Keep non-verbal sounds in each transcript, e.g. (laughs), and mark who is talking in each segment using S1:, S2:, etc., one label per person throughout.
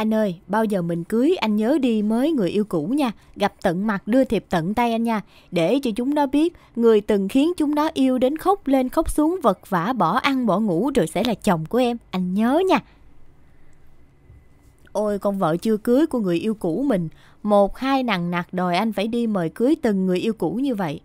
S1: Anh ơi, bao giờ mình cưới anh nhớ đi mới người yêu cũ nha, gặp tận mặt đưa thiệp tận tay anh nha, để cho chúng nó biết người từng khiến chúng nó yêu đến khóc lên khóc xuống vật vả bỏ ăn bỏ ngủ rồi sẽ là chồng của em, anh nhớ nha. Ôi con vợ chưa cưới của người yêu cũ mình, một hai nặng nặc đòi anh phải đi mời cưới từng người yêu cũ như vậy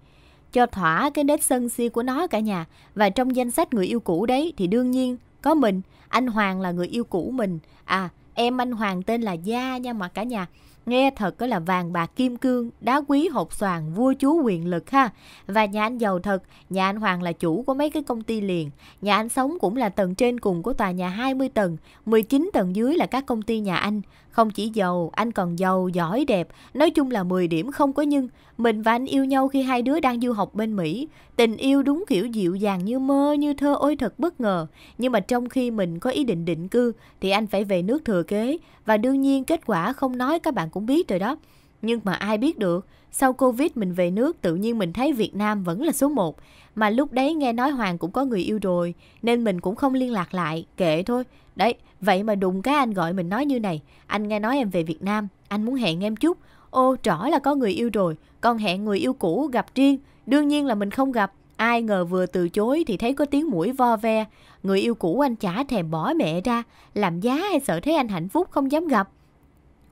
S1: cho thỏa cái nết sân si của nó cả nhà. Và trong danh sách người yêu cũ đấy thì đương nhiên có mình, anh Hoàng là người yêu cũ mình. À, em anh hoàng tên là gia nha mà cả nhà nghe thật có là vàng bạc kim cương đá quý hột xoàn vua chúa quyền lực ha và nhà anh giàu thật nhà anh hoàng là chủ của mấy cái công ty liền nhà anh sống cũng là tầng trên cùng của tòa nhà 20 tầng 19 tầng dưới là các công ty nhà anh không chỉ giàu, anh còn giàu, giỏi, đẹp, nói chung là 10 điểm không có nhưng. Mình và anh yêu nhau khi hai đứa đang du học bên Mỹ. Tình yêu đúng kiểu dịu dàng như mơ, như thơ ôi thật bất ngờ. Nhưng mà trong khi mình có ý định định cư thì anh phải về nước thừa kế. Và đương nhiên kết quả không nói các bạn cũng biết rồi đó. Nhưng mà ai biết được, sau Covid mình về nước tự nhiên mình thấy Việt Nam vẫn là số 1. Mà lúc đấy nghe nói Hoàng cũng có người yêu rồi, nên mình cũng không liên lạc lại, kệ thôi. Đấy, vậy mà đùng cái anh gọi mình nói như này, anh nghe nói em về Việt Nam, anh muốn hẹn em chút. Ô, rõ là có người yêu rồi, còn hẹn người yêu cũ gặp riêng, đương nhiên là mình không gặp. Ai ngờ vừa từ chối thì thấy có tiếng mũi vo ve. Người yêu cũ anh chả thèm bỏ mẹ ra, làm giá hay sợ thấy anh hạnh phúc không dám gặp.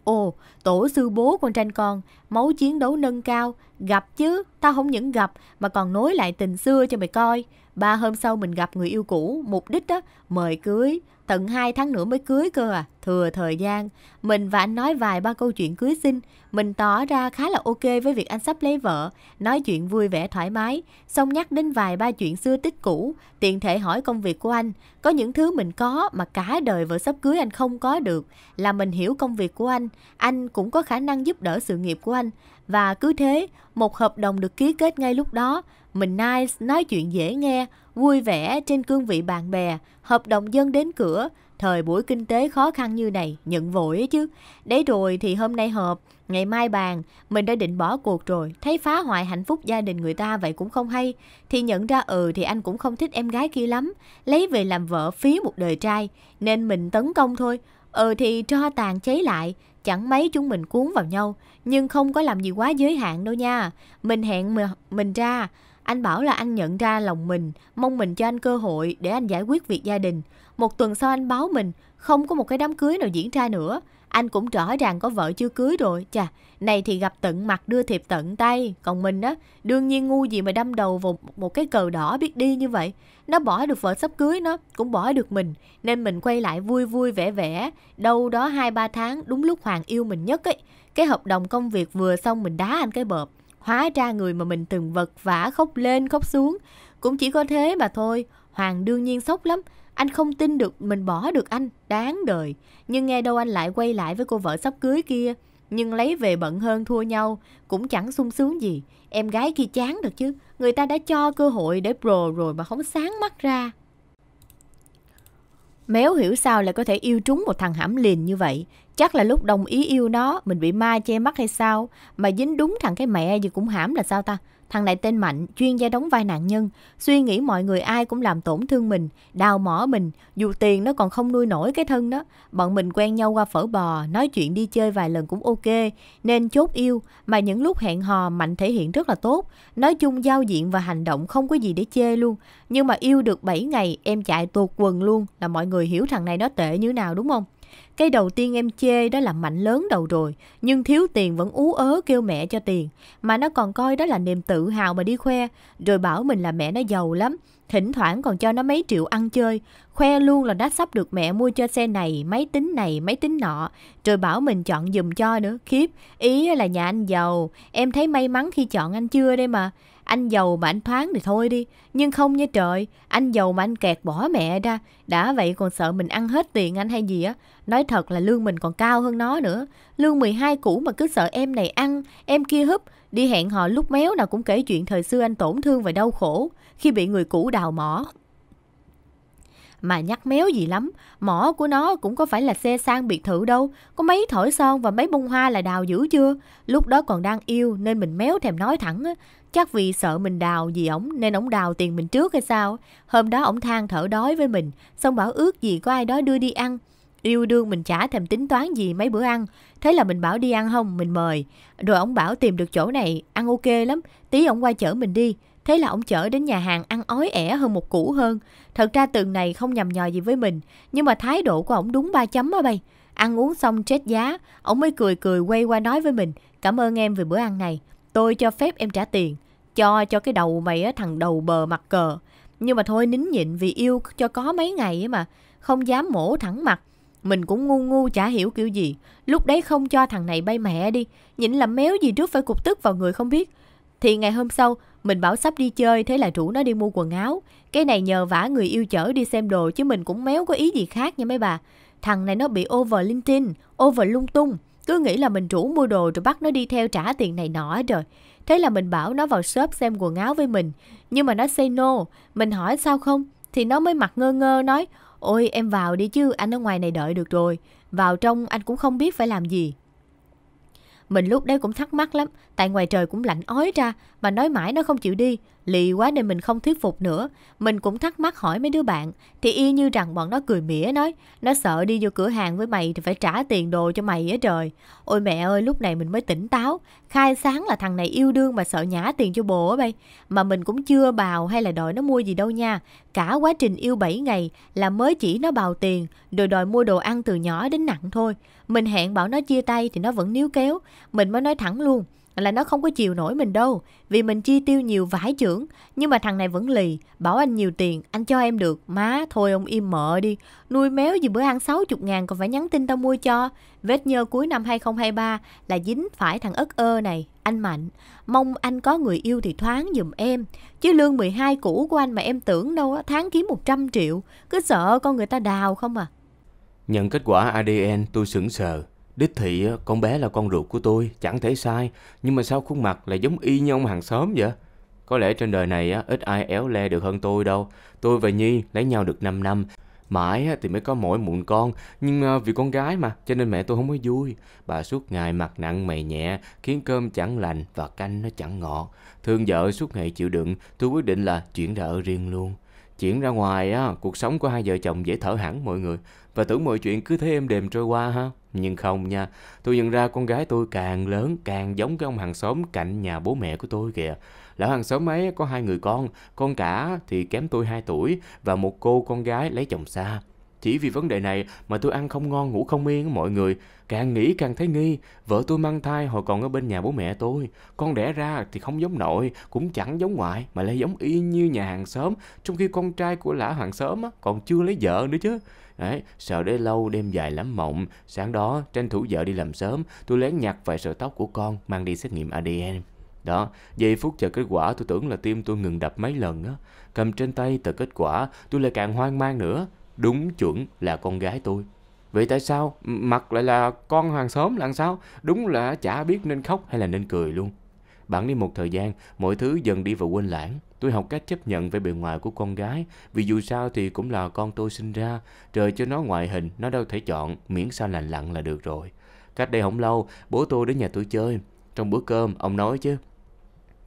S1: Ồ, tổ sư bố con tranh con, máu chiến đấu nâng cao, gặp chứ, tao không những gặp mà còn nối lại tình xưa cho mày coi. Ba hôm sau mình gặp người yêu cũ, mục đích đó, mời cưới, tận hai tháng nữa mới cưới cơ à, thừa thời gian. Mình và anh nói vài ba câu chuyện cưới xin, mình tỏ ra khá là ok với việc anh sắp lấy vợ, nói chuyện vui vẻ thoải mái, xong nhắc đến vài ba chuyện xưa tích cũ, tiện thể hỏi công việc của anh. Có những thứ mình có mà cả đời vợ sắp cưới anh không có được, là mình hiểu công việc của anh, anh cũng có khả năng giúp đỡ sự nghiệp của anh anh và cứ thế một hợp đồng được ký kết ngay lúc đó mình nice nói chuyện dễ nghe vui vẻ trên cương vị bạn bè hợp đồng dân đến cửa thời buổi kinh tế khó khăn như này nhận vội ấy chứ đấy rồi thì hôm nay hợp ngày mai bàn mình đã định bỏ cuộc rồi thấy phá hoại hạnh phúc gia đình người ta vậy cũng không hay thì nhận ra ừ thì anh cũng không thích em gái kia lắm lấy về làm vợ phí một đời trai nên mình tấn công thôi ừ thì cho tàn cháy lại Chẳng mấy chúng mình cuốn vào nhau, nhưng không có làm gì quá giới hạn đâu nha. Mình hẹn mình ra, anh bảo là anh nhận ra lòng mình, mong mình cho anh cơ hội để anh giải quyết việc gia đình. Một tuần sau anh báo mình, không có một cái đám cưới nào diễn ra nữa anh cũng rõ ràng có vợ chưa cưới rồi chà này thì gặp tận mặt đưa thiệp tận tay còn mình á đương nhiên ngu gì mà đâm đầu vào một cái cờ đỏ biết đi như vậy nó bỏ được vợ sắp cưới nó cũng bỏ được mình nên mình quay lại vui vui vẻ vẻ đâu đó hai ba tháng đúng lúc hoàng yêu mình nhất ấy cái hợp đồng công việc vừa xong mình đá anh cái bợp hóa ra người mà mình từng vật vã khóc lên khóc xuống cũng chỉ có thế mà thôi hoàng đương nhiên sốc lắm anh không tin được mình bỏ được anh, đáng đời. Nhưng nghe đâu anh lại quay lại với cô vợ sắp cưới kia. Nhưng lấy về bận hơn thua nhau, cũng chẳng sung sướng gì. Em gái kia chán được chứ, người ta đã cho cơ hội để pro rồi mà không sáng mắt ra. Méo hiểu sao lại có thể yêu trúng một thằng hãm liền như vậy. Chắc là lúc đồng ý yêu nó, mình bị ma che mắt hay sao? Mà dính đúng thằng cái mẹ gì cũng hãm là sao ta? Thằng này tên Mạnh, chuyên gia đóng vai nạn nhân, suy nghĩ mọi người ai cũng làm tổn thương mình, đào mỏ mình, dù tiền nó còn không nuôi nổi cái thân đó. Bọn mình quen nhau qua phở bò, nói chuyện đi chơi vài lần cũng ok, nên chốt yêu, mà những lúc hẹn hò Mạnh thể hiện rất là tốt. Nói chung giao diện và hành động không có gì để chê luôn. Nhưng mà yêu được 7 ngày em chạy tuột quần luôn là mọi người hiểu thằng này nó tệ như nào đúng không? Cái đầu tiên em chê đó là mạnh lớn đầu rồi, nhưng thiếu tiền vẫn ú ớ kêu mẹ cho tiền. Mà nó còn coi đó là niềm tự hào mà đi khoe, rồi bảo mình là mẹ nó giàu lắm. Thỉnh thoảng còn cho nó mấy triệu ăn chơi, khoe luôn là đã sắp được mẹ mua cho xe này, máy tính này, máy tính nọ. Rồi bảo mình chọn dùm cho nữa, khiếp. Ý là nhà anh giàu, em thấy may mắn khi chọn anh chưa đây mà anh giàu mà anh thoáng thì thôi đi. Nhưng không nha trời, anh giàu mà anh kẹt bỏ mẹ ra. Đã vậy còn sợ mình ăn hết tiền anh hay gì á. Nói thật là lương mình còn cao hơn nó nữa. Lương 12 cũ mà cứ sợ em này ăn, em kia húp. Đi hẹn hò lúc méo nào cũng kể chuyện thời xưa anh tổn thương và đau khổ khi bị người cũ đào mỏ. Mà nhắc méo gì lắm, mỏ của nó cũng có phải là xe sang biệt thự đâu, có mấy thổi son và mấy bông hoa là đào dữ chưa. Lúc đó còn đang yêu nên mình méo thèm nói thẳng, Chắc vì sợ mình đào gì ổng nên ổng đào tiền mình trước hay sao? Hôm đó ổng than thở đói với mình, xong bảo ước gì có ai đó đưa đi ăn. Yêu đương mình trả thèm tính toán gì mấy bữa ăn. Thế là mình bảo đi ăn không, mình mời. Rồi ổng bảo tìm được chỗ này, ăn ok lắm, tí ổng qua chở mình đi. Thế là ổng chở đến nhà hàng ăn ói ẻ hơn một củ hơn. Thật ra tường này không nhầm nhò gì với mình, nhưng mà thái độ của ổng đúng ba chấm á bay. Ăn uống xong chết giá, ổng mới cười cười quay qua nói với mình, cảm ơn em về bữa ăn này, tôi cho phép em trả tiền cho cho cái đầu mày á, thằng đầu bờ mặt cờ. Nhưng mà thôi nín nhịn vì yêu cho có mấy ngày ấy mà, không dám mổ thẳng mặt. Mình cũng ngu ngu chả hiểu kiểu gì. Lúc đấy không cho thằng này bay mẹ đi, nhịn làm méo gì trước phải cục tức vào người không biết. Thì ngày hôm sau, mình bảo sắp đi chơi, thế là rủ nó đi mua quần áo. Cái này nhờ vả người yêu chở đi xem đồ chứ mình cũng méo có ý gì khác nha mấy bà. Thằng này nó bị over linh tinh, over lung tung. Cứ nghĩ là mình rủ mua đồ rồi bắt nó đi theo trả tiền này nọ rồi. Thế là mình bảo nó vào shop xem quần áo với mình. Nhưng mà nó say no. Mình hỏi sao không? Thì nó mới mặt ngơ ngơ nói Ôi em vào đi chứ anh ở ngoài này đợi được rồi. Vào trong anh cũng không biết phải làm gì. Mình lúc đấy cũng thắc mắc lắm, tại ngoài trời cũng lạnh ói ra, mà nói mãi nó không chịu đi. Lì quá nên mình không thuyết phục nữa. Mình cũng thắc mắc hỏi mấy đứa bạn, thì y như rằng bọn nó cười mỉa nói, nó sợ đi vô cửa hàng với mày thì phải trả tiền đồ cho mày á trời. Ôi mẹ ơi, lúc này mình mới tỉnh táo, khai sáng là thằng này yêu đương mà sợ nhả tiền cho bộ á bay. Mà mình cũng chưa bào hay là đòi nó mua gì đâu nha. Cả quá trình yêu 7 ngày là mới chỉ nó bào tiền, rồi đòi mua đồ ăn từ nhỏ đến nặng thôi. Mình hẹn bảo nó chia tay thì nó vẫn níu kéo, mình mới nói thẳng luôn là nó không có chịu nổi mình đâu vì mình chi tiêu nhiều vải trưởng nhưng mà thằng này vẫn lì bảo anh nhiều tiền anh cho em được má thôi ông im mợ đi nuôi méo gì bữa ăn 60 ngàn còn phải nhắn tin tao mua cho vết nhơ cuối năm 2023 là dính phải thằng ớt ơ này anh mạnh mong anh có người yêu thì thoáng giùm em chứ lương 12 cũ của anh mà em tưởng đâu á tháng kiếm 100 triệu cứ sợ con người ta đào không à
S2: Nhận kết quả ADN tôi sững sờ. Đích thị con bé là con ruột của tôi, chẳng thể sai. Nhưng mà sao khuôn mặt lại giống y như ông hàng xóm vậy? Có lẽ trên đời này ít ai éo le được hơn tôi đâu. Tôi và Nhi lấy nhau được 5 năm. Mãi thì mới có mỗi mụn con, nhưng à, vì con gái mà, cho nên mẹ tôi không có vui. Bà suốt ngày mặt nặng mày nhẹ, khiến cơm chẳng lành và canh nó chẳng ngọt. Thương vợ suốt ngày chịu đựng, tôi quyết định là chuyển ra ở riêng luôn. Chuyển ra ngoài, á, cuộc sống của hai vợ chồng dễ thở hẳn mọi người và tưởng mọi chuyện cứ thế êm đềm trôi qua ha. Nhưng không nha, tôi nhận ra con gái tôi càng lớn càng giống cái ông hàng xóm cạnh nhà bố mẹ của tôi kìa. Lão hàng xóm ấy có hai người con, con cả thì kém tôi 2 tuổi và một cô con gái lấy chồng xa. Chỉ vì vấn đề này mà tôi ăn không ngon ngủ không yên mọi người. Càng nghĩ càng thấy nghi, vợ tôi mang thai hồi còn ở bên nhà bố mẹ tôi. Con đẻ ra thì không giống nội, cũng chẳng giống ngoại, mà lại giống y như nhà hàng xóm, trong khi con trai của lão hàng xóm còn chưa lấy vợ nữa chứ. Đấy, sợ để lâu đêm dài lắm mộng, sáng đó tranh thủ vợ đi làm sớm, tôi lén nhặt vài sợi tóc của con mang đi xét nghiệm ADN. Đó, giây phút chờ kết quả tôi tưởng là tim tôi ngừng đập mấy lần á. Cầm trên tay tờ kết quả, tôi lại càng hoang mang nữa. Đúng chuẩn là con gái tôi. Vậy tại sao? Mặt lại là con hàng xóm làm sao? Đúng là chả biết nên khóc hay là nên cười luôn. Bạn đi một thời gian, mọi thứ dần đi vào quên lãng. Tôi học cách chấp nhận vẻ bề ngoài của con gái, vì dù sao thì cũng là con tôi sinh ra, trời cho nó ngoại hình, nó đâu thể chọn, miễn sao lành lặn là được rồi. Cách đây không lâu, bố tôi đến nhà tôi chơi. Trong bữa cơm, ông nói chứ,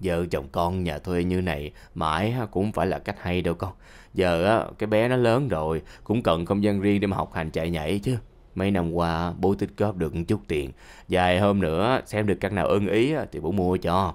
S2: Vợ chồng con nhà thuê như này mãi cũng phải là cách hay đâu con. Giờ cái bé nó lớn rồi, cũng cần không gian riêng để mà học hành chạy nhảy chứ. Mấy năm qua bố tích góp được một chút tiền, vài hôm nữa xem được căn nào ưng ý thì bố mua cho.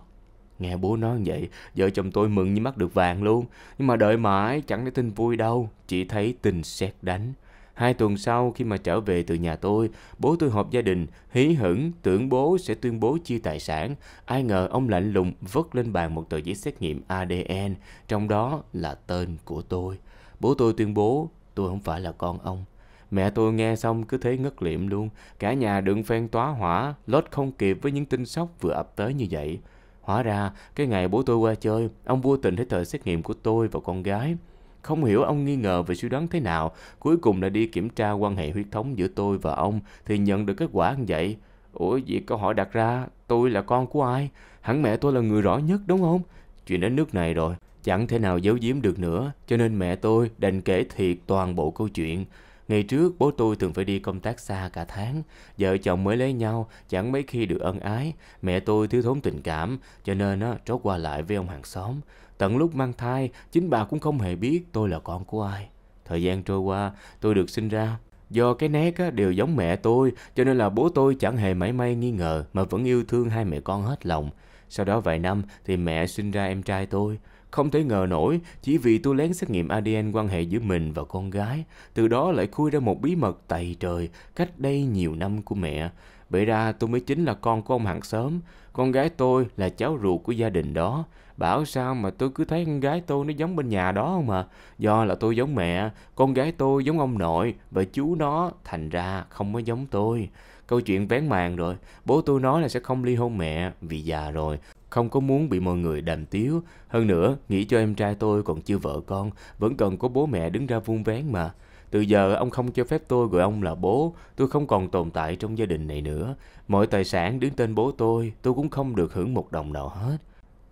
S2: Nghe bố nói vậy, vợ chồng tôi mừng như mắt được vàng luôn. Nhưng mà đợi mãi chẳng thấy tin vui đâu, chỉ thấy tình xét đánh. Hai tuần sau khi mà trở về từ nhà tôi, bố tôi họp gia đình, hí hửng tưởng bố sẽ tuyên bố chia tài sản. Ai ngờ ông lạnh lùng vứt lên bàn một tờ giấy xét nghiệm ADN, trong đó là tên của tôi. Bố tôi tuyên bố tôi không phải là con ông. Mẹ tôi nghe xong cứ thế ngất liệm luôn, cả nhà đựng phen tóa hỏa, lót không kịp với những tin sốc vừa ập tới như vậy. Hóa ra, cái ngày bố tôi qua chơi, ông vô tình thấy tờ xét nghiệm của tôi và con gái. Không hiểu ông nghi ngờ về suy đoán thế nào, cuối cùng đã đi kiểm tra quan hệ huyết thống giữa tôi và ông thì nhận được kết quả như vậy. Ủa vậy câu hỏi đặt ra, tôi là con của ai? Hẳn mẹ tôi là người rõ nhất đúng không? Chuyện đến nước này rồi, chẳng thể nào giấu giếm được nữa, cho nên mẹ tôi đành kể thiệt toàn bộ câu chuyện. Ngày trước bố tôi thường phải đi công tác xa cả tháng, vợ chồng mới lấy nhau, chẳng mấy khi được ân ái, mẹ tôi thiếu thốn tình cảm, cho nên á, trót qua lại với ông hàng xóm. Tận lúc mang thai, chính bà cũng không hề biết tôi là con của ai. Thời gian trôi qua, tôi được sinh ra. Do cái nét á, đều giống mẹ tôi, cho nên là bố tôi chẳng hề mảy may nghi ngờ mà vẫn yêu thương hai mẹ con hết lòng. Sau đó vài năm thì mẹ sinh ra em trai tôi. Không thể ngờ nổi, chỉ vì tôi lén xét nghiệm ADN quan hệ giữa mình và con gái, từ đó lại khui ra một bí mật tày trời cách đây nhiều năm của mẹ. Vậy ra tôi mới chính là con của ông hàng xóm, con gái tôi là cháu ruột của gia đình đó. Bảo sao mà tôi cứ thấy con gái tôi nó giống bên nhà đó không à? Do là tôi giống mẹ, con gái tôi giống ông nội và chú nó thành ra không có giống tôi. Câu chuyện vén màn rồi, bố tôi nói là sẽ không ly hôn mẹ vì già rồi không có muốn bị mọi người đàm tiếu. Hơn nữa, nghĩ cho em trai tôi còn chưa vợ con, vẫn cần có bố mẹ đứng ra vuông vén mà. Từ giờ ông không cho phép tôi gọi ông là bố, tôi không còn tồn tại trong gia đình này nữa. Mọi tài sản đứng tên bố tôi, tôi cũng không được hưởng một đồng nào hết.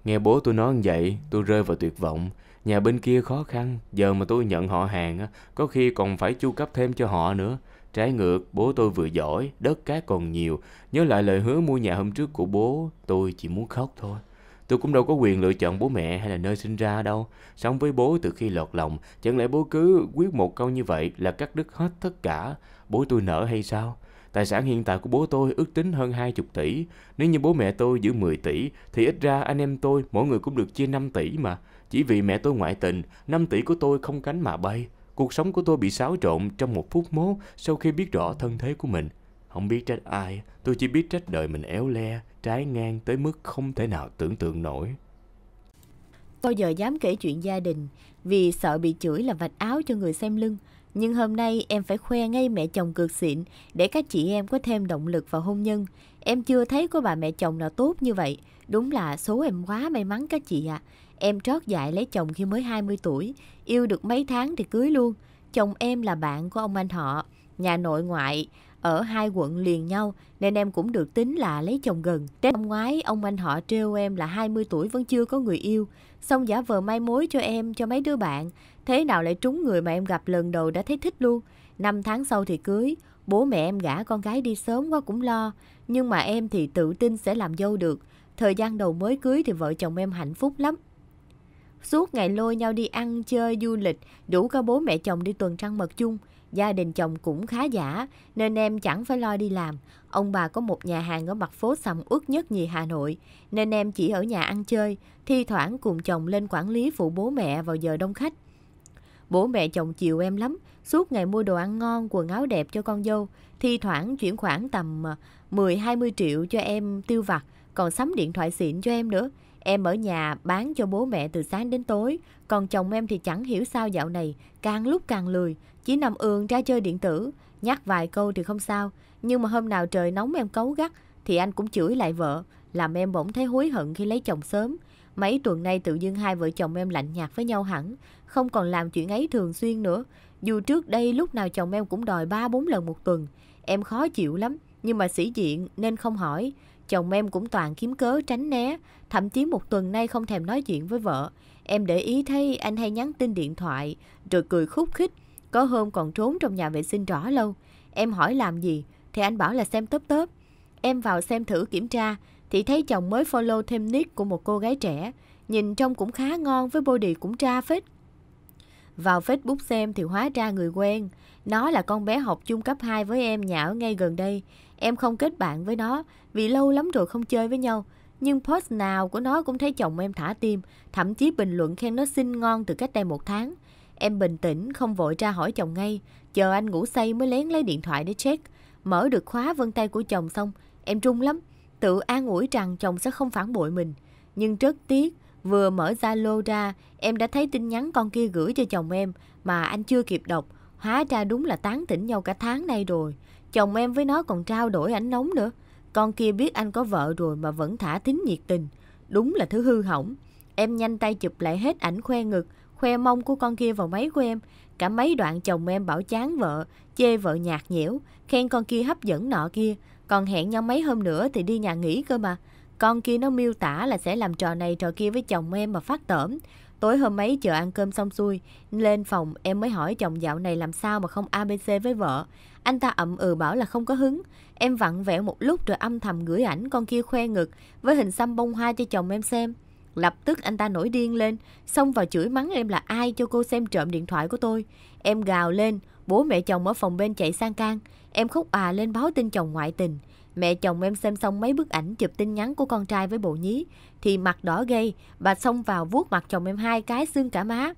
S2: Nghe bố tôi nói như vậy, tôi rơi vào tuyệt vọng. Nhà bên kia khó khăn, giờ mà tôi nhận họ hàng, có khi còn phải chu cấp thêm cho họ nữa. Trái ngược, bố tôi vừa giỏi, đất cát còn nhiều, Nhớ lại lời hứa mua nhà hôm trước của bố, tôi chỉ muốn khóc thôi. Tôi cũng đâu có quyền lựa chọn bố mẹ hay là nơi sinh ra đâu. Sống với bố từ khi lọt lòng, chẳng lẽ bố cứ quyết một câu như vậy là cắt đứt hết tất cả, bố tôi nở hay sao? Tài sản hiện tại của bố tôi ước tính hơn 20 tỷ. Nếu như bố mẹ tôi giữ 10 tỷ, thì ít ra anh em tôi mỗi người cũng được chia 5 tỷ mà. Chỉ vì mẹ tôi ngoại tình, 5 tỷ của tôi không cánh mà bay. Cuộc sống của tôi bị xáo trộn trong một phút mốt sau khi biết rõ thân thế của mình. Không biết trách ai, tôi chỉ biết trách đời mình éo le, trái ngang tới mức không thể nào tưởng tượng nổi.
S1: Tôi giờ dám kể chuyện gia đình vì sợ bị chửi là vạch áo cho người xem lưng. Nhưng hôm nay em phải khoe ngay mẹ chồng cực xịn để các chị em có thêm động lực vào hôn nhân. Em chưa thấy có bà mẹ chồng nào tốt như vậy. Đúng là số em quá may mắn các chị ạ. À. Em trót dại lấy chồng khi mới 20 tuổi, yêu được mấy tháng thì cưới luôn. Chồng em là bạn của ông anh họ, nhà nội ngoại, ở hai quận liền nhau nên em cũng được tính là lấy chồng gần. Tết năm ngoái, ông anh họ trêu em là 20 tuổi vẫn chưa có người yêu, xong giả vờ mai mối cho em, cho mấy đứa bạn. Thế nào lại trúng người mà em gặp lần đầu đã thấy thích luôn. Năm tháng sau thì cưới, bố mẹ em gả con gái đi sớm quá cũng lo, nhưng mà em thì tự tin sẽ làm dâu được. Thời gian đầu mới cưới thì vợ chồng em hạnh phúc lắm. Suốt ngày lôi nhau đi ăn, chơi, du lịch, đủ cả bố mẹ chồng đi tuần trăng mật chung. Gia đình chồng cũng khá giả nên em chẳng phải lo đi làm. Ông bà có một nhà hàng ở mặt phố sầm uất nhất nhì Hà Nội nên em chỉ ở nhà ăn chơi, thi thoảng cùng chồng lên quản lý phụ bố mẹ vào giờ đông khách. Bố mẹ chồng chiều em lắm, suốt ngày mua đồ ăn ngon, quần áo đẹp cho con dâu, thi thoảng chuyển khoản tầm 10-20 ờ, triệu cho em tiêu vặt, còn sắm điện thoại xịn cho em nữa. Em ở nhà bán cho bố mẹ từ sáng đến tối, còn chồng em thì chẳng hiểu sao dạo này, càng lúc càng lười, chỉ nằm ườn ra chơi điện tử, nhắc vài câu thì không sao, nhưng mà hôm nào trời nóng em cấu gắt thì anh cũng chửi lại vợ, làm em bỗng thấy hối hận khi lấy chồng sớm. Mấy tuần nay tự dưng hai vợ chồng em lạnh nhạt với nhau hẳn, không còn làm chuyện ấy thường xuyên nữa. Dù trước đây lúc nào chồng em cũng đòi ba bốn lần một tuần, em khó chịu lắm, nhưng mà sĩ diện nên không hỏi. Chồng em cũng toàn kiếm cớ tránh né, thậm chí một tuần nay không thèm nói chuyện với vợ. Em để ý thấy anh hay nhắn tin điện thoại, rồi cười khúc khích, có hôm còn trốn trong nhà vệ sinh rõ lâu. Em hỏi làm gì, thì anh bảo là xem tớp tớp. Em vào xem thử kiểm tra, thì thấy chồng mới follow thêm nick của một cô gái trẻ. Nhìn trông cũng khá ngon với body cũng tra phết. Vào Facebook xem thì hóa ra người quen. Nó là con bé học chung cấp 2 với em nhà ở ngay gần đây. Em không kết bạn với nó vì lâu lắm rồi không chơi với nhau. Nhưng post nào của nó cũng thấy chồng em thả tim, thậm chí bình luận khen nó xinh ngon từ cách đây một tháng. Em bình tĩnh, không vội ra hỏi chồng ngay. Chờ anh ngủ say mới lén lấy điện thoại để check. Mở được khóa vân tay của chồng xong, em trung lắm. Tự an ủi rằng chồng sẽ không phản bội mình. Nhưng rất tiếc, vừa mở Zalo ra, em đã thấy tin nhắn con kia gửi cho chồng em mà anh chưa kịp đọc. Hóa ra đúng là tán tỉnh nhau cả tháng nay rồi. Chồng em với nó còn trao đổi ảnh nóng nữa. Con kia biết anh có vợ rồi mà vẫn thả thính nhiệt tình. Đúng là thứ hư hỏng. Em nhanh tay chụp lại hết ảnh khoe ngực, khoe mông của con kia vào máy của em. Cả mấy đoạn chồng em bảo chán vợ, chê vợ nhạt nhẽo, khen con kia hấp dẫn nọ kia. Còn hẹn nhau mấy hôm nữa thì đi nhà nghỉ cơ mà. Con kia nó miêu tả là sẽ làm trò này trò kia với chồng em mà phát tởm. Tối hôm ấy chờ ăn cơm xong xuôi, lên phòng em mới hỏi chồng dạo này làm sao mà không ABC với vợ. Anh ta ậm ừ bảo là không có hứng. Em vặn vẹo một lúc rồi âm thầm gửi ảnh con kia khoe ngực với hình xăm bông hoa cho chồng em xem. Lập tức anh ta nổi điên lên, xông vào chửi mắng em là ai cho cô xem trộm điện thoại của tôi. Em gào lên, bố mẹ chồng ở phòng bên chạy sang can. Em khóc à lên báo tin chồng ngoại tình. Mẹ chồng em xem xong mấy bức ảnh chụp tin nhắn của con trai với bộ nhí. Thì mặt đỏ gây, bà xông vào vuốt mặt chồng em hai cái xương cả má.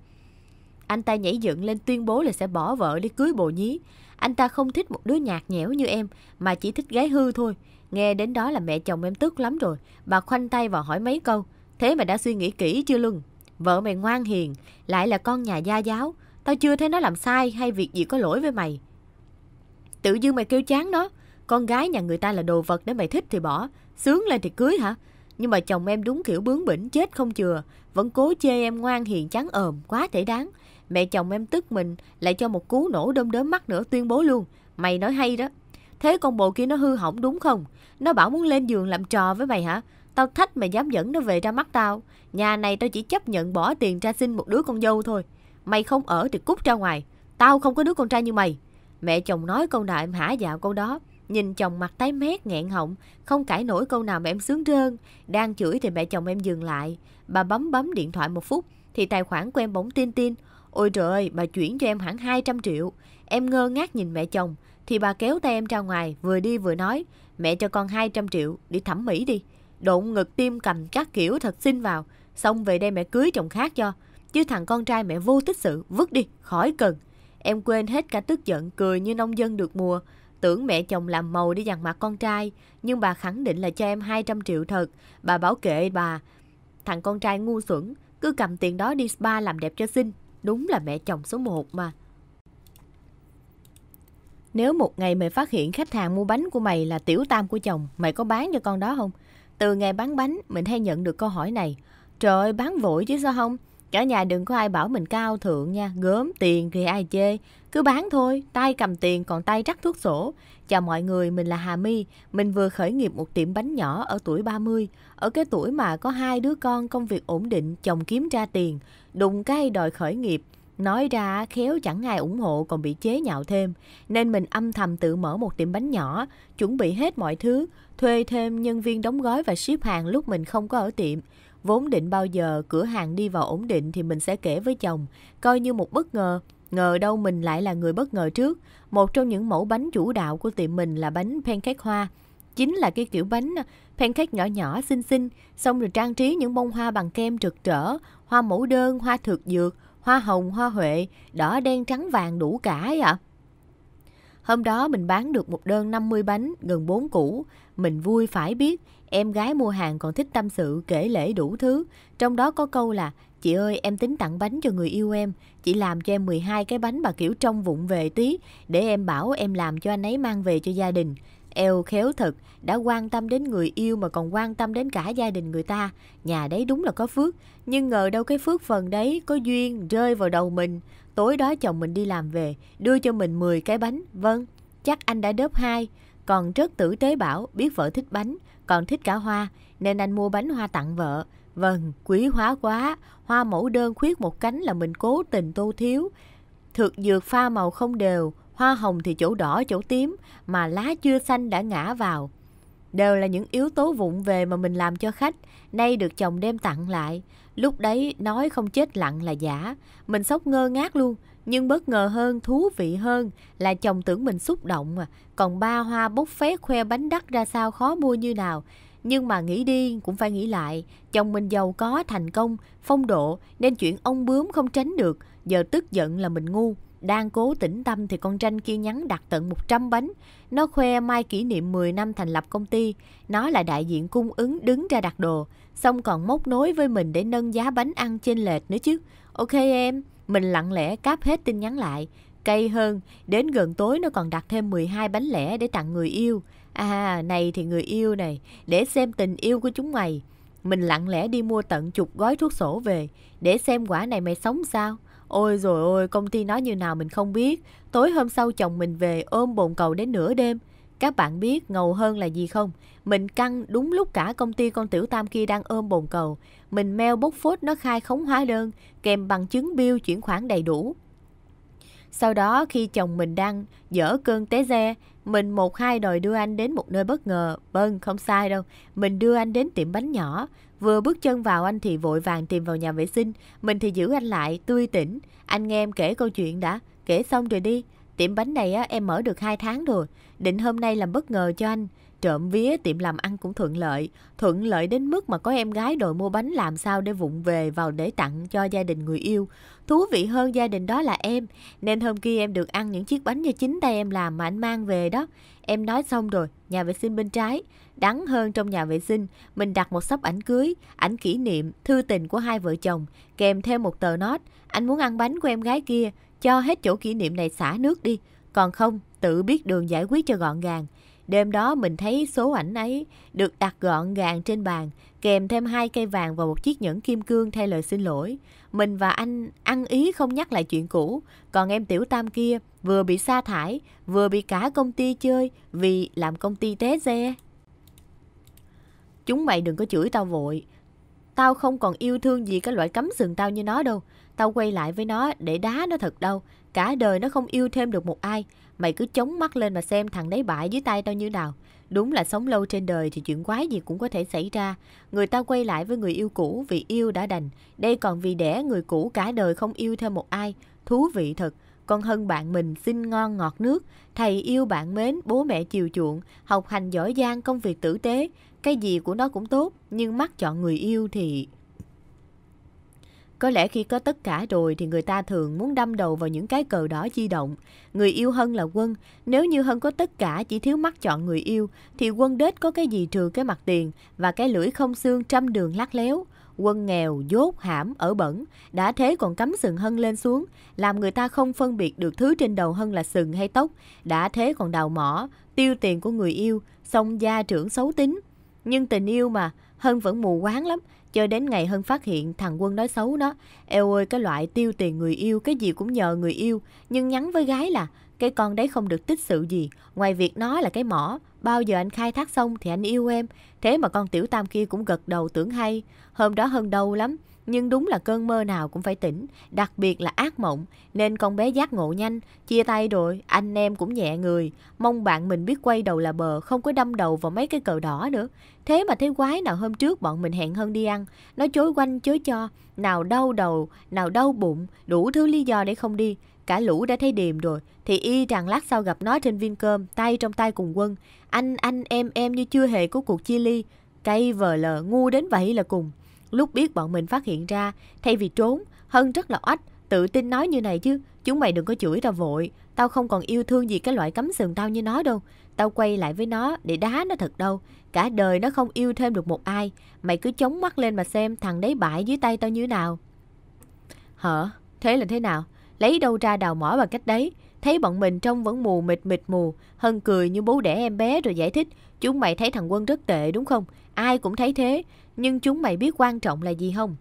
S1: Anh ta nhảy dựng lên tuyên bố là sẽ bỏ vợ để cưới bộ nhí. Anh ta không thích một đứa nhạt nhẽo như em, mà chỉ thích gái hư thôi. Nghe đến đó là mẹ chồng em tức lắm rồi. Bà khoanh tay và hỏi mấy câu. Thế mà đã suy nghĩ kỹ chưa Luân? Vợ mày ngoan hiền, lại là con nhà gia giáo. Tao chưa thấy nó làm sai hay việc gì có lỗi với mày. Tự dưng mày kêu chán nó. Con gái nhà người ta là đồ vật để mày thích thì bỏ. Sướng lên thì cưới hả? Nhưng mà chồng em đúng kiểu bướng bỉnh chết không chừa. Vẫn cố chê em ngoan hiền chán ờm, quá thể đáng. Mẹ chồng em tức mình lại cho một cú nổ đom đóm mắt nữa tuyên bố luôn. Mày nói hay đó. Thế con bộ kia nó hư hỏng đúng không? Nó bảo muốn lên giường làm trò với mày hả? Tao thách mày dám dẫn nó về ra mắt tao Nhà này tao chỉ chấp nhận bỏ tiền ra xin một đứa con dâu thôi Mày không ở thì cút ra ngoài Tao không có đứa con trai như mày Mẹ chồng nói câu nào em hả dạo câu đó Nhìn chồng mặt tái mét nghẹn họng Không cãi nổi câu nào mà em sướng trơn Đang chửi thì mẹ chồng em dừng lại Bà bấm bấm điện thoại một phút Thì tài khoản của em bỗng tin tin Ôi trời ơi, bà chuyển cho em hẳn 200 triệu Em ngơ ngác nhìn mẹ chồng Thì bà kéo tay em ra ngoài Vừa đi vừa nói Mẹ cho con 200 triệu Đi thẩm mỹ đi độn ngực tim cầm các kiểu thật xin vào. Xong về đây mẹ cưới chồng khác cho. Chứ thằng con trai mẹ vô tích sự, vứt đi, khỏi cần. Em quên hết cả tức giận, cười như nông dân được mùa. Tưởng mẹ chồng làm màu để dằn mặt con trai, nhưng bà khẳng định là cho em 200 triệu thật. Bà bảo kệ bà, thằng con trai ngu xuẩn, cứ cầm tiền đó đi spa làm đẹp cho xinh. Đúng là mẹ chồng số 1 mà. Nếu một ngày mày phát hiện khách hàng mua bánh của mày là tiểu tam của chồng, mày có bán cho con đó không? Từ ngày bán bánh, mình hay nhận được câu hỏi này. Trời ơi, bán vội chứ sao không? Cả nhà đừng có ai bảo mình cao thượng nha, gớm tiền thì ai chê. Cứ bán thôi, tay cầm tiền còn tay rắc thuốc sổ. Chào mọi người, mình là Hà My. Mình vừa khởi nghiệp một tiệm bánh nhỏ ở tuổi 30. Ở cái tuổi mà có hai đứa con, công việc ổn định, chồng kiếm ra tiền. Đùng cái đòi khởi nghiệp, Nói ra khéo chẳng ai ủng hộ còn bị chế nhạo thêm, nên mình âm thầm tự mở một tiệm bánh nhỏ, chuẩn bị hết mọi thứ, thuê thêm nhân viên đóng gói và ship hàng lúc mình không có ở tiệm. Vốn định bao giờ cửa hàng đi vào ổn định thì mình sẽ kể với chồng, coi như một bất ngờ. Ngờ đâu mình lại là người bất ngờ trước. Một trong những mẫu bánh chủ đạo của tiệm mình là bánh pancake hoa. Chính là cái kiểu bánh à, pancake nhỏ nhỏ xinh xinh, xong rồi trang trí những bông hoa bằng kem rực rỡ, hoa mẫu đơn, hoa thực dược, hoa hồng, hoa huệ, đỏ đen trắng vàng đủ cả ấy ạ. À. Hôm đó mình bán được một đơn 50 bánh, gần 4 củ. Mình vui phải biết, em gái mua hàng còn thích tâm sự, kể lễ đủ thứ. Trong đó có câu là, chị ơi em tính tặng bánh cho người yêu em, chị làm cho em 12 cái bánh bà kiểu trong vụng về tí, để em bảo em làm cho anh ấy mang về cho gia đình. Eo khéo thật, đã quan tâm đến người yêu mà còn quan tâm đến cả gia đình người ta. Nhà đấy đúng là có phước, nhưng ngờ đâu cái phước phần đấy có duyên rơi vào đầu mình. Tối đó chồng mình đi làm về, đưa cho mình 10 cái bánh. Vâng, chắc anh đã đớp hai. Còn rất tử tế bảo, biết vợ thích bánh, còn thích cả hoa, nên anh mua bánh hoa tặng vợ. Vâng, quý hóa quá, hoa mẫu đơn khuyết một cánh là mình cố tình tô thiếu. Thực dược pha màu không đều, Hoa hồng thì chỗ đỏ, chỗ tím, mà lá chưa xanh đã ngã vào. Đều là những yếu tố vụng về mà mình làm cho khách, nay được chồng đem tặng lại. Lúc đấy nói không chết lặng là giả, mình sốc ngơ ngác luôn, nhưng bất ngờ hơn, thú vị hơn là chồng tưởng mình xúc động à. Còn ba hoa bốc phét khoe bánh đắt ra sao khó mua như nào. Nhưng mà nghĩ đi cũng phải nghĩ lại, chồng mình giàu có, thành công, phong độ nên chuyện ông bướm không tránh được, giờ tức giận là mình ngu. Đang cố tĩnh tâm thì con tranh kia nhắn đặt tận 100 bánh. Nó khoe mai kỷ niệm 10 năm thành lập công ty. Nó là đại diện cung ứng đứng ra đặt đồ. Xong còn móc nối với mình để nâng giá bánh ăn trên lệch nữa chứ. Ok em, mình lặng lẽ cáp hết tin nhắn lại. Cây hơn, đến gần tối nó còn đặt thêm 12 bánh lẻ để tặng người yêu. À, này thì người yêu này, để xem tình yêu của chúng mày. Mình lặng lẽ đi mua tận chục gói thuốc sổ về, để xem quả này mày sống sao. Ôi rồi ôi, công ty nói như nào mình không biết. Tối hôm sau chồng mình về ôm bồn cầu đến nửa đêm. Các bạn biết ngầu hơn là gì không? Mình căng đúng lúc cả công ty con tiểu tam kia đang ôm bồn cầu. Mình mail bốc phốt nó khai khống hóa đơn, kèm bằng chứng bill chuyển khoản đầy đủ. Sau đó khi chồng mình đang dở cơn té xe mình một hai đòi đưa anh đến một nơi bất ngờ. Vâng, không sai đâu. Mình đưa anh đến tiệm bánh nhỏ. Vừa bước chân vào anh thì vội vàng tìm vào nhà vệ sinh, mình thì giữ anh lại, tươi tỉnh. Anh nghe em kể câu chuyện đã, kể xong rồi đi. Tiệm bánh này á, em mở được 2 tháng rồi, định hôm nay làm bất ngờ cho anh. Trộm vía tiệm làm ăn cũng thuận lợi, thuận lợi đến mức mà có em gái đội mua bánh làm sao để vụng về vào để tặng cho gia đình người yêu. Thú vị hơn gia đình đó là em, nên hôm kia em được ăn những chiếc bánh do chính tay em làm mà anh mang về đó. Em nói xong rồi, nhà vệ sinh bên trái. Đắng hơn trong nhà vệ sinh, mình đặt một sấp ảnh cưới, ảnh kỷ niệm, thư tình của hai vợ chồng, kèm thêm một tờ nót. Anh muốn ăn bánh của em gái kia, cho hết chỗ kỷ niệm này xả nước đi. Còn không, tự biết đường giải quyết cho gọn gàng. Đêm đó mình thấy số ảnh ấy được đặt gọn gàng trên bàn, kèm thêm hai cây vàng và một chiếc nhẫn kim cương thay lời xin lỗi. Mình và anh ăn ý không nhắc lại chuyện cũ, còn em Tiểu Tam kia vừa bị sa thải, vừa bị cả công ty chơi vì làm công ty té xe. Chúng mày đừng có chửi tao vội. Tao không còn yêu thương gì cái loại cấm sừng tao như nó đâu. Tao quay lại với nó để đá nó thật đâu. Cả đời nó không yêu thêm được một ai. Mày cứ chống mắt lên mà xem thằng đấy bại dưới tay tao như nào. Đúng là sống lâu trên đời thì chuyện quái gì cũng có thể xảy ra. Người ta quay lại với người yêu cũ vì yêu đã đành. Đây còn vì đẻ người cũ cả đời không yêu thêm một ai. Thú vị thật. còn hơn bạn mình xinh ngon ngọt nước. Thầy yêu bạn mến, bố mẹ chiều chuộng. Học hành giỏi giang, công việc tử tế. Cái gì của nó cũng tốt. Nhưng mắt chọn người yêu thì... Có lẽ khi có tất cả rồi thì người ta thường muốn đâm đầu vào những cái cờ đó di động. Người yêu Hân là Quân. Nếu như Hân có tất cả chỉ thiếu mắt chọn người yêu, thì Quân đết có cái gì trừ cái mặt tiền và cái lưỡi không xương trăm đường lắc léo. Quân nghèo, dốt, hãm, ở bẩn, đã thế còn cắm sừng Hân lên xuống, làm người ta không phân biệt được thứ trên đầu Hân là sừng hay tóc, đã thế còn đào mỏ, tiêu tiền của người yêu, xong gia trưởng xấu tính. Nhưng tình yêu mà, Hân vẫn mù quáng lắm, cho đến ngày Hân phát hiện thằng Quân nói xấu nó. Eo ơi cái loại tiêu tiền người yêu, cái gì cũng nhờ người yêu. Nhưng nhắn với gái là cái con đấy không được tích sự gì. Ngoài việc nó là cái mỏ, bao giờ anh khai thác xong thì anh yêu em. Thế mà con tiểu tam kia cũng gật đầu tưởng hay. Hôm đó Hân đau lắm. Nhưng đúng là cơn mơ nào cũng phải tỉnh, đặc biệt là ác mộng, nên con bé giác ngộ nhanh, chia tay rồi, anh em cũng nhẹ người, mong bạn mình biết quay đầu là bờ, không có đâm đầu vào mấy cái cờ đỏ nữa. Thế mà thấy quái nào hôm trước bọn mình hẹn hơn đi ăn, nó chối quanh chối cho, nào đau đầu, nào đau bụng, đủ thứ lý do để không đi. Cả lũ đã thấy điềm rồi, thì y rằng lát sau gặp nó trên viên cơm, tay trong tay cùng quân. Anh, anh, em, em như chưa hề có cuộc chia ly. Cây vờ lờ ngu đến vậy là cùng. Lúc biết bọn mình phát hiện ra, thay vì trốn, Hân rất là oách, tự tin nói như này chứ. Chúng mày đừng có chửi tao vội, tao không còn yêu thương gì cái loại cấm sừng tao như nó đâu. Tao quay lại với nó để đá nó thật đâu. Cả đời nó không yêu thêm được một ai. Mày cứ chống mắt lên mà xem thằng đấy bại dưới tay tao như nào. Hả? Thế là thế nào? Lấy đâu ra đào mỏ bằng cách đấy? Thấy bọn mình trông vẫn mù mịt mịt mù. Hân cười như bố đẻ em bé rồi giải thích. Chúng mày thấy thằng Quân rất tệ đúng không? Ai cũng thấy thế. Nhưng chúng mày biết quan trọng là gì không?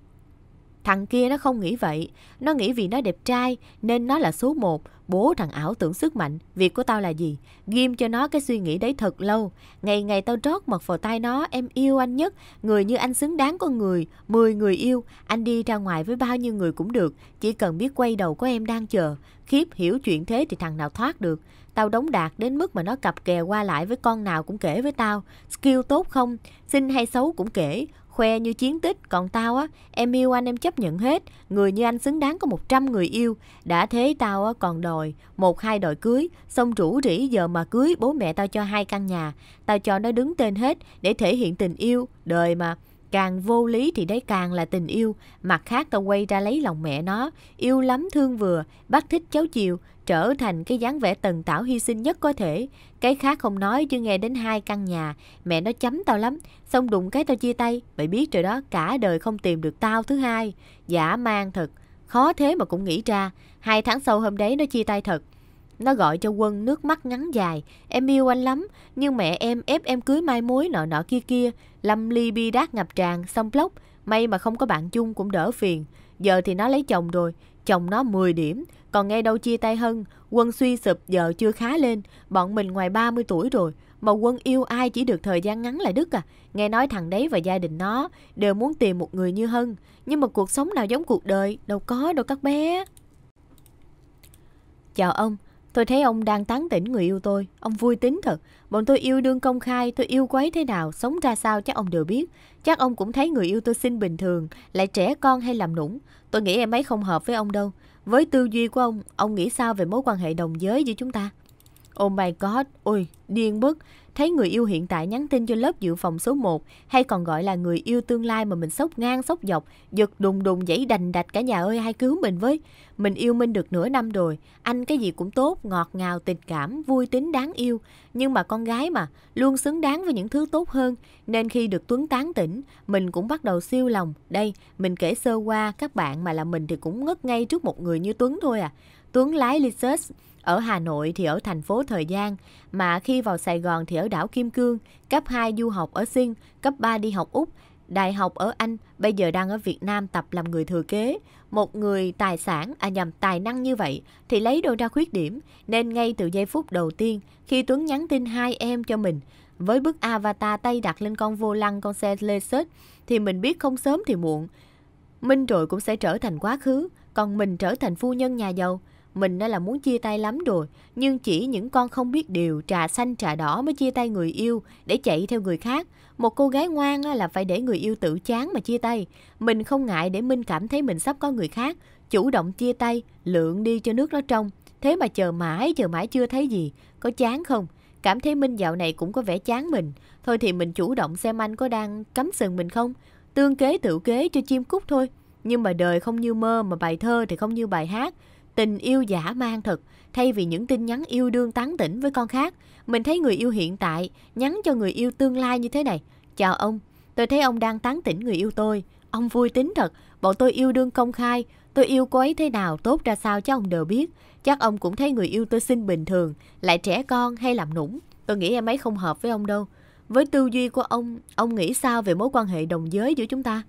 S1: Thằng kia nó không nghĩ vậy. Nó nghĩ vì nó đẹp trai nên nó là số 1. Bố thằng ảo tưởng sức mạnh. Việc của tao là gì? Ghim cho nó cái suy nghĩ đấy thật lâu. Ngày ngày tao trót mật vào tay nó. Em yêu anh nhất. Người như anh xứng đáng con người. Mười người yêu. Anh đi ra ngoài với bao nhiêu người cũng được. Chỉ cần biết quay đầu có em đang chờ. Khiếp hiểu chuyện thế thì thằng nào thoát được. Tao đóng đạt đến mức mà nó cặp kè qua lại với con nào cũng kể với tao. Skill tốt không, xinh hay xấu cũng kể, khoe như chiến tích. Còn tao á, em yêu anh em chấp nhận hết. Người như anh xứng đáng có 100 người yêu. Đã thế tao á, còn đòi, một hai đòi cưới. Xong rủ rỉ giờ mà cưới, bố mẹ tao cho hai căn nhà. Tao cho nó đứng tên hết để thể hiện tình yêu. Đời mà, càng vô lý thì đấy càng là tình yêu mặt khác tao quay ra lấy lòng mẹ nó yêu lắm thương vừa bắt thích cháu chiều trở thành cái dáng vẻ tần tảo hy sinh nhất có thể cái khác không nói chứ nghe đến hai căn nhà mẹ nó chấm tao lắm xong đụng cái tao chia tay mày biết rồi đó cả đời không tìm được tao thứ hai giả mang thật khó thế mà cũng nghĩ ra hai tháng sau hôm đấy nó chia tay thật nó gọi cho Quân nước mắt ngắn dài. Em yêu anh lắm, nhưng mẹ em ép em cưới mai mối nọ nọ kia kia. Lâm ly bi đát ngập tràn, xong lốc May mà không có bạn chung cũng đỡ phiền. Giờ thì nó lấy chồng rồi, chồng nó 10 điểm. Còn nghe đâu chia tay hơn Quân suy sụp giờ chưa khá lên. Bọn mình ngoài 30 tuổi rồi, mà Quân yêu ai chỉ được thời gian ngắn là đứt à. Nghe nói thằng đấy và gia đình nó đều muốn tìm một người như hơn Nhưng mà cuộc sống nào giống cuộc đời, đâu có đâu các bé. Chào ông, Tôi thấy ông đang tán tỉnh người yêu tôi, ông vui tính thật. Bọn tôi yêu đương công khai, tôi yêu quấy thế nào, sống ra sao chắc ông đều biết. Chắc ông cũng thấy người yêu tôi xinh bình thường, lại trẻ con hay làm nũng. Tôi nghĩ em ấy không hợp với ông đâu. Với tư duy của ông, ông nghĩ sao về mối quan hệ đồng giới giữa chúng ta? Oh my god, ôi, điên bức thấy người yêu hiện tại nhắn tin cho lớp dự phòng số 1 hay còn gọi là người yêu tương lai mà mình sốc ngang sốc dọc, giật đùng đùng dãy đành đạch cả nhà ơi hay cứu mình với. Mình yêu Minh được nửa năm rồi, anh cái gì cũng tốt, ngọt ngào, tình cảm, vui tính đáng yêu. Nhưng mà con gái mà, luôn xứng đáng với những thứ tốt hơn. Nên khi được Tuấn tán tỉnh, mình cũng bắt đầu siêu lòng. Đây, mình kể sơ qua các bạn mà là mình thì cũng ngất ngay trước một người như Tuấn thôi à. Tuấn lái Lexus ở Hà Nội thì ở thành phố Thời Gian, mà khi vào Sài Gòn thì ở đảo Kim Cương, cấp 2 du học ở Sinh cấp 3 đi học Úc, đại học ở Anh, bây giờ đang ở Việt Nam tập làm người thừa kế. Một người tài sản, à nhầm tài năng như vậy thì lấy đâu ra khuyết điểm. Nên ngay từ giây phút đầu tiên khi Tuấn nhắn tin hai em cho mình, với bức avatar tay đặt lên con vô lăng con xe Lexus thì mình biết không sớm thì muộn. Minh rồi cũng sẽ trở thành quá khứ, còn mình trở thành phu nhân nhà giàu. Mình đã là muốn chia tay lắm rồi, nhưng chỉ những con không biết điều trà xanh trà đỏ mới chia tay người yêu để chạy theo người khác. Một cô gái ngoan là phải để người yêu tự chán mà chia tay. Mình không ngại để Minh cảm thấy mình sắp có người khác, chủ động chia tay, lượng đi cho nước nó trong. Thế mà chờ mãi, chờ mãi chưa thấy gì, có chán không? Cảm thấy Minh dạo này cũng có vẻ chán mình. Thôi thì mình chủ động xem anh có đang cấm sừng mình không? Tương kế tự kế cho chim cút thôi. Nhưng mà đời không như mơ mà bài thơ thì không như bài hát tình yêu giả mang thật thay vì những tin nhắn yêu đương tán tỉnh với con khác mình thấy người yêu hiện tại nhắn cho người yêu tương lai như thế này chào ông tôi thấy ông đang tán tỉnh người yêu tôi ông vui tính thật bọn tôi yêu đương công khai tôi yêu cô ấy thế nào tốt ra sao chắc ông đều biết chắc ông cũng thấy người yêu tôi xinh bình thường lại trẻ con hay làm nũng tôi nghĩ em ấy không hợp với ông đâu với tư duy của ông ông nghĩ sao về mối quan hệ đồng giới giữa chúng ta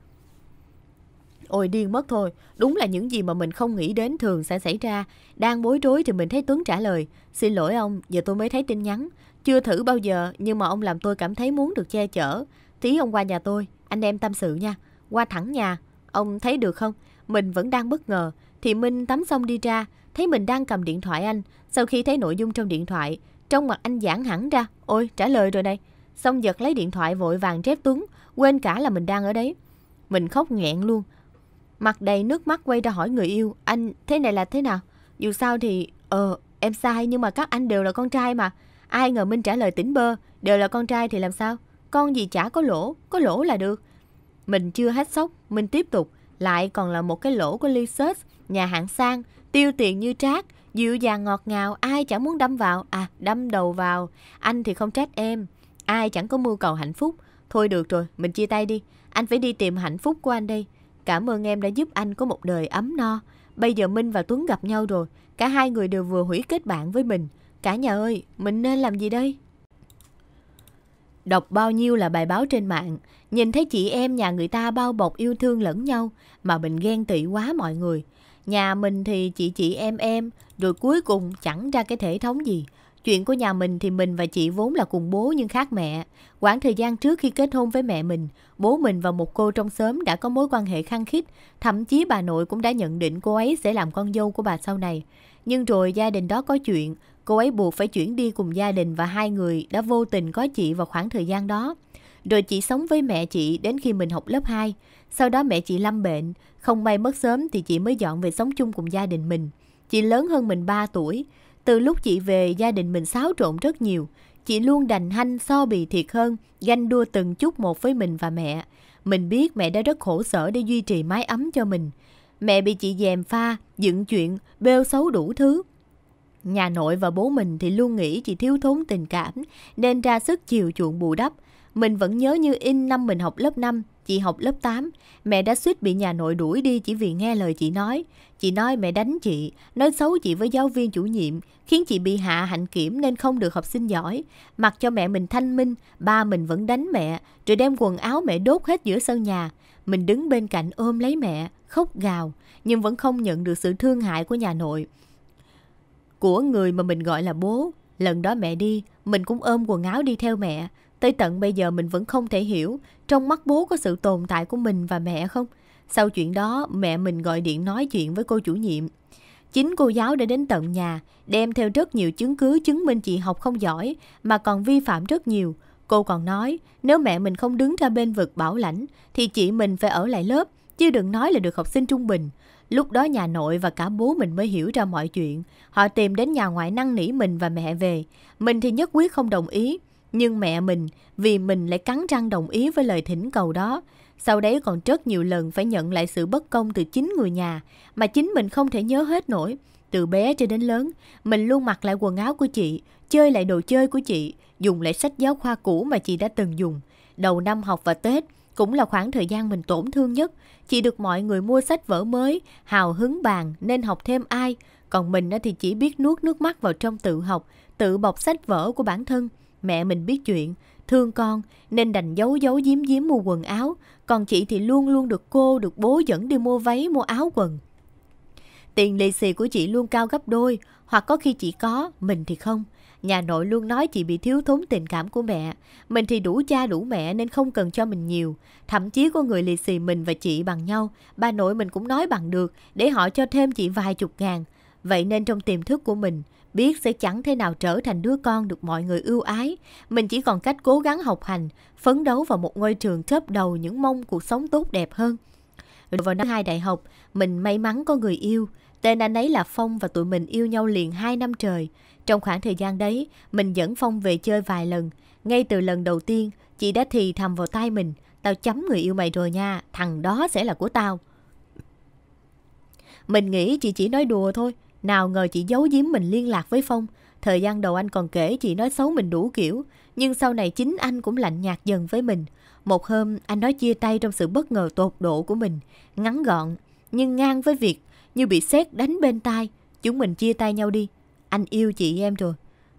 S1: Ôi điên mất thôi, đúng là những gì mà mình không nghĩ đến thường sẽ xảy ra. Đang bối rối thì mình thấy Tuấn trả lời. Xin lỗi ông, giờ tôi mới thấy tin nhắn. Chưa thử bao giờ nhưng mà ông làm tôi cảm thấy muốn được che chở. Tí ông qua nhà tôi, anh em tâm sự nha. Qua thẳng nhà, ông thấy được không? Mình vẫn đang bất ngờ. Thì Minh tắm xong đi ra, thấy mình đang cầm điện thoại anh. Sau khi thấy nội dung trong điện thoại, trong mặt anh giãn hẳn ra. Ôi, trả lời rồi đây Xong giật lấy điện thoại vội vàng chép Tuấn, quên cả là mình đang ở đấy. Mình khóc nghẹn luôn, Mặt đầy nước mắt quay ra hỏi người yêu Anh thế này là thế nào Dù sao thì Ờ em sai nhưng mà các anh đều là con trai mà Ai ngờ Minh trả lời tỉnh bơ Đều là con trai thì làm sao Con gì chả có lỗ Có lỗ là được Mình chưa hết sốc Minh tiếp tục Lại còn là một cái lỗ của ly Search Nhà hạng sang Tiêu tiền như trác Dịu dàng ngọt ngào Ai chẳng muốn đâm vào À đâm đầu vào Anh thì không trách em Ai chẳng có mưu cầu hạnh phúc Thôi được rồi Mình chia tay đi Anh phải đi tìm hạnh phúc của anh đây Cảm ơn em đã giúp anh có một đời ấm no. Bây giờ Minh và Tuấn gặp nhau rồi, cả hai người đều vừa hủy kết bạn với mình. Cả nhà ơi, mình nên làm gì đây? Đọc bao nhiêu là bài báo trên mạng, nhìn thấy chị em nhà người ta bao bọc yêu thương lẫn nhau mà mình ghen tị quá mọi người. Nhà mình thì chị chị em em, rồi cuối cùng chẳng ra cái thể thống gì. Chuyện của nhà mình thì mình và chị vốn là cùng bố nhưng khác mẹ. Quãng thời gian trước khi kết hôn với mẹ mình, bố mình và một cô trong xóm đã có mối quan hệ khăng khít, thậm chí bà nội cũng đã nhận định cô ấy sẽ làm con dâu của bà sau này. Nhưng rồi gia đình đó có chuyện, cô ấy buộc phải chuyển đi cùng gia đình và hai người đã vô tình có chị vào khoảng thời gian đó. Rồi chị sống với mẹ chị đến khi mình học lớp 2. Sau đó mẹ chị lâm bệnh, không may mất sớm thì chị mới dọn về sống chung cùng gia đình mình. Chị lớn hơn mình 3 tuổi, từ lúc chị về, gia đình mình xáo trộn rất nhiều. Chị luôn đành hanh so bì thiệt hơn, ganh đua từng chút một với mình và mẹ. Mình biết mẹ đã rất khổ sở để duy trì mái ấm cho mình. Mẹ bị chị dèm pha, dựng chuyện, bêu xấu đủ thứ. Nhà nội và bố mình thì luôn nghĩ chị thiếu thốn tình cảm, nên ra sức chiều chuộng bù đắp. Mình vẫn nhớ như in năm mình học lớp 5, chị học lớp 8, mẹ đã suýt bị nhà nội đuổi đi chỉ vì nghe lời chị nói. Chị nói mẹ đánh chị, nói xấu chị với giáo viên chủ nhiệm, khiến chị bị hạ hạnh kiểm nên không được học sinh giỏi. Mặc cho mẹ mình thanh minh, ba mình vẫn đánh mẹ, rồi đem quần áo mẹ đốt hết giữa sân nhà. Mình đứng bên cạnh ôm lấy mẹ, khóc gào, nhưng vẫn không nhận được sự thương hại của nhà nội. Của người mà mình gọi là bố, lần đó mẹ đi, mình cũng ôm quần áo đi theo mẹ. Tới tận bây giờ mình vẫn không thể hiểu trong mắt bố có sự tồn tại của mình và mẹ không. Sau chuyện đó, mẹ mình gọi điện nói chuyện với cô chủ nhiệm. Chính cô giáo đã đến tận nhà, đem theo rất nhiều chứng cứ chứng minh chị học không giỏi mà còn vi phạm rất nhiều. Cô còn nói, nếu mẹ mình không đứng ra bên vực bảo lãnh thì chị mình phải ở lại lớp, chứ đừng nói là được học sinh trung bình. Lúc đó nhà nội và cả bố mình mới hiểu ra mọi chuyện. Họ tìm đến nhà ngoại năn nỉ mình và mẹ về. Mình thì nhất quyết không đồng ý. Nhưng mẹ mình vì mình lại cắn răng đồng ý với lời thỉnh cầu đó. Sau đấy còn rất nhiều lần phải nhận lại sự bất công từ chính người nhà mà chính mình không thể nhớ hết nổi. Từ bé cho đến lớn, mình luôn mặc lại quần áo của chị, chơi lại đồ chơi của chị, dùng lại sách giáo khoa cũ mà chị đã từng dùng. Đầu năm học và Tết cũng là khoảng thời gian mình tổn thương nhất. Chị được mọi người mua sách vở mới, hào hứng bàn nên học thêm ai. Còn mình thì chỉ biết nuốt nước mắt vào trong tự học, tự bọc sách vở của bản thân. Mẹ mình biết chuyện, thương con nên đành giấu giấu giếm giếm mua quần áo, còn chị thì luôn luôn được cô, được bố dẫn đi mua váy, mua áo quần. Tiền lì xì của chị luôn cao gấp đôi, hoặc có khi chị có, mình thì không. Nhà nội luôn nói chị bị thiếu thốn tình cảm của mẹ. Mình thì đủ cha đủ mẹ nên không cần cho mình nhiều. Thậm chí có người lì xì mình và chị bằng nhau, bà nội mình cũng nói bằng được để họ cho thêm chị vài chục ngàn. Vậy nên trong tiềm thức của mình, biết sẽ chẳng thể nào trở thành đứa con được mọi người ưu ái. Mình chỉ còn cách cố gắng học hành, phấn đấu vào một ngôi trường chớp đầu những mong cuộc sống tốt đẹp hơn. Rồi vào năm hai đại học, mình may mắn có người yêu. Tên anh ấy là Phong và tụi mình yêu nhau liền 2 năm trời. Trong khoảng thời gian đấy, mình dẫn Phong về chơi vài lần. Ngay từ lần đầu tiên, chị đã thì thầm vào tai mình. Tao chấm người yêu mày rồi nha, thằng đó sẽ là của tao. Mình nghĩ chị chỉ nói đùa thôi, nào ngờ chị giấu giếm mình liên lạc với Phong. Thời gian đầu anh còn kể chị nói xấu mình đủ kiểu. Nhưng sau này chính anh cũng lạnh nhạt dần với mình. Một hôm, anh nói chia tay trong sự bất ngờ tột độ của mình. Ngắn gọn, nhưng ngang với việc như bị xét đánh bên tai. Chúng mình chia tay nhau đi. Anh yêu chị em rồi.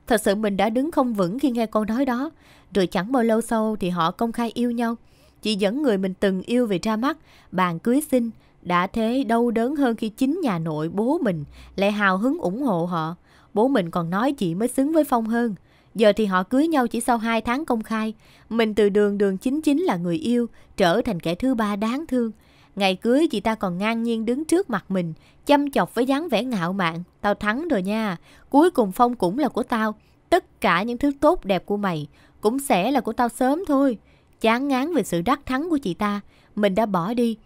S1: Thật sự mình đã đứng không vững khi nghe con nói đó. Rồi chẳng bao lâu sau thì họ công khai yêu nhau. Chị dẫn người mình từng yêu về ra mắt, bàn cưới xin, đã thế đau đớn hơn khi chính nhà nội bố mình lại hào hứng ủng hộ họ. Bố mình còn nói chị mới xứng với Phong hơn. Giờ thì họ cưới nhau chỉ sau 2 tháng công khai. Mình từ đường đường chính chính là người yêu, trở thành kẻ thứ ba đáng thương. Ngày cưới chị ta còn ngang nhiên đứng trước mặt mình, chăm chọc với dáng vẻ ngạo mạn. Tao thắng rồi nha, cuối cùng Phong cũng là của tao. Tất cả những thứ tốt đẹp của mày cũng sẽ là của tao sớm thôi. Chán ngán về sự đắc thắng của chị ta, mình đã bỏ đi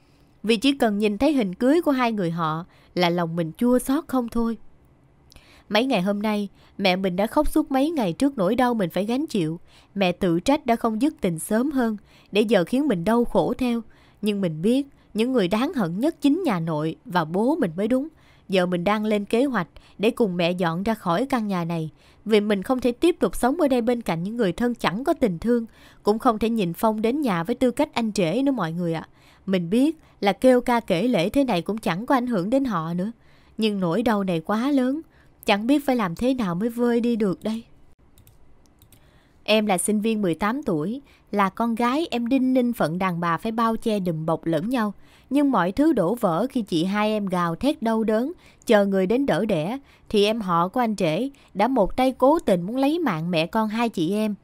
S1: vì chỉ cần nhìn thấy hình cưới của hai người họ là lòng mình chua xót không thôi. Mấy ngày hôm nay, mẹ mình đã khóc suốt mấy ngày trước nỗi đau mình phải gánh chịu. Mẹ tự trách đã không dứt tình sớm hơn, để giờ khiến mình đau khổ theo. Nhưng mình biết, những người đáng hận nhất chính nhà nội và bố mình mới đúng. Giờ mình đang lên kế hoạch để cùng mẹ dọn ra khỏi căn nhà này. Vì mình không thể tiếp tục sống ở đây bên cạnh những người thân chẳng có tình thương. Cũng không thể nhìn Phong đến nhà với tư cách anh trễ nữa mọi người ạ. À. Mình biết là kêu ca kể lễ thế này cũng chẳng có ảnh hưởng đến họ nữa. Nhưng nỗi đau này quá lớn, chẳng biết phải làm thế nào mới vơi đi được đây. Em là sinh viên 18 tuổi, là con gái em đinh ninh phận đàn bà phải bao che đùm bọc lẫn nhau. Nhưng mọi thứ đổ vỡ khi chị hai em gào thét đau đớn, chờ người đến đỡ đẻ, thì em họ của anh trễ đã một tay cố tình muốn lấy mạng mẹ con hai chị em.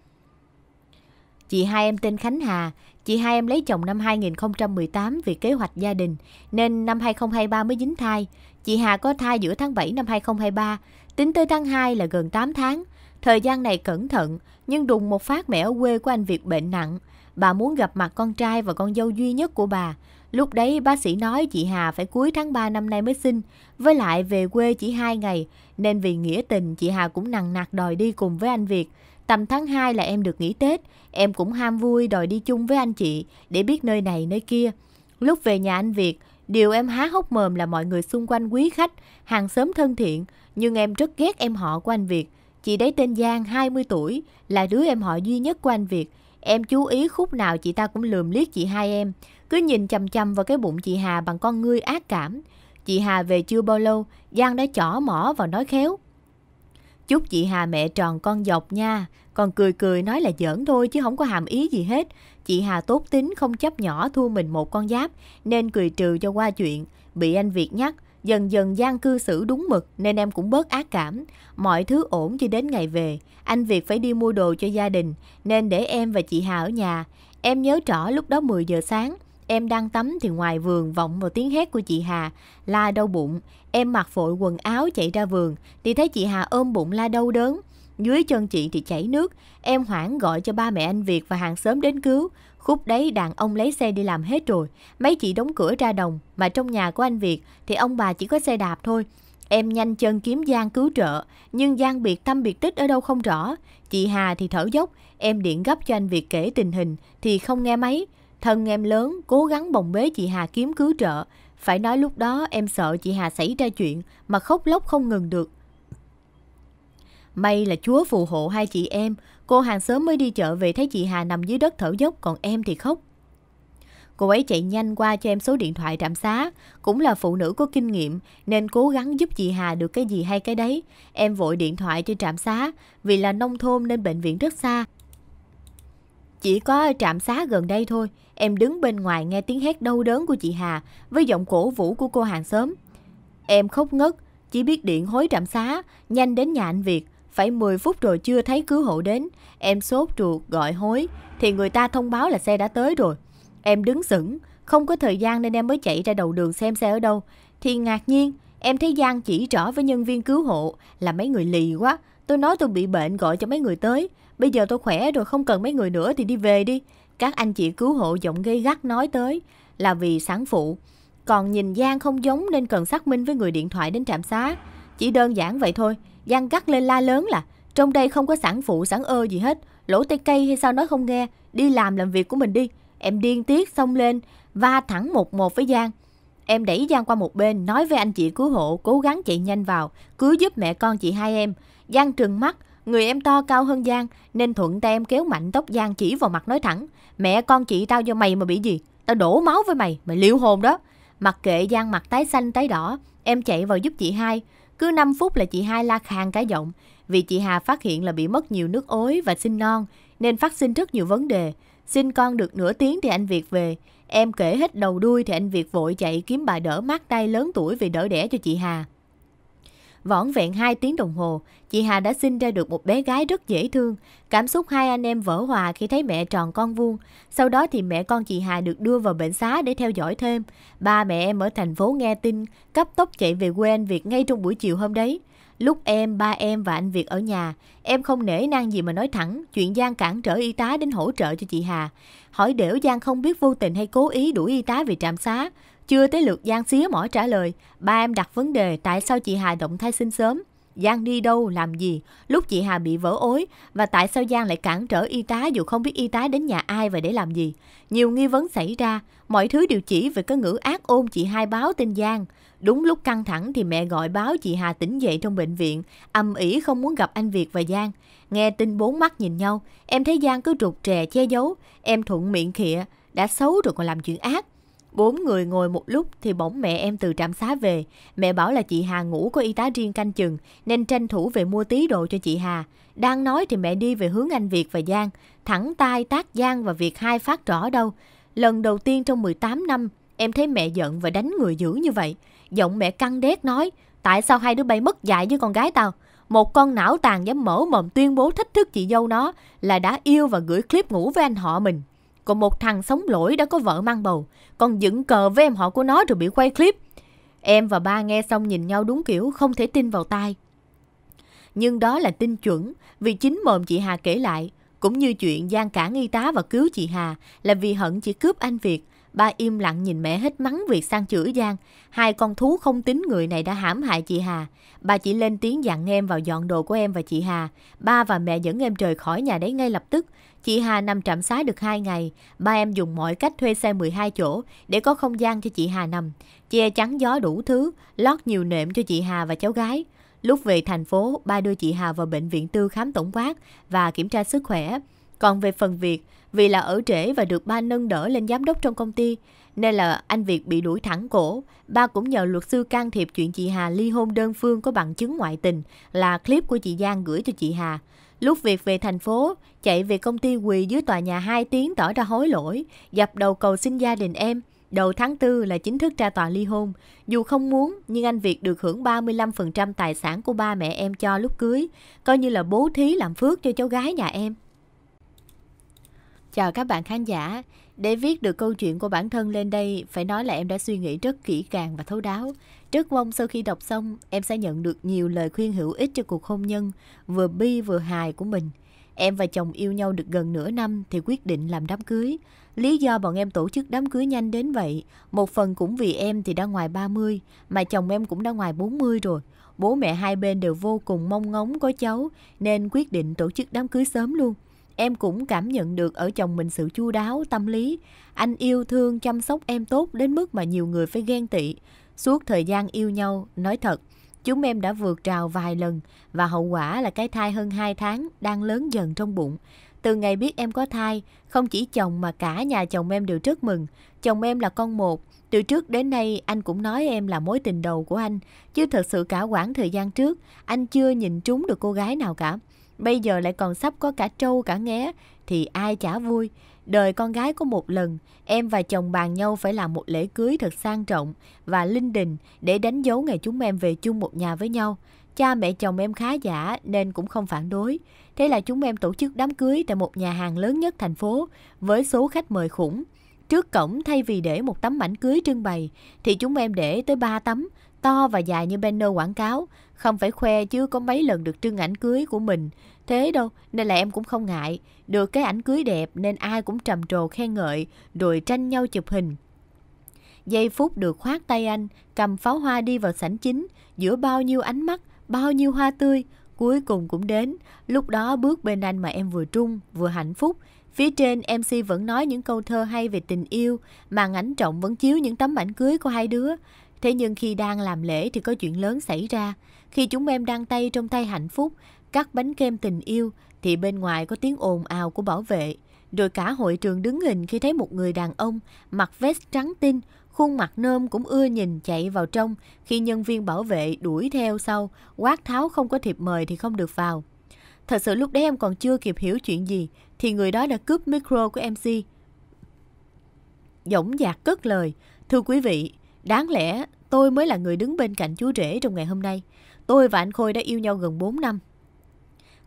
S1: Chị hai em tên Khánh Hà, Chị hai em lấy chồng năm 2018 vì kế hoạch gia đình, nên năm 2023 mới dính thai. Chị Hà có thai giữa tháng 7 năm 2023, tính tới tháng 2 là gần 8 tháng. Thời gian này cẩn thận, nhưng đùng một phát mẹ ở quê của anh Việt bệnh nặng. Bà muốn gặp mặt con trai và con dâu duy nhất của bà. Lúc đấy bác sĩ nói chị Hà phải cuối tháng 3 năm nay mới sinh, với lại về quê chỉ 2 ngày, nên vì nghĩa tình chị Hà cũng nặng nặc đòi đi cùng với anh Việt. Tầm tháng 2 là em được nghỉ Tết, em cũng ham vui đòi đi chung với anh chị để biết nơi này nơi kia. Lúc về nhà anh Việt, điều em há hốc mồm là mọi người xung quanh quý khách, hàng xóm thân thiện, nhưng em rất ghét em họ của anh Việt. Chị đấy tên Giang, 20 tuổi, là đứa em họ duy nhất của anh Việt. Em chú ý khúc nào chị ta cũng lườm liếc chị hai em, cứ nhìn chằm chằm vào cái bụng chị Hà bằng con ngươi ác cảm. Chị Hà về chưa bao lâu, Giang đã chỏ mỏ và nói khéo. Chúc chị Hà mẹ tròn con dọc nha. Còn cười cười nói là giỡn thôi chứ không có hàm ý gì hết. Chị Hà tốt tính không chấp nhỏ thua mình một con giáp nên cười trừ cho qua chuyện. Bị anh Việt nhắc, dần dần gian cư xử đúng mực nên em cũng bớt ác cảm. Mọi thứ ổn cho đến ngày về. Anh Việt phải đi mua đồ cho gia đình nên để em và chị Hà ở nhà. Em nhớ rõ lúc đó 10 giờ sáng. Em đang tắm thì ngoài vườn vọng vào tiếng hét của chị Hà, la đau bụng. Em mặc vội quần áo chạy ra vườn thì thấy chị Hà ôm bụng la đau đớn. Dưới chân chị thì chảy nước, em hoảng gọi cho ba mẹ anh Việt và hàng xóm đến cứu. Khúc đấy đàn ông lấy xe đi làm hết rồi, mấy chị đóng cửa ra đồng, mà trong nhà của anh Việt thì ông bà chỉ có xe đạp thôi. Em nhanh chân kiếm Giang cứu trợ, nhưng Giang biệt tâm biệt tích ở đâu không rõ. Chị Hà thì thở dốc, em điện gấp cho anh Việt kể tình hình thì không nghe máy. Thân em lớn, cố gắng bồng bế chị Hà kiếm cứu trợ, phải nói lúc đó em sợ chị Hà xảy ra chuyện mà khóc lóc không ngừng được. May là Chúa phù hộ hai chị em, cô hàng sớm mới đi chợ về thấy chị Hà nằm dưới đất thở dốc còn em thì khóc. Cô ấy chạy nhanh qua cho em số điện thoại trạm xá, cũng là phụ nữ có kinh nghiệm nên cố gắng giúp chị Hà được cái gì hay cái đấy. Em vội điện thoại cho trạm xá, vì là nông thôn nên bệnh viện rất xa. Chỉ có trạm xá gần đây thôi, Em đứng bên ngoài nghe tiếng hét đau đớn của chị Hà với giọng cổ vũ của cô hàng xóm. Em khóc ngất, chỉ biết điện hối trạm xá, nhanh đến nhà anh Việt. Phải 10 phút rồi chưa thấy cứu hộ đến. Em sốt ruột gọi hối, thì người ta thông báo là xe đã tới rồi. Em đứng sững, không có thời gian nên em mới chạy ra đầu đường xem xe ở đâu. Thì ngạc nhiên, em thấy Giang chỉ rõ với nhân viên cứu hộ là mấy người lì quá. Tôi nói tôi bị bệnh gọi cho mấy người tới. Bây giờ tôi khỏe rồi không cần mấy người nữa thì đi về đi các anh chị cứu hộ giọng gây gắt nói tới là vì sản phụ. Còn nhìn Giang không giống nên cần xác minh với người điện thoại đến trạm xá. Chỉ đơn giản vậy thôi, Giang gắt lên la lớn là trong đây không có sản phụ sản ơ gì hết, lỗ tay cây hay sao nói không nghe, đi làm làm việc của mình đi. Em điên tiết xông lên, va thẳng một một với Giang. Em đẩy Giang qua một bên, nói với anh chị cứu hộ, cố gắng chạy nhanh vào, cứu giúp mẹ con chị hai em. Giang trừng mắt, người em to cao hơn Giang, nên thuận tay em kéo mạnh tóc Giang chỉ vào mặt nói thẳng. Mẹ con chị tao cho mày mà bị gì Tao đổ máu với mày Mày liêu hồn đó Mặc kệ gian mặt tái xanh tái đỏ Em chạy vào giúp chị hai Cứ 5 phút là chị hai la khàn cả giọng Vì chị Hà phát hiện là bị mất nhiều nước ối và sinh non Nên phát sinh rất nhiều vấn đề Xin con được nửa tiếng thì anh Việt về Em kể hết đầu đuôi thì anh Việt vội chạy kiếm bà đỡ mát tay lớn tuổi vì đỡ đẻ cho chị Hà Võn vẹn 2 tiếng đồng hồ, chị Hà đã sinh ra được một bé gái rất dễ thương. Cảm xúc hai anh em vỡ hòa khi thấy mẹ tròn con vuông. Sau đó thì mẹ con chị Hà được đưa vào bệnh xá để theo dõi thêm. Ba mẹ em ở thành phố nghe tin, cấp tốc chạy về quê anh Việt ngay trong buổi chiều hôm đấy. Lúc em, ba em và anh Việt ở nhà, em không nể nang gì mà nói thẳng chuyện Giang cản trở y tá đến hỗ trợ cho chị Hà. Hỏi đểu Giang không biết vô tình hay cố ý đuổi y tá về trạm xá. Chưa tới lượt Giang xía mỏi trả lời, ba em đặt vấn đề tại sao chị Hà động thai sinh sớm. Giang đi đâu, làm gì, lúc chị Hà bị vỡ ối và tại sao Giang lại cản trở y tá dù không biết y tá đến nhà ai và để làm gì. Nhiều nghi vấn xảy ra, mọi thứ đều chỉ về cái ngữ ác ôn chị hai báo tên Giang. Đúng lúc căng thẳng thì mẹ gọi báo chị Hà tỉnh dậy trong bệnh viện, âm ỉ không muốn gặp anh Việt và Giang. Nghe tin bốn mắt nhìn nhau, em thấy Giang cứ trục rè che giấu, em thuận miệng khịa, đã xấu rồi còn làm chuyện ác. Bốn người ngồi một lúc thì bỗng mẹ em từ trạm xá về. Mẹ bảo là chị Hà ngủ có y tá riêng canh chừng nên tranh thủ về mua tí đồ cho chị Hà. Đang nói thì mẹ đi về hướng anh Việt và Giang. Thẳng tay tác Giang và Việt hai phát rõ đâu. Lần đầu tiên trong 18 năm em thấy mẹ giận và đánh người dữ như vậy. Giọng mẹ căng đét nói tại sao hai đứa bay mất dạy với con gái tao. Một con não tàn dám mở mồm tuyên bố thách thức chị dâu nó là đã yêu và gửi clip ngủ với anh họ mình. Còn một thằng sống lỗi đã có vợ mang bầu Còn dựng cờ với em họ của nó rồi bị quay clip Em và ba nghe xong nhìn nhau đúng kiểu không thể tin vào tai Nhưng đó là tin chuẩn Vì chính mồm chị Hà kể lại Cũng như chuyện gian cả nghi tá và cứu chị Hà Là vì hận chỉ cướp anh Việt Ba im lặng nhìn mẹ hết mắng việc sang chửi Giang. Hai con thú không tính người này đã hãm hại chị Hà. Ba chỉ lên tiếng dặn em vào dọn đồ của em và chị Hà. Ba và mẹ dẫn em rời khỏi nhà đấy ngay lập tức. Chị Hà nằm trạm xá được 2 ngày, ba em dùng mọi cách thuê xe 12 chỗ để có không gian cho chị Hà nằm, che chắn gió đủ thứ, lót nhiều nệm cho chị Hà và cháu gái. Lúc về thành phố, ba đưa chị Hà vào bệnh viện tư khám tổng quát và kiểm tra sức khỏe. Còn về phần việc, vì là ở trễ và được ba nâng đỡ lên giám đốc trong công ty, nên là anh Việt bị đuổi thẳng cổ. Ba cũng nhờ luật sư can thiệp chuyện chị Hà ly hôn đơn phương có bằng chứng ngoại tình là clip của chị Giang gửi cho chị Hà. Lúc Việt về thành phố, chạy về công ty quỳ dưới tòa nhà 2 tiếng tỏ ra hối lỗi, dập đầu cầu xin gia đình em. Đầu tháng 4 là chính thức ra tòa ly hôn. Dù không muốn, nhưng anh Việt được hưởng 35% tài sản của ba mẹ em cho lúc cưới, coi như là bố thí làm phước cho cháu gái nhà em. Chào các bạn khán giả, để viết được câu chuyện của bản thân lên đây, phải nói là em đã suy nghĩ rất kỹ càng và thấu đáo. Rất mong sau khi đọc xong, em sẽ nhận được nhiều lời khuyên hữu ích cho cuộc hôn nhân, vừa bi vừa hài của mình – Em và chồng yêu nhau được gần nửa năm thì quyết định làm đám cưới. Lý do bọn em tổ chức đám cưới nhanh đến vậy, một phần cũng vì em thì đã ngoài 30, mà chồng em cũng đã ngoài 40 rồi. Bố mẹ hai bên đều vô cùng mong ngóng có cháu nên quyết định tổ chức đám cưới sớm luôn. Em cũng cảm nhận được ở chồng mình sự chu đáo, tâm lý. Anh yêu thương, chăm sóc em tốt đến mức mà nhiều người phải ghen tị. Suốt thời gian yêu nhau, nói thật, Chúng em đã vượt trào vài lần và hậu quả là cái thai hơn 2 tháng đang lớn dần trong bụng. Từ ngày biết em có thai, không chỉ chồng mà cả nhà chồng em đều rất mừng. Chồng em là con một, từ trước đến nay anh cũng nói em là mối tình đầu của anh, chứ thật sự cả quãng thời gian trước anh chưa nhìn trúng được cô gái nào cả. Bây giờ lại còn sắp có cả trâu cả nghé thì ai chả vui. Đời con gái có một lần, em và chồng bàn nhau phải làm một lễ cưới thật sang trọng và linh đình để đánh dấu ngày chúng em về chung một nhà với nhau. Cha mẹ chồng em khá giả nên cũng không phản đối. Thế là chúng em tổ chức đám cưới tại một nhà hàng lớn nhất thành phố với số khách mời khủng. Trước cổng thay vì để một tấm ảnh cưới trưng bày thì chúng em để tới ba tấm to và dài như banner quảng cáo. Không phải khoe chứ có mấy lần được trưng ảnh cưới của mình thế đâu nên là em cũng không ngại được cái ảnh cưới đẹp nên ai cũng trầm trồ khen ngợi rồi tranh nhau chụp hình giây phút được khoát tay anh cầm pháo hoa đi vào sảnh chính giữa bao nhiêu ánh mắt bao nhiêu hoa tươi cuối cùng cũng đến lúc đó bước bên anh mà em vừa trung vừa hạnh phúc Phía trên MC vẫn nói những câu thơ hay về tình yêu, màn ảnh trọng vẫn chiếu những tấm ảnh cưới của hai đứa. Thế nhưng khi đang làm lễ thì có chuyện lớn xảy ra. Khi chúng em đang tay trong tay hạnh phúc, cắt bánh kem tình yêu thì bên ngoài có tiếng ồn ào của bảo vệ. Rồi cả hội trường đứng hình khi thấy một người đàn ông mặc vest trắng tinh, khuôn mặt nơm cũng ưa nhìn chạy vào trong khi nhân viên bảo vệ đuổi theo sau, quát tháo không có thiệp mời thì không được vào. Thật sự lúc đấy em còn chưa kịp hiểu chuyện gì thì người đó đã cướp micro của MC. Dõng dạc cất lời, thưa quý vị, đáng lẽ tôi mới là người đứng bên cạnh chú rể trong ngày hôm nay. Tôi và anh Khôi đã yêu nhau gần 4 năm.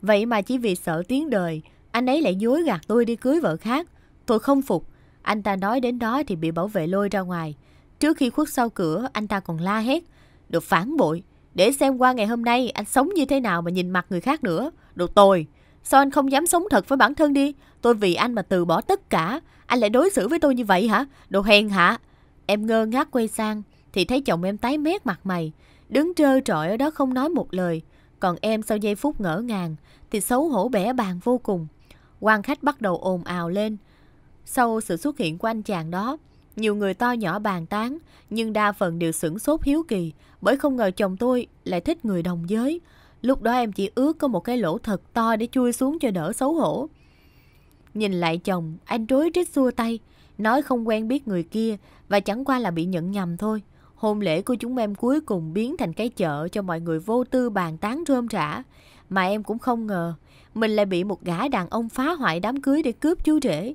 S1: Vậy mà chỉ vì sợ tiếng đời, anh ấy lại dối gạt tôi đi cưới vợ khác. Tôi không phục. Anh ta nói đến đó thì bị bảo vệ lôi ra ngoài. Trước khi khuất sau cửa, anh ta còn la hét. Được phản bội. Để xem qua ngày hôm nay anh sống như thế nào mà nhìn mặt người khác nữa. Đồ tồi. Sao anh không dám sống thật với bản thân đi? Tôi vì anh mà từ bỏ tất cả. Anh lại đối xử với tôi như vậy hả? Đồ hèn hả Em ngơ ngác quay sang thì thấy chồng em tái mét mặt mày. Đứng trơ trọi ở đó không nói một lời. Còn em sau giây phút ngỡ ngàng thì xấu hổ bẻ bàn vô cùng. quan khách bắt đầu ồn ào lên. Sau sự xuất hiện của anh chàng đó, nhiều người to nhỏ bàn tán, nhưng đa phần đều sửng sốt hiếu kỳ, bởi không ngờ chồng tôi lại thích người đồng giới. Lúc đó em chỉ ước có một cái lỗ thật to để chui xuống cho đỡ xấu hổ. Nhìn lại chồng, anh trối trích xua tay, nói không quen biết người kia và chẳng qua là bị nhận nhầm thôi hôn lễ của chúng em cuối cùng biến thành cái chợ cho mọi người vô tư bàn tán rơm rã. Mà em cũng không ngờ, mình lại bị một gã đàn ông phá hoại đám cưới để cướp chú rể.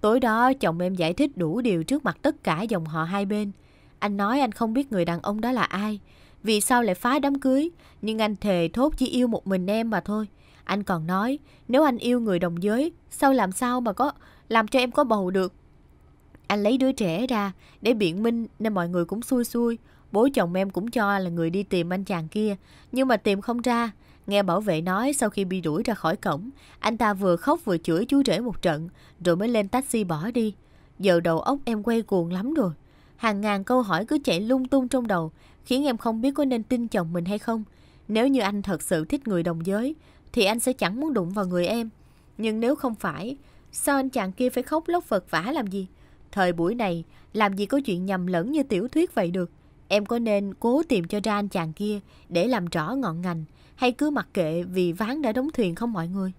S1: Tối đó chồng em giải thích đủ điều trước mặt tất cả dòng họ hai bên. Anh nói anh không biết người đàn ông đó là ai, vì sao lại phá đám cưới, nhưng anh thề thốt chỉ yêu một mình em mà thôi. Anh còn nói, nếu anh yêu người đồng giới, sao làm sao mà có làm cho em có bầu được? Anh lấy đứa trẻ ra để biện minh nên mọi người cũng xui xui. Bố chồng em cũng cho là người đi tìm anh chàng kia, nhưng mà tìm không ra. Nghe bảo vệ nói sau khi bị đuổi ra khỏi cổng, anh ta vừa khóc vừa chửi chú rể một trận, rồi mới lên taxi bỏ đi. Giờ đầu óc em quay cuồng lắm rồi. Hàng ngàn câu hỏi cứ chạy lung tung trong đầu, khiến em không biết có nên tin chồng mình hay không. Nếu như anh thật sự thích người đồng giới, thì anh sẽ chẳng muốn đụng vào người em. Nhưng nếu không phải, sao anh chàng kia phải khóc lóc vật vả làm gì? Thời buổi này, làm gì có chuyện nhầm lẫn như tiểu thuyết vậy được. Em có nên cố tìm cho ra anh chàng kia để làm rõ ngọn ngành hay cứ mặc kệ vì ván đã đóng thuyền không mọi người?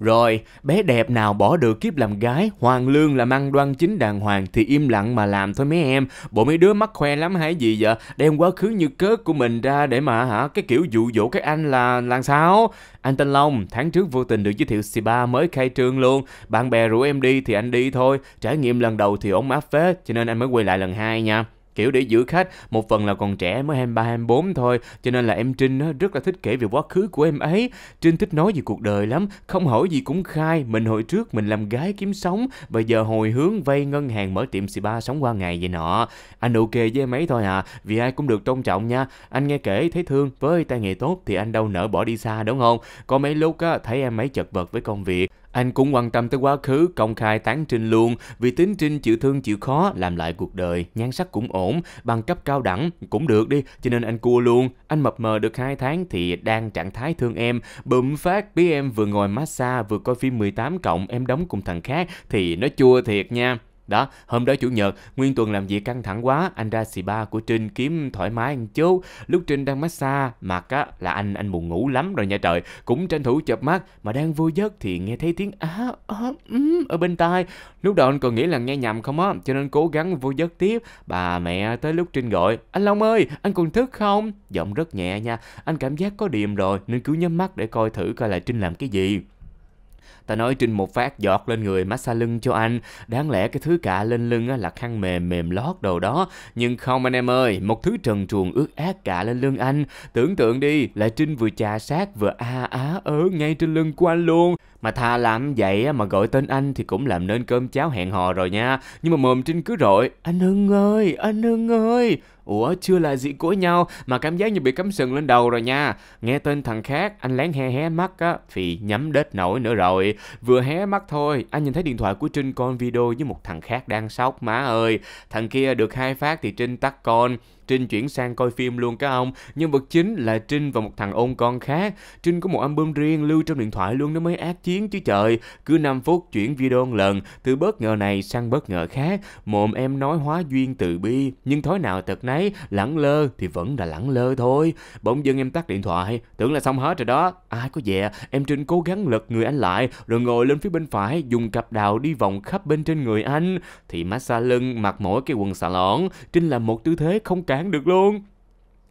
S2: Rồi, bé đẹp nào bỏ được kiếp làm gái, hoàng lương là ăn đoan chính đàng hoàng thì im lặng mà làm thôi mấy em. Bộ mấy đứa mắc khoe lắm hay gì vậy? Đem quá khứ như cớ của mình ra để mà hả, cái kiểu dụ dỗ các anh là làm sao? Anh tên Long, tháng trước vô tình được giới thiệu Siba mới khai trương luôn. Bạn bè rủ em đi thì anh đi thôi. Trải nghiệm lần đầu thì ổn áp phết, cho nên anh mới quay lại lần hai nha kiểu để giữ khách một phần là còn trẻ mới 23 24 thôi cho nên là em Trinh rất là thích kể về quá khứ của em ấy Trinh thích nói về cuộc đời lắm không hỏi gì cũng khai mình hồi trước mình làm gái kiếm sống và giờ hồi hướng vay ngân hàng mở tiệm spa sống qua ngày vậy nọ anh ok với em ấy thôi à vì ai cũng được tôn trọng nha anh nghe kể thấy thương với tay nghề tốt thì anh đâu nỡ bỏ đi xa đúng không có mấy lúc á, thấy em ấy chật vật với công việc anh cũng quan tâm tới quá khứ, công khai tán Trinh luôn, vì tính Trinh chịu thương chịu khó, làm lại cuộc đời, nhan sắc cũng ổn, bằng cấp cao đẳng cũng được đi, cho nên anh cua luôn. Anh mập mờ được 2 tháng thì đang trạng thái thương em, bụm phát biết em vừa ngồi massage vừa coi phim 18 cộng em đóng cùng thằng khác thì nó chua thiệt nha. Đó, hôm đó chủ nhật, Nguyên Tuần làm việc căng thẳng quá, anh ra xì ba của Trinh kiếm thoải mái ăn chút. Lúc Trinh đang massage, mặt á, là anh, anh buồn ngủ lắm rồi nha trời. Cũng tranh thủ chập mắt, mà đang vô giấc thì nghe thấy tiếng á, á, ừm, ở bên tai. Lúc đầu anh còn nghĩ là nghe nhầm không á, cho nên cố gắng vô giấc tiếp. Bà mẹ tới lúc Trinh gọi, anh Long ơi, anh còn thức không? Giọng rất nhẹ nha, anh cảm giác có điềm rồi nên cứ nhắm mắt để coi thử coi là Trinh làm cái gì. Ta nói Trinh một phát giọt lên người massage lưng cho anh. Đáng lẽ cái thứ cạ lên lưng á là khăn mềm mềm lót đồ đó. Nhưng không anh em ơi, một thứ trần truồng ướt át cạ lên lưng anh. Tưởng tượng đi, là Trinh vừa chà sát vừa a á ớ ngay trên lưng của anh luôn. Mà thà làm vậy mà gọi tên anh thì cũng làm nên cơm cháo hẹn hò rồi nha. Nhưng mà mồm Trinh cứ rội, anh Hưng ơi, anh Hưng ơi. Ủa chưa là gì của nhau mà cảm giác như bị cắm sừng lên đầu rồi nha. Nghe tên thằng khác, anh lén hé hé mắt á, thì nhắm đết nổi nữa rồi. Vừa hé mắt thôi, anh nhìn thấy điện thoại của Trinh con video với một thằng khác đang sóc má ơi. Thằng kia được hai phát thì Trinh tắt con. Trinh chuyển sang coi phim luôn các ông. Nhân vật chính là Trinh và một thằng ôn con khác. Trinh có một album riêng lưu trong điện thoại luôn nó mới ác chiến chứ trời. Cứ 5 phút chuyển video một lần, từ bất ngờ này sang bất ngờ khác. Mồm em nói hóa duyên từ bi, nhưng thói nào thật nấy, lẳng lơ thì vẫn là lẳng lơ thôi. Bỗng dưng em tắt điện thoại, tưởng là xong hết rồi đó. Ai có dè, em Trinh cố gắng lật người anh lại, rồi ngồi lên phía bên phải, dùng cặp đào đi vòng khắp bên trên người anh. Thì massage lưng, mặc mỗi cái quần xà lỏn. Trinh làm một tư thế không cần cản được luôn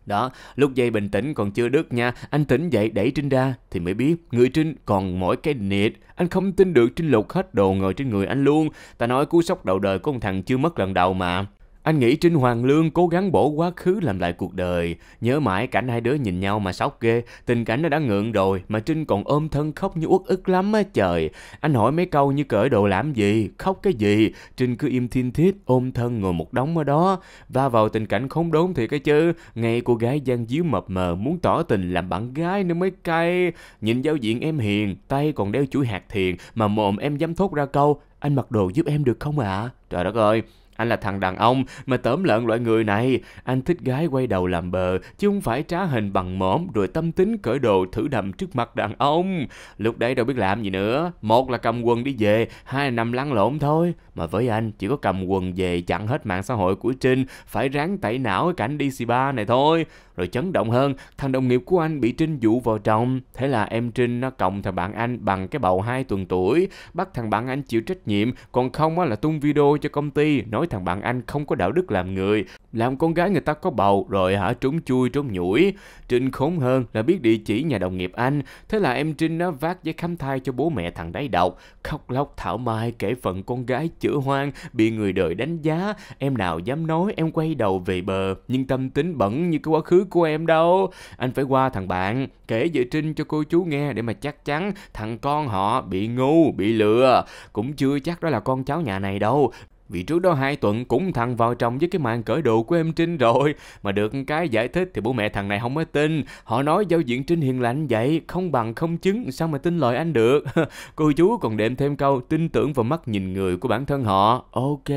S2: đó, lúc dây bình tĩnh còn chưa đứt nha, anh tỉnh dậy đẩy Trinh ra thì mới biết người Trinh còn mỗi cái nịt. Anh không tin được Trinh lục hết đồ ngồi trên người anh luôn. Ta nói cú sốc đầu đời của ông thằng chưa mất lần đầu mà. Anh nghĩ Trinh Hoàng Lương cố gắng bổ quá khứ làm lại cuộc đời. Nhớ mãi cảnh hai đứa nhìn nhau mà sốc ghê. Tình cảnh nó đã ngượng rồi mà Trinh còn ôm thân khóc như uất ức lắm á trời. Anh hỏi mấy câu như cởi đồ làm gì, khóc cái gì. Trinh cứ im thiên thiết ôm thân ngồi một đống ở đó. Va vào tình cảnh không đốn thì cái chứ. ngay cô gái gian díu mập mờ muốn tỏ tình làm bạn gái nữa mới cay. Nhìn giao diện em hiền, tay còn đeo chuỗi hạt thiền mà mồm em dám thốt ra câu anh mặc đồ giúp em được không ạ? À? Trời đất ơi, anh là thằng đàn ông mà tớm lợn loại người này. Anh thích gái quay đầu làm bờ, chứ không phải trá hình bằng mõm rồi tâm tính cởi đồ thử đầm trước mặt đàn ông. Lúc đấy đâu biết làm gì nữa. Một là cầm quần đi về, hai là nằm lăn lộn thôi. Mà với anh, chỉ có cầm quần về chặn hết mạng xã hội của Trinh, phải ráng tẩy não cái cảnh dc ba này thôi. Rồi chấn động hơn, thằng đồng nghiệp của anh bị Trinh dụ vào trong Thế là em Trinh nó cộng thằng bạn anh bằng cái bầu hai tuần tuổi, bắt thằng bạn anh chịu trách nhiệm, còn không là tung video cho công ty, nói nói thằng bạn anh không có đạo đức làm người, làm con gái người ta có bầu rồi hả trốn chui trốn nhủi. Trinh khốn hơn là biết địa chỉ nhà đồng nghiệp anh, thế là em Trinh nó vác giấy khám thai cho bố mẹ thằng đấy đọc, khóc lóc thảo mai kể phận con gái chữa hoang bị người đời đánh giá, em nào dám nói em quay đầu về bờ, nhưng tâm tính bẩn như cái quá khứ của em đâu. Anh phải qua thằng bạn, kể dự Trinh cho cô chú nghe để mà chắc chắn thằng con họ bị ngu, bị lừa, cũng chưa chắc đó là con cháu nhà này đâu, vì trước đó hai tuần cũng thằng vào chồng với cái màn cởi đồ của em Trinh rồi. Mà được cái giải thích thì bố mẹ thằng này không mới tin. Họ nói giao diện Trinh hiền lành vậy, không bằng không chứng, sao mà tin lời anh được. (laughs) Cô chú còn đệm thêm câu tin tưởng vào mắt nhìn người của bản thân họ. Ok,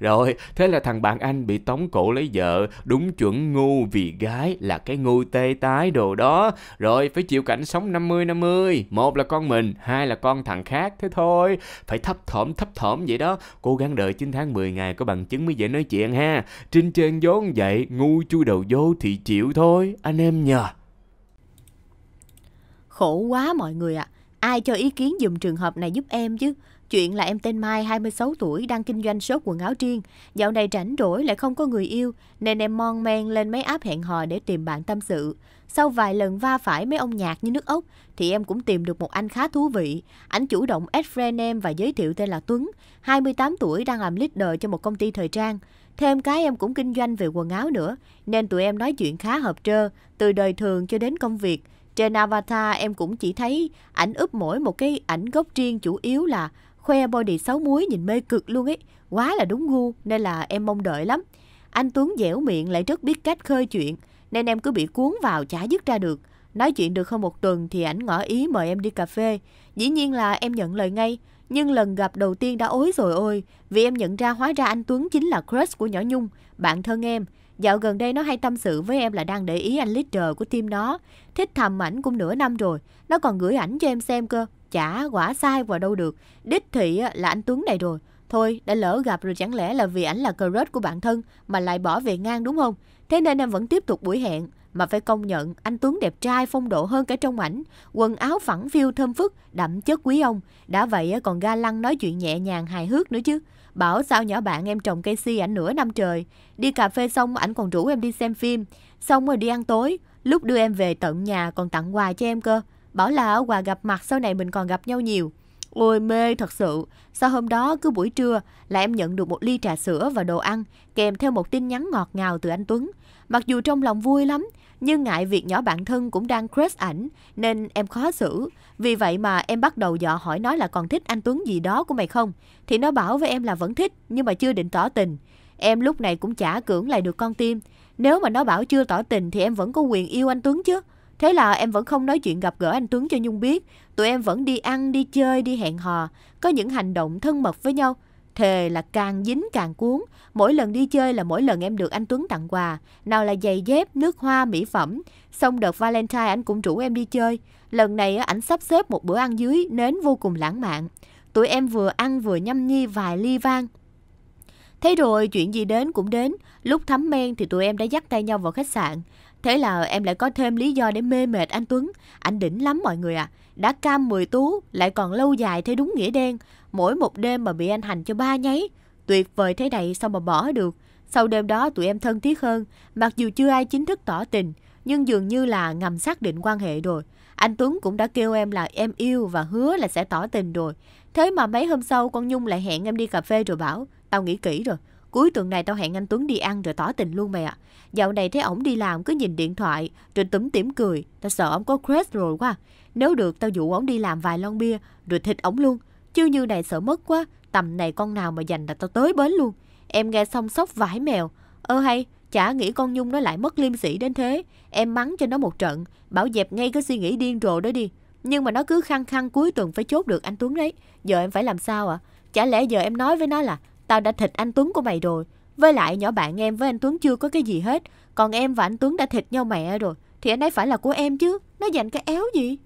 S2: rồi, thế là thằng bạn anh bị tống cổ lấy vợ, đúng chuẩn ngu vì gái là cái ngu tê tái đồ đó. Rồi, phải chịu cảnh sống 50-50. Một là con mình, hai là con thằng khác, thế thôi. Phải thấp thỏm thấp thỏm vậy đó, cố gắng đợi 9 tháng 10 ngày có bằng chứng mới dễ nói chuyện ha. trên trên gió vậy, ngu chui đầu vô thì chịu thôi, anh em nhờ.
S1: Khổ quá mọi người ạ. À. Ai cho ý kiến dùm trường hợp này giúp em chứ? Chuyện là em tên Mai, 26 tuổi, đang kinh doanh shop quần áo riêng. Dạo này rảnh rỗi lại không có người yêu, nên em mon men lên mấy app hẹn hò để tìm bạn tâm sự. Sau vài lần va phải mấy ông nhạc như nước ốc thì em cũng tìm được một anh khá thú vị. Anh chủ động add friend em và giới thiệu tên là Tuấn, 28 tuổi đang làm leader cho một công ty thời trang. Thêm cái em cũng kinh doanh về quần áo nữa, nên tụi em nói chuyện khá hợp trơ, từ đời thường cho đến công việc. Trên avatar em cũng chỉ thấy ảnh úp mỗi một cái ảnh gốc riêng chủ yếu là khoe body xấu muối nhìn mê cực luôn ấy. Quá là đúng gu nên là em mong đợi lắm. Anh Tuấn dẻo miệng lại rất biết cách khơi chuyện nên em cứ bị cuốn vào chả dứt ra được. Nói chuyện được hơn một tuần thì ảnh ngỏ ý mời em đi cà phê. Dĩ nhiên là em nhận lời ngay. Nhưng lần gặp đầu tiên đã ối rồi ôi, vì em nhận ra hóa ra anh Tuấn chính là crush của nhỏ Nhung, bạn thân em. Dạo gần đây nó hay tâm sự với em là đang để ý anh leader của team nó. Thích thầm ảnh cũng nửa năm rồi, nó còn gửi ảnh cho em xem cơ. Chả quả sai vào đâu được, đích thị là anh Tuấn này rồi. Thôi, đã lỡ gặp rồi chẳng lẽ là vì ảnh là crush của bạn thân mà lại bỏ về ngang đúng không? Thế nên em vẫn tiếp tục buổi hẹn, mà phải công nhận anh Tuấn đẹp trai phong độ hơn cả trong ảnh, quần áo phẳng phiu thơm phức, đậm chất quý ông. Đã vậy còn ga lăng nói chuyện nhẹ nhàng hài hước nữa chứ. Bảo sao nhỏ bạn em trồng cây si ảnh nửa năm trời. Đi cà phê xong ảnh còn rủ em đi xem phim, xong rồi đi ăn tối. Lúc đưa em về tận nhà còn tặng quà cho em cơ. Bảo là quà gặp mặt sau này mình còn gặp nhau nhiều. Ôi mê thật sự, sau hôm đó cứ buổi trưa là em nhận được một ly trà sữa và đồ ăn, kèm theo một tin nhắn ngọt ngào từ anh Tuấn. Mặc dù trong lòng vui lắm, nhưng ngại việc nhỏ bạn thân cũng đang crush ảnh nên em khó xử. Vì vậy mà em bắt đầu dọ hỏi nói là còn thích anh Tuấn gì đó của mày không? Thì nó bảo với em là vẫn thích nhưng mà chưa định tỏ tình. Em lúc này cũng chả cưỡng lại được con tim. Nếu mà nó bảo chưa tỏ tình thì em vẫn có quyền yêu anh Tuấn chứ. Thế là em vẫn không nói chuyện gặp gỡ anh Tuấn cho Nhung biết. Tụi em vẫn đi ăn, đi chơi, đi hẹn hò. Có những hành động thân mật với nhau. Thề là càng dính càng cuốn, mỗi lần đi chơi là mỗi lần em được anh Tuấn tặng quà, nào là giày dép, nước hoa, mỹ phẩm. Xong đợt Valentine anh cũng rủ em đi chơi. Lần này ảnh sắp xếp một bữa ăn dưới nến vô cùng lãng mạn. Tụi em vừa ăn vừa nhâm nhi vài ly vang. Thế rồi chuyện gì đến cũng đến, lúc thắm men thì tụi em đã dắt tay nhau vào khách sạn. Thế là em lại có thêm lý do để mê mệt anh Tuấn. Anh đỉnh lắm mọi người ạ. À. Đã cam mười tú, lại còn lâu dài thế đúng nghĩa đen mỗi một đêm mà bị anh hành cho ba nháy. Tuyệt vời thế này sao mà bỏ được. Sau đêm đó tụi em thân thiết hơn, mặc dù chưa ai chính thức tỏ tình, nhưng dường như là ngầm xác định quan hệ rồi. Anh Tuấn cũng đã kêu em là em yêu và hứa là sẽ tỏ tình rồi. Thế mà mấy hôm sau con Nhung lại hẹn em đi cà phê rồi bảo, tao nghĩ kỹ rồi. Cuối tuần này tao hẹn anh Tuấn đi ăn rồi tỏ tình luôn mày ạ. Dạo này thấy ổng đi làm cứ nhìn điện thoại rồi túm tỉm cười. Tao sợ ổng có crush rồi quá. Nếu được tao dụ ổng đi làm vài lon bia rồi thịt ổng luôn. Chứ như này sợ mất quá, tầm này con nào mà dành là tao tới bến luôn. Em nghe xong sốc vải mèo. Ơ hay, chả nghĩ con Nhung nó lại mất liêm sĩ đến thế. Em mắng cho nó một trận, bảo dẹp ngay cái suy nghĩ điên rồ đó đi. Nhưng mà nó cứ khăng khăng cuối tuần phải chốt được anh Tuấn đấy. Giờ em phải làm sao ạ? À? Chả lẽ giờ em nói với nó là tao đã thịt anh Tuấn của mày rồi. Với lại nhỏ bạn em với anh Tuấn chưa có cái gì hết. Còn em và anh Tuấn đã thịt nhau mẹ rồi. Thì anh ấy phải là của em chứ. Nó dành cái éo gì?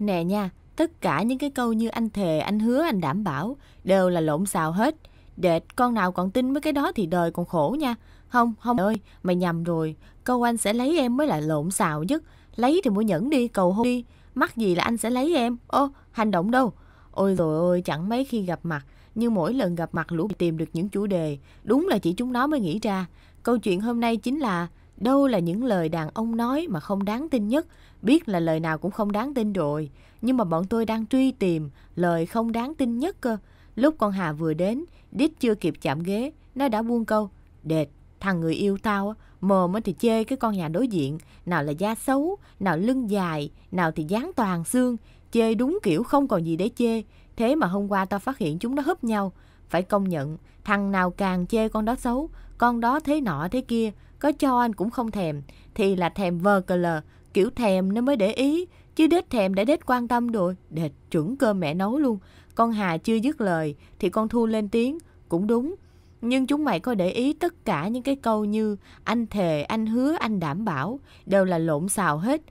S1: Nè nha, tất cả những cái câu như anh thề, anh hứa, anh đảm bảo đều là lộn xào hết. đệt con nào còn tin mấy cái đó thì đời còn khổ nha. Không, không ơi, mày nhầm rồi. Câu anh sẽ lấy em mới là lộn xào nhất. Lấy thì mua nhẫn đi, cầu hôn đi. Mắc gì là anh sẽ lấy em. Ô, hành động đâu? Ôi rồi ôi, chẳng mấy khi gặp mặt. Nhưng mỗi lần gặp mặt lũ tìm được những chủ đề. Đúng là chỉ chúng nó mới nghĩ ra. Câu chuyện hôm nay chính là Đâu là những lời đàn ông nói mà không đáng tin nhất, biết là lời nào cũng không đáng tin rồi. Nhưng mà bọn tôi đang truy tìm lời không đáng tin nhất cơ. Lúc con Hà vừa đến, Đít chưa kịp chạm ghế, nó đã buông câu. Đệt, thằng người yêu tao á, mồm thì chê cái con nhà đối diện, nào là da xấu, nào lưng dài, nào thì dáng toàn xương, chê đúng kiểu không còn gì để chê. Thế mà hôm qua tao phát hiện chúng nó húp nhau. Phải công nhận, thằng nào càng chê con đó xấu, con đó thế nọ thế kia, có cho anh cũng không thèm thì là thèm vờ cờ lờ kiểu thèm nó mới để ý chứ đết thèm để đết quan tâm rồi đệt chuẩn cơm mẹ nấu luôn con hà chưa dứt lời thì con thu lên tiếng cũng đúng nhưng chúng mày có để ý tất cả những cái câu như anh thề anh hứa anh đảm bảo đều là lộn xào hết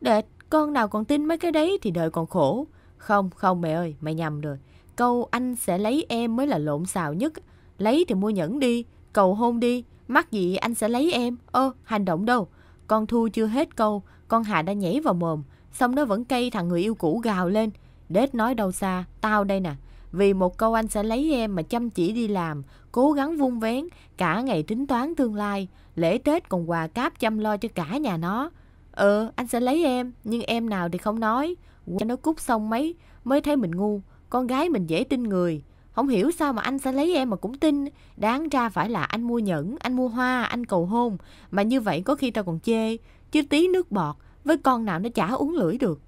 S1: đệt con nào còn tin mấy cái đấy thì đời còn khổ không không mẹ ơi mày nhầm rồi câu anh sẽ lấy em mới là lộn xào nhất lấy thì mua nhẫn đi cầu hôn đi Mắc gì anh sẽ lấy em? Ơ, hành động đâu? Con Thu chưa hết câu, con Hà đã nhảy vào mồm. Xong nó vẫn cây thằng người yêu cũ gào lên. Đết nói đâu xa, tao đây nè. Vì một câu anh sẽ lấy em mà chăm chỉ đi làm, cố gắng vun vén, cả ngày tính toán tương lai, lễ Tết còn quà cáp chăm lo cho cả nhà nó. Ờ, anh sẽ lấy em, nhưng em nào thì không nói. Cho nó cút xong mấy, mới thấy mình ngu, con gái mình dễ tin người không hiểu sao mà anh sẽ lấy em mà cũng tin đáng ra phải là anh mua nhẫn anh mua hoa anh cầu hôn mà như vậy có khi tao còn chê chứ tí nước bọt với con nào nó chả uống lưỡi được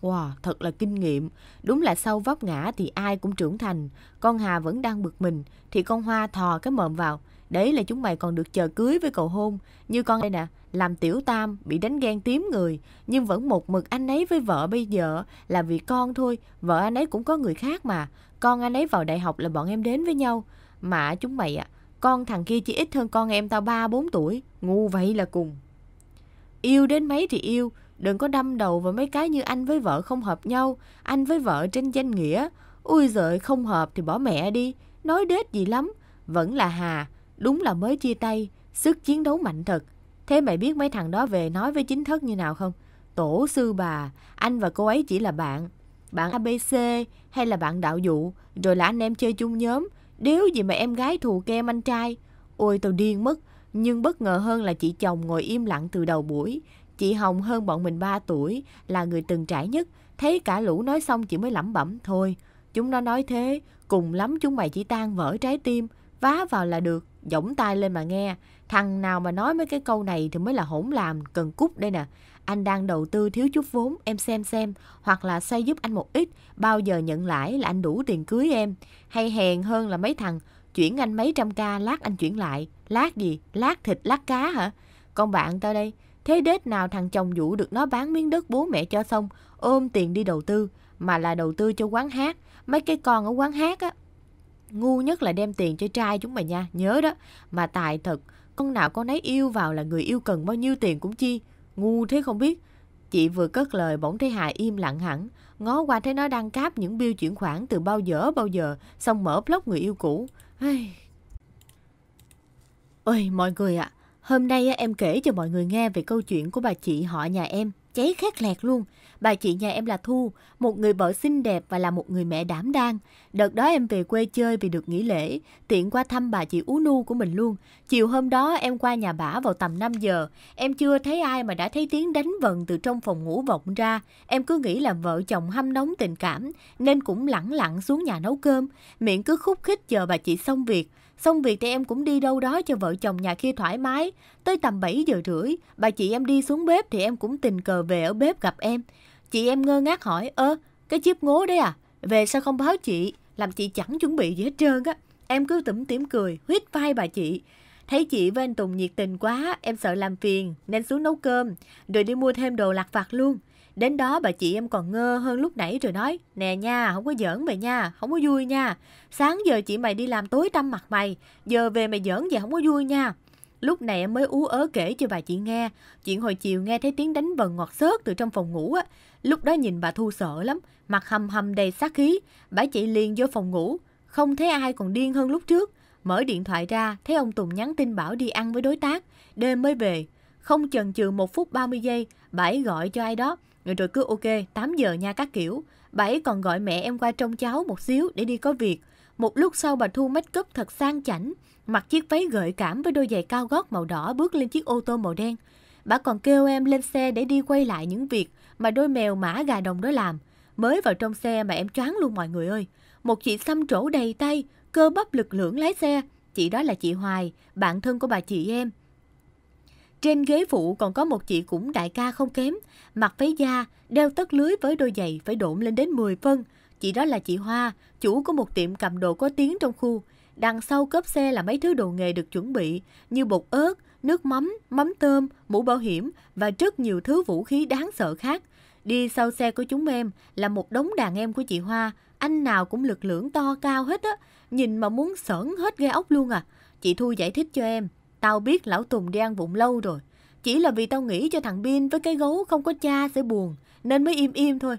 S1: Wow, thật là kinh nghiệm. Đúng là sau vấp ngã thì ai cũng trưởng thành. Con Hà vẫn đang bực mình, thì con Hoa thò cái mồm vào. Đấy là chúng mày còn được chờ cưới với cầu hôn. Như con đây nè, làm tiểu tam, bị đánh ghen tím người. Nhưng vẫn một mực anh ấy với vợ bây giờ là vì con thôi. Vợ anh ấy cũng có người khác mà con anh ấy vào đại học là bọn em đến với nhau. Mà chúng mày ạ, à, con thằng kia chỉ ít hơn con em tao 3-4 tuổi, ngu vậy là cùng. Yêu đến mấy thì yêu, đừng có đâm đầu vào mấy cái như anh với vợ không hợp nhau, anh với vợ trên danh nghĩa. Ui giời, không hợp thì bỏ mẹ đi, nói đết gì lắm. Vẫn là Hà, đúng là mới chia tay, sức chiến đấu mạnh thật. Thế mày biết mấy thằng đó về nói với chính thất như nào không? Tổ sư bà, anh và cô ấy chỉ là bạn, bạn ABC hay là bạn đạo dụ, rồi là anh em chơi chung nhóm. nếu gì mà em gái thù kem anh trai. Ôi tao điên mất. Nhưng bất ngờ hơn là chị chồng ngồi im lặng từ đầu buổi. Chị Hồng hơn bọn mình 3 tuổi, là người từng trải nhất. Thấy cả lũ nói xong chị mới lẩm bẩm. Thôi, chúng nó nói thế, cùng lắm chúng mày chỉ tan vỡ trái tim. Vá vào là được, giỏng tay lên mà nghe. Thằng nào mà nói mấy cái câu này thì mới là hỗn làm, cần cút đây nè anh đang đầu tư thiếu chút vốn, em xem xem, hoặc là xây giúp anh một ít, bao giờ nhận lãi là anh đủ tiền cưới em. Hay hèn hơn là mấy thằng, chuyển anh mấy trăm ca, lát anh chuyển lại. Lát gì? Lát thịt, lát cá hả? Con bạn tao đây, thế đết nào thằng chồng vũ được nó bán miếng đất bố mẹ cho xong, ôm tiền đi đầu tư, mà là đầu tư cho quán hát. Mấy cái con ở quán hát á, ngu nhất là đem tiền cho trai chúng mày nha, nhớ đó. Mà tài thật, con nào con ấy yêu vào là người yêu cần bao nhiêu tiền cũng chi. Ngu thế không biết. Chị vừa cất lời bỗng thấy Hà im lặng hẳn, ngó qua thấy nó đang cáp những bill chuyển khoản từ bao giờ bao giờ, xong mở blog người yêu cũ. Ai... Ôi mọi người ạ, à, hôm nay em kể cho mọi người nghe về câu chuyện của bà chị họ nhà em cháy khét lẹt luôn. Bà chị nhà em là Thu, một người vợ xinh đẹp và là một người mẹ đảm đang. Đợt đó em về quê chơi vì được nghỉ lễ, tiện qua thăm bà chị Ú Nu của mình luôn. Chiều hôm đó em qua nhà bả vào tầm 5 giờ, em chưa thấy ai mà đã thấy tiếng đánh vần từ trong phòng ngủ vọng ra. Em cứ nghĩ là vợ chồng hâm nóng tình cảm, nên cũng lẳng lặng xuống nhà nấu cơm, miệng cứ khúc khích chờ bà chị xong việc. Xong việc thì em cũng đi đâu đó cho vợ chồng nhà kia thoải mái. Tới tầm 7 giờ rưỡi, bà chị em đi xuống bếp thì em cũng tình cờ về ở bếp gặp em. Chị em ngơ ngác hỏi, ơ, cái chiếc ngố đấy à? Về sao không báo chị? Làm chị chẳng chuẩn bị gì hết trơn á. Em cứ tủm tỉm cười, huyết vai bà chị. Thấy chị với anh Tùng nhiệt tình quá, em sợ làm phiền nên xuống nấu cơm, rồi đi mua thêm đồ lặt vặt luôn. Đến đó bà chị em còn ngơ hơn lúc nãy rồi nói, nè nha, không có giỡn mày nha, không có vui nha. Sáng giờ chị mày đi làm tối tăm mặt mày, giờ về mày giỡn vậy không có vui nha. Lúc này em mới ú ớ kể cho bà chị nghe, chuyện hồi chiều nghe thấy tiếng đánh vần ngọt xớt từ trong phòng ngủ á. Lúc đó nhìn bà Thu sợ lắm, mặt hầm hầm đầy sát khí, bà chị liền vô phòng ngủ, không thấy ai còn điên hơn lúc trước. Mở điện thoại ra, thấy ông Tùng nhắn tin bảo đi ăn với đối tác, đêm mới về. Không chần chừ một phút 30 giây, bà ấy gọi cho ai đó, rồi rồi cứ ok, 8 giờ nha các kiểu. Bà ấy còn gọi mẹ em qua trông cháu một xíu để đi có việc. Một lúc sau bà Thu make up thật sang chảnh, mặc chiếc váy gợi cảm với đôi giày cao gót màu đỏ bước lên chiếc ô tô màu đen. Bà còn kêu em lên xe để đi quay lại những việc mà đôi mèo mã gà đồng đó làm. Mới vào trong xe mà em choáng luôn mọi người ơi. Một chị xăm trổ đầy tay, cơ bắp lực lưỡng lái xe. Chị đó là chị Hoài, bạn thân của bà chị em. Trên ghế phụ còn có một chị cũng đại ca không kém, mặc váy da, đeo tất lưới với đôi giày phải độn lên đến 10 phân. Chị đó là chị Hoa, chủ của một tiệm cầm đồ có tiếng trong khu. Đằng sau cốp xe là mấy thứ đồ nghề được chuẩn bị như bột ớt, nước mắm, mắm tôm, mũ bảo hiểm và rất nhiều thứ vũ khí đáng sợ khác. Đi sau xe của chúng em là một đống đàn em của chị Hoa, anh nào cũng lực lưỡng to cao hết á, nhìn mà muốn sởn hết gai ốc luôn à. Chị Thu giải thích cho em, Tao biết lão Tùng đi ăn vụng lâu rồi. Chỉ là vì tao nghĩ cho thằng Bin với cái gấu không có cha sẽ buồn, nên mới im im thôi.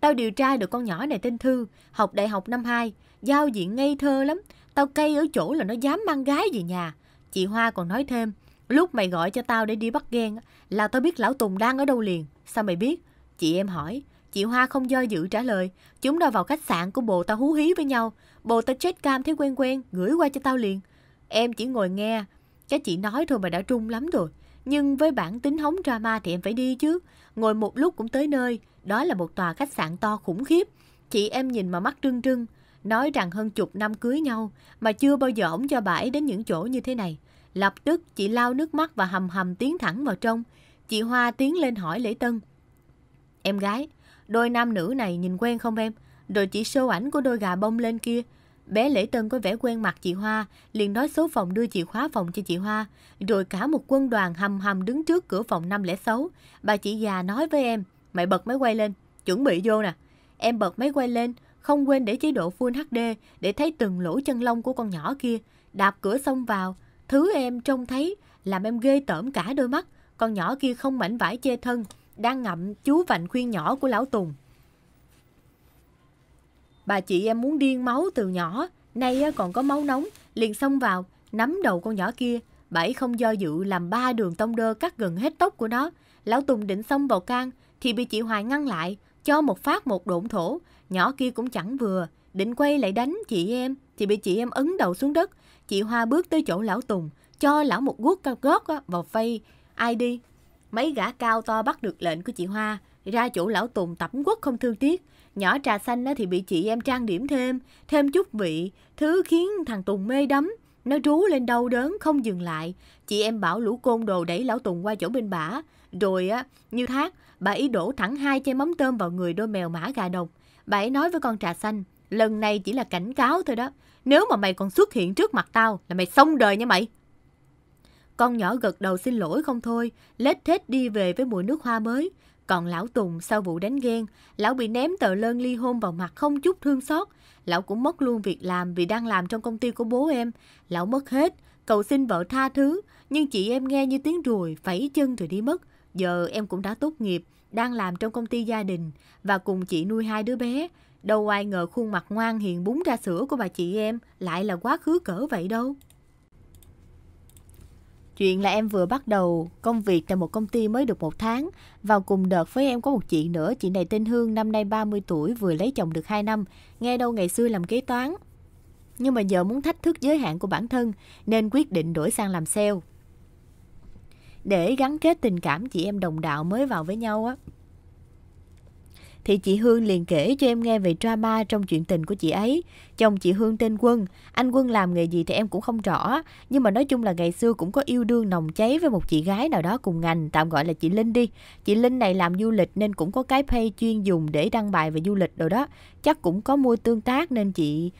S1: Tao điều tra được con nhỏ này tên Thư, học đại học năm 2, giao diện ngây thơ lắm. Tao cay ở chỗ là nó dám mang gái về nhà. Chị Hoa còn nói thêm, lúc mày gọi cho tao để đi bắt ghen là tao biết lão Tùng đang ở đâu liền. Sao mày biết? Chị em hỏi. Chị Hoa không do dự trả lời. Chúng đã vào khách sạn của bộ tao hú hí với nhau. bộ tao check cam thấy quen quen, gửi qua cho tao liền. Em chỉ ngồi nghe, Chắc chị nói thôi mà đã trung lắm rồi. Nhưng với bản tính hóng drama thì em phải đi chứ. Ngồi một lúc cũng tới nơi. Đó là một tòa khách sạn to khủng khiếp. Chị em nhìn mà mắt trưng trưng. Nói rằng hơn chục năm cưới nhau mà chưa bao giờ ổng cho bà ấy đến những chỗ như thế này. Lập tức chị lau nước mắt và hầm hầm tiến thẳng vào trong. Chị Hoa tiến lên hỏi Lễ Tân. Em gái, đôi nam nữ này nhìn quen không em? Rồi chị show ảnh của đôi gà bông lên kia Bé Lễ Tân có vẻ quen mặt chị Hoa, liền nói số phòng đưa chìa khóa phòng cho chị Hoa. Rồi cả một quân đoàn hầm hầm đứng trước cửa phòng 506. Bà chị già nói với em, mày bật máy quay lên, chuẩn bị vô nè. Em bật máy quay lên, không quên để chế độ Full HD để thấy từng lỗ chân lông của con nhỏ kia. Đạp cửa xông vào, thứ em trông thấy làm em ghê tởm cả đôi mắt. Con nhỏ kia không mảnh vải che thân, đang ngậm chú vành khuyên nhỏ của lão Tùng. Bà chị em muốn điên máu từ nhỏ, nay còn có máu nóng, liền xông vào, nắm đầu con nhỏ kia. Bà ấy không do dự làm ba đường tông đơ cắt gần hết tóc của nó. Lão Tùng định xông vào can, thì bị chị Hoài ngăn lại, cho một phát một độn thổ. Nhỏ kia cũng chẳng vừa, định quay lại đánh chị em, thì bị chị em ấn đầu xuống đất. Chị Hoa bước tới chỗ lão Tùng, cho lão một guốc cao gót vào phây. Ai đi? Mấy gã cao to bắt được lệnh của chị Hoa, ra chỗ lão Tùng tẩm quất không thương tiếc. Nhỏ trà xanh thì bị chị em trang điểm thêm, thêm chút vị, thứ khiến thằng Tùng mê đắm. Nó rú lên đau đớn không dừng lại. Chị em bảo lũ côn đồ đẩy lão Tùng qua chỗ bên bả. Rồi á, như thác, bà ý đổ thẳng hai chai mắm tôm vào người đôi mèo mã gà độc. Bà ấy nói với con trà xanh, lần này chỉ là cảnh cáo thôi đó. Nếu mà mày còn xuất hiện trước mặt tao là mày xong đời nha mày. Con nhỏ gật đầu xin lỗi không thôi, lết thết đi về với mùi nước hoa mới. Còn lão Tùng sau vụ đánh ghen, lão bị ném tờ lơn ly hôn vào mặt không chút thương xót. Lão cũng mất luôn việc làm vì đang làm trong công ty của bố em. Lão mất hết, cầu xin vợ tha thứ, nhưng chị em nghe như tiếng ruồi, phẩy chân rồi đi mất. Giờ em cũng đã tốt nghiệp, đang làm trong công ty gia đình và cùng chị nuôi hai đứa bé. Đâu ai ngờ khuôn mặt ngoan hiền búng ra sữa của bà chị em lại là quá khứ cỡ vậy đâu. Chuyện là em vừa bắt đầu công việc tại một công ty mới được một tháng. Vào cùng đợt với em có một chị nữa, chị này tên Hương, năm nay 30 tuổi, vừa lấy chồng được 2 năm. Nghe đâu ngày xưa làm kế toán. Nhưng mà giờ muốn thách thức giới hạn của bản thân, nên quyết định đổi sang làm sale. Để gắn kết tình cảm chị em đồng đạo mới vào với nhau á thì chị Hương liền kể cho em nghe về drama trong chuyện tình của chị ấy. Chồng chị Hương tên Quân, anh Quân làm nghề gì thì em cũng không rõ, nhưng mà nói chung là ngày xưa cũng có yêu đương nồng cháy với một chị gái nào đó cùng ngành, tạm gọi là chị Linh đi. Chị Linh này làm du lịch nên cũng có cái pay chuyên dùng để đăng bài về du lịch đồ đó. Chắc cũng có mua tương tác nên chị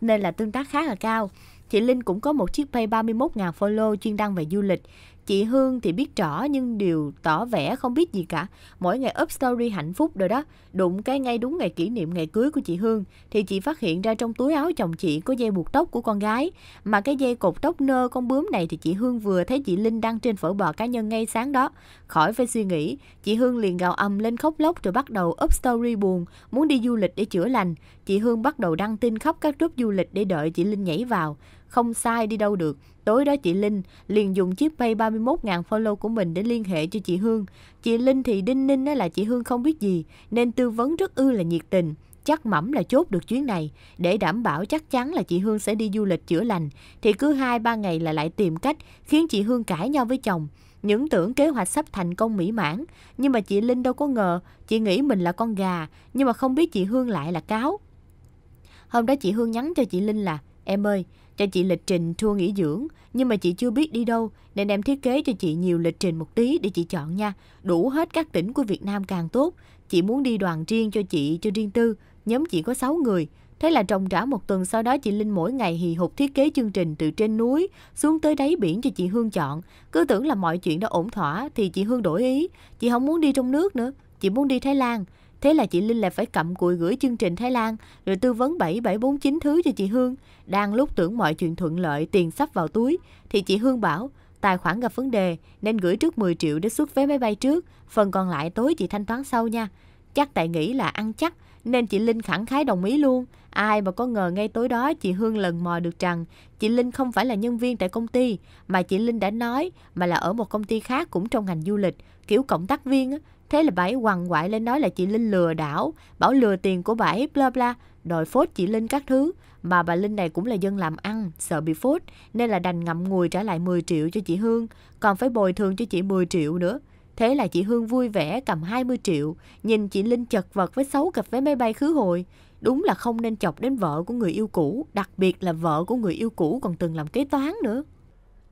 S1: nên là tương tác khá là cao. Chị Linh cũng có một chiếc pay 31.000 follow chuyên đăng về du lịch. Chị Hương thì biết rõ nhưng điều tỏ vẻ không biết gì cả. Mỗi ngày up story hạnh phúc rồi đó. Đụng cái ngay đúng ngày kỷ niệm ngày cưới của chị Hương thì chị phát hiện ra trong túi áo chồng chị có dây buộc tóc của con gái. Mà cái dây cột tóc nơ con bướm này thì chị Hương vừa thấy chị Linh đăng trên phở bò cá nhân ngay sáng đó. Khỏi phải suy nghĩ, chị Hương liền gào ầm lên khóc lóc rồi bắt đầu up story buồn, muốn đi du lịch để chữa lành. Chị Hương bắt đầu đăng tin khóc các group du lịch để đợi chị Linh nhảy vào. Không sai đi đâu được. Tối đó chị Linh liền dùng chiếc pay 31.000 follow của mình để liên hệ cho chị Hương. Chị Linh thì đinh ninh là chị Hương không biết gì nên tư vấn rất ư là nhiệt tình chắc mẩm là chốt được chuyến này. Để đảm bảo chắc chắn là chị Hương sẽ đi du lịch chữa lành, thì cứ 2-3 ngày là lại tìm cách khiến chị Hương cãi nhau với chồng. Những tưởng kế hoạch sắp thành công mỹ mãn, nhưng mà chị Linh đâu có ngờ, chị nghĩ mình là con gà, nhưng mà không biết chị Hương lại là cáo. Hôm đó chị Hương nhắn cho chị Linh là, em ơi, cho chị lịch trình thua nghỉ dưỡng, nhưng mà chị chưa biết đi đâu, nên em thiết kế cho chị nhiều lịch trình một tí để chị chọn nha. Đủ hết các tỉnh của Việt Nam càng tốt. Chị muốn đi đoàn riêng cho chị, cho riêng tư, nhóm chị có 6 người. Thế là trồng trả một tuần sau đó chị Linh mỗi ngày hì hục thiết kế chương trình từ trên núi xuống tới đáy biển cho chị Hương chọn. Cứ tưởng là mọi chuyện đã ổn thỏa thì chị Hương đổi ý. Chị không muốn đi trong nước nữa, chị muốn đi Thái Lan. Thế là chị Linh lại phải cặm cụi gửi chương trình Thái Lan, rồi tư vấn 7749 thứ cho chị Hương. Đang lúc tưởng mọi chuyện thuận lợi, tiền sắp vào túi, thì chị Hương bảo tài khoản gặp vấn đề nên gửi trước 10 triệu để xuất vé máy bay trước, phần còn lại tối chị thanh toán sau nha. Chắc tại nghĩ là ăn chắc nên chị Linh khẳng khái đồng ý luôn. Ai mà có ngờ ngay tối đó chị Hương lần mò được rằng chị Linh không phải là nhân viên tại công ty mà chị Linh đã nói mà là ở một công ty khác cũng trong ngành du lịch, kiểu cộng tác viên á, Thế là bảy quằn quại lên nói là chị Linh lừa đảo, bảo lừa tiền của bảy bla bla, đòi phốt chị Linh các thứ. Mà bà Linh này cũng là dân làm ăn, sợ bị phốt, nên là đành ngậm ngùi trả lại 10 triệu cho chị Hương, còn phải bồi thường cho chị 10 triệu nữa. Thế là chị Hương vui vẻ cầm 20 triệu, nhìn chị Linh chật vật với xấu cặp vé máy bay khứ hồi. Đúng là không nên chọc đến vợ của người yêu cũ, đặc biệt là vợ của người yêu cũ còn từng làm kế toán nữa.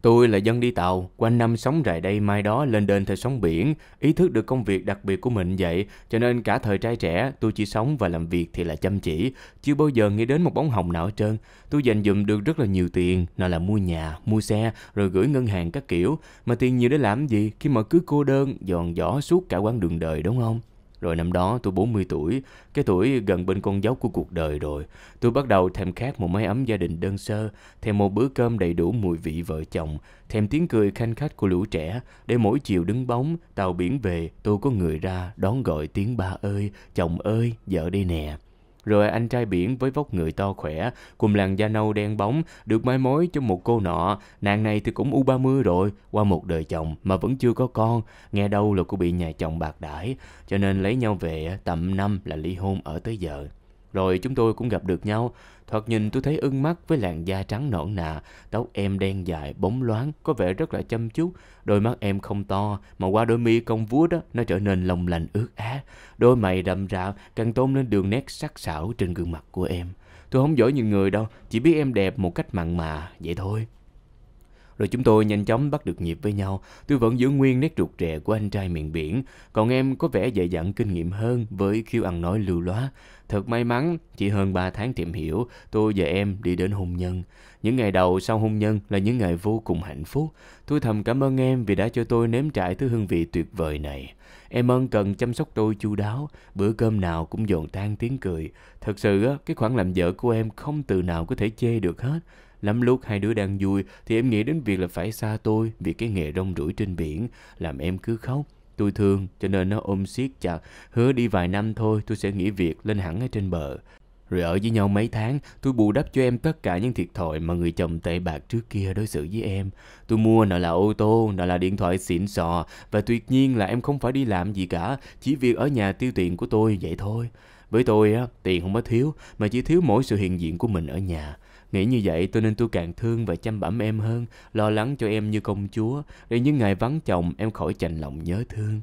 S2: Tôi là dân đi tàu, quanh năm sống rải đây mai đó lên đền theo sóng biển, ý thức được công việc đặc biệt của mình vậy, cho nên cả thời trai trẻ tôi chỉ sống và làm việc thì là chăm chỉ, chưa bao giờ nghĩ đến một bóng hồng nào hết trơn. Tôi dành dụm được rất là nhiều tiền, nào là mua nhà, mua xe, rồi gửi ngân hàng các kiểu, mà tiền nhiều để làm gì khi mà cứ cô đơn, giòn giỏ suốt cả quãng đường đời đúng không? Rồi năm đó tôi 40 tuổi, cái tuổi gần bên con dấu của cuộc đời rồi. Tôi bắt đầu thèm khát một mái ấm gia đình đơn sơ, thèm một bữa cơm đầy đủ mùi vị vợ chồng, thèm tiếng cười khanh khách của lũ trẻ, để mỗi chiều đứng bóng, tàu biển về, tôi có người ra đón gọi tiếng ba ơi, chồng ơi, vợ đây nè. Rồi anh trai biển với vóc người to khỏe, cùng làn da nâu đen bóng, được mai mối cho một cô nọ. Nàng này thì cũng U30 rồi, qua một đời chồng mà vẫn chưa có con. Nghe đâu là cô bị nhà chồng bạc đãi, cho nên lấy nhau về tầm năm là ly hôn ở tới giờ. Rồi chúng tôi cũng gặp được nhau, Thoạt nhìn tôi thấy ưng mắt với làn da trắng nõn nà, tóc em đen dài, bóng loáng, có vẻ rất là chăm chút. Đôi mắt em không to, mà qua đôi mi cong vuốt đó, nó trở nên lồng lành ướt át. Đôi mày đậm rạp, càng tôn lên đường nét sắc sảo trên gương mặt của em. Tôi không giỏi nhìn người đâu, chỉ biết em đẹp một cách mặn mà, vậy thôi. Rồi chúng tôi nhanh chóng bắt được nhịp với nhau. Tôi vẫn giữ nguyên nét ruột rè của anh trai miền biển, còn em có vẻ dày dặn kinh nghiệm hơn với khiêu ăn nói lưu loát. Thật may mắn, chỉ hơn 3 tháng tìm hiểu, tôi và em đi đến hôn nhân. Những ngày đầu sau hôn nhân là những ngày vô cùng hạnh phúc. Tôi thầm cảm ơn em vì đã cho tôi nếm trải thứ hương vị tuyệt vời này. Em ơn cần chăm sóc tôi chu đáo, bữa cơm nào cũng dồn tan tiếng cười. Thật sự, cái khoản làm vợ của em không từ nào có thể chê được hết. Lắm lúc hai đứa đang vui thì em nghĩ đến việc là phải xa tôi vì cái nghề rong rủi trên biển, làm em cứ khóc. Tôi thương cho nên nó ôm siết chặt, hứa đi vài năm thôi tôi sẽ nghỉ việc lên hẳn ở trên bờ. Rồi ở với nhau mấy tháng, tôi bù đắp cho em tất cả những thiệt thòi mà người chồng tệ bạc trước kia đối xử với em. Tôi mua nào là ô tô, nào là điện thoại xịn sò, và tuyệt nhiên là em không phải đi làm gì cả, chỉ việc ở nhà tiêu tiền của tôi vậy thôi. Với tôi á, tiền không có thiếu, mà chỉ thiếu mỗi sự hiện diện của mình ở nhà. Nghĩ như vậy tôi nên tôi càng thương và chăm bẩm em hơn, lo lắng cho em như công chúa, để những ngày vắng chồng em khỏi chành lòng nhớ thương.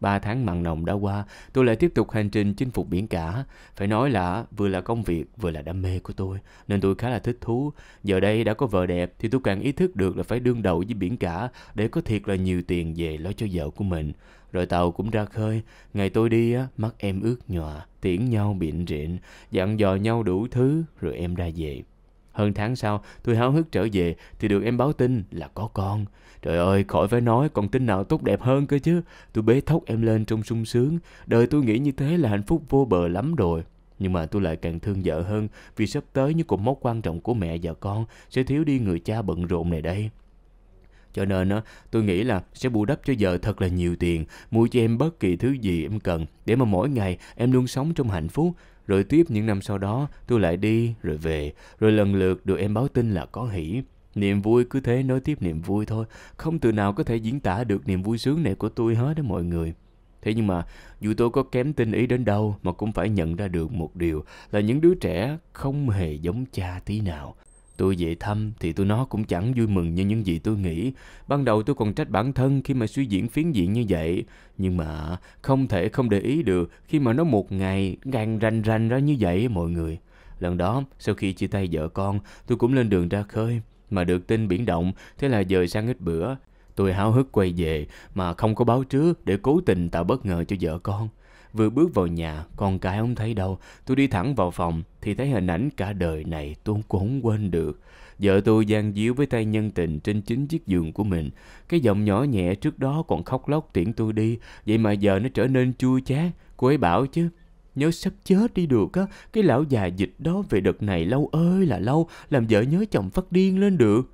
S2: Ba tháng mặn nồng đã qua, tôi lại tiếp tục hành trình chinh phục biển cả. Phải nói là vừa là công việc, vừa là đam mê của tôi, nên tôi khá là thích thú. Giờ đây đã có vợ đẹp thì tôi càng ý thức được là phải đương đầu với biển cả để có thiệt là nhiều tiền về lo cho vợ của mình. Rồi tàu cũng ra khơi, ngày tôi đi á, mắt em ướt nhòa, tiễn nhau biện rịn, dặn dò nhau đủ thứ, rồi em ra về. Hơn tháng sau, tôi háo hức trở về thì được em báo tin là có con. Trời ơi, khỏi phải nói, còn tin nào tốt đẹp hơn cơ chứ. Tôi bế thốc em lên trong sung sướng. Đời tôi nghĩ như thế là hạnh phúc vô bờ lắm rồi. Nhưng mà tôi lại càng thương vợ hơn vì sắp tới những cột mốc quan trọng của mẹ và con sẽ thiếu đi người cha bận rộn này đây. Cho nên tôi nghĩ là sẽ bù đắp cho vợ thật là nhiều tiền, mua cho em bất kỳ thứ gì em cần để mà mỗi ngày em luôn sống trong hạnh phúc, rồi tiếp những năm sau đó, tôi lại đi, rồi về, rồi lần lượt được em báo tin là có hỉ Niềm vui cứ thế nối tiếp niềm vui thôi, không từ nào có thể diễn tả được niềm vui sướng này của tôi hết đó mọi người. Thế nhưng mà dù tôi có kém tin ý đến đâu mà cũng phải nhận ra được một điều là những đứa trẻ không hề giống cha tí nào. Tôi về thăm thì tụi nó cũng chẳng vui mừng như những gì tôi nghĩ. Ban đầu tôi còn trách bản thân khi mà suy diễn phiến diện như vậy. Nhưng mà không thể không để ý được khi mà nó một ngày gàn ranh ranh ra như vậy mọi người. Lần đó, sau khi chia tay vợ con, tôi cũng lên đường ra khơi. Mà được tin biển động, thế là dời sang ít bữa. Tôi háo hức quay về mà không có báo trước để cố tình tạo bất ngờ cho vợ con. Vừa bước vào nhà, con cái không thấy đâu. Tôi đi thẳng vào phòng, thì thấy hình ảnh cả đời này tôi cũng không quên được. Vợ tôi gian díu với tay nhân tình trên chính chiếc giường của mình. Cái giọng nhỏ nhẹ trước đó còn khóc lóc tiễn tôi đi. Vậy mà giờ nó trở nên chua chát. Cô ấy bảo chứ, nhớ sắp chết đi được á. Cái lão già dịch đó về đợt này lâu ơi là lâu, làm vợ nhớ chồng phát điên lên được.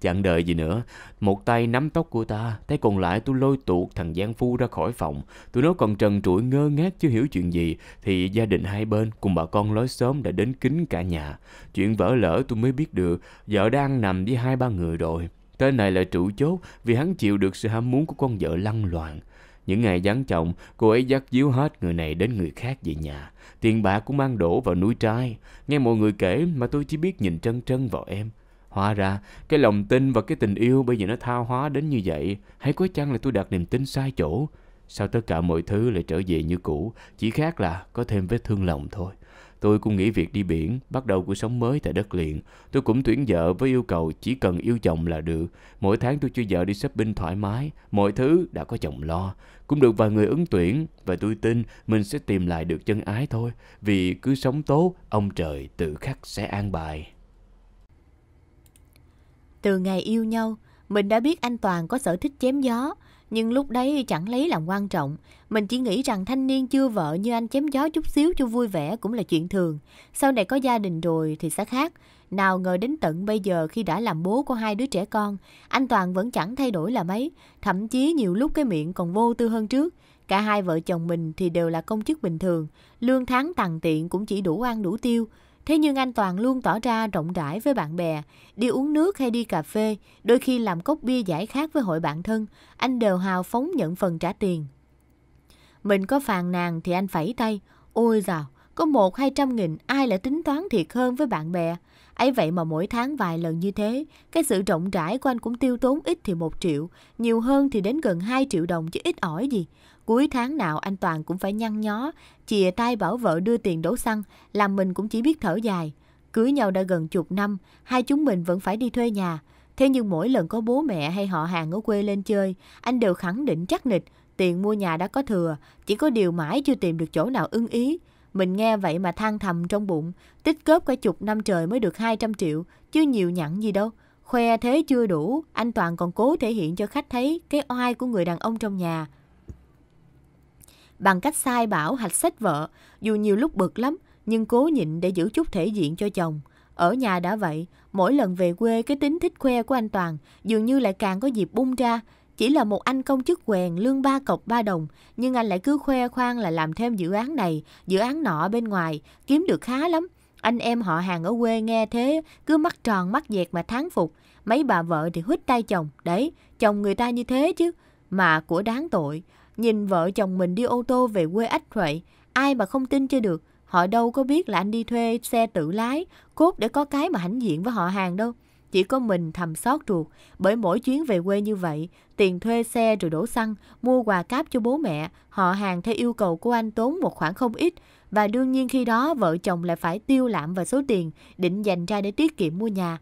S2: Chẳng đợi gì nữa, một tay nắm tóc của ta, tay còn lại tôi lôi tuột thằng Giang Phu ra khỏi phòng. Tụi nó còn trần trụi ngơ ngác chưa hiểu chuyện gì, thì gia đình hai bên cùng bà con lối xóm đã đến kính cả nhà. Chuyện vỡ lỡ tôi mới biết được, vợ đang nằm với hai ba người rồi. Tên này là trụ chốt vì hắn chịu được sự ham muốn của con vợ lăng loạn. Những ngày vắng chồng cô ấy dắt díu hết người này đến người khác về nhà. Tiền bạc cũng mang đổ vào núi trai. Nghe mọi người kể mà tôi chỉ biết nhìn trân trân vào em. Hóa ra, cái lòng tin và cái tình yêu bây giờ nó thao hóa đến như vậy. Hay có chăng là tôi đặt niềm tin sai chỗ? Sao tất cả mọi thứ lại trở về như cũ, chỉ khác là có thêm vết thương lòng thôi. Tôi cũng nghĩ việc đi biển, bắt đầu cuộc sống mới tại đất liền. Tôi cũng tuyển vợ với yêu cầu chỉ cần yêu chồng là được. Mỗi tháng tôi cho vợ đi shopping thoải mái, mọi thứ đã có chồng lo. Cũng được vài người ứng tuyển và tôi tin mình sẽ tìm lại được chân ái thôi. Vì cứ sống tốt, ông trời tự khắc sẽ an bài.
S1: Từ ngày yêu nhau, mình đã biết anh Toàn có sở thích chém gió, nhưng lúc đấy chẳng lấy làm quan trọng. Mình chỉ nghĩ rằng thanh niên chưa vợ như anh chém gió chút xíu cho vui vẻ cũng là chuyện thường. Sau này có gia đình rồi thì sẽ khác. Nào ngờ đến tận bây giờ khi đã làm bố của hai đứa trẻ con, anh Toàn vẫn chẳng thay đổi là mấy. Thậm chí nhiều lúc cái miệng còn vô tư hơn trước. Cả hai vợ chồng mình thì đều là công chức bình thường. Lương tháng tàn tiện cũng chỉ đủ ăn đủ tiêu. Thế nhưng anh Toàn luôn tỏ ra rộng rãi với bạn bè, đi uống nước hay đi cà phê, đôi khi làm cốc bia giải khát với hội bạn thân, anh đều hào phóng nhận phần trả tiền. Mình có phàn nàn thì anh phẩy tay, ôi dào, có một hai trăm nghìn ai lại tính toán thiệt hơn với bạn bè. ấy vậy mà mỗi tháng vài lần như thế, cái sự rộng rãi của anh cũng tiêu tốn ít thì một triệu, nhiều hơn thì đến gần hai triệu đồng chứ ít ỏi gì. Cuối tháng nào anh Toàn cũng phải nhăn nhó, chìa tay bảo vợ đưa tiền đổ xăng, làm mình cũng chỉ biết thở dài. Cưới nhau đã gần chục năm, hai chúng mình vẫn phải đi thuê nhà. Thế nhưng mỗi lần có bố mẹ hay họ hàng ở quê lên chơi, anh đều khẳng định chắc nịch, tiền mua nhà đã có thừa, chỉ có điều mãi chưa tìm được chỗ nào ưng ý. Mình nghe vậy mà than thầm trong bụng, tích cóp cả chục năm trời mới được 200 triệu, chứ nhiều nhặn gì đâu. Khoe thế chưa đủ, anh Toàn còn cố thể hiện cho khách thấy cái oai của người đàn ông trong nhà bằng cách sai bảo hạch sách vợ, dù nhiều lúc bực lắm, nhưng cố nhịn để giữ chút thể diện cho chồng. Ở nhà đã vậy, mỗi lần về quê cái tính thích khoe của anh Toàn dường như lại càng có dịp bung ra. Chỉ là một anh công chức quèn lương ba cọc ba đồng, nhưng anh lại cứ khoe khoang là làm thêm dự án này, dự án nọ bên ngoài, kiếm được khá lắm. Anh em họ hàng ở quê nghe thế, cứ mắt tròn mắt dẹt mà thán phục. Mấy bà vợ thì hít tay chồng, đấy, chồng người ta như thế chứ, mà của đáng tội. Nhìn vợ chồng mình đi ô tô về quê ách huệ, ai mà không tin cho được. Họ đâu có biết là anh đi thuê xe tự lái, cốt để có cái mà hãnh diện với họ hàng đâu. Chỉ có mình thầm xót ruột, bởi mỗi chuyến về quê như vậy, tiền thuê xe rồi đổ xăng, mua quà cáp cho bố mẹ, họ hàng theo yêu cầu của anh tốn một khoản không ít. Và đương nhiên khi đó vợ chồng lại phải tiêu lãm vào số tiền định dành ra để tiết kiệm mua nhà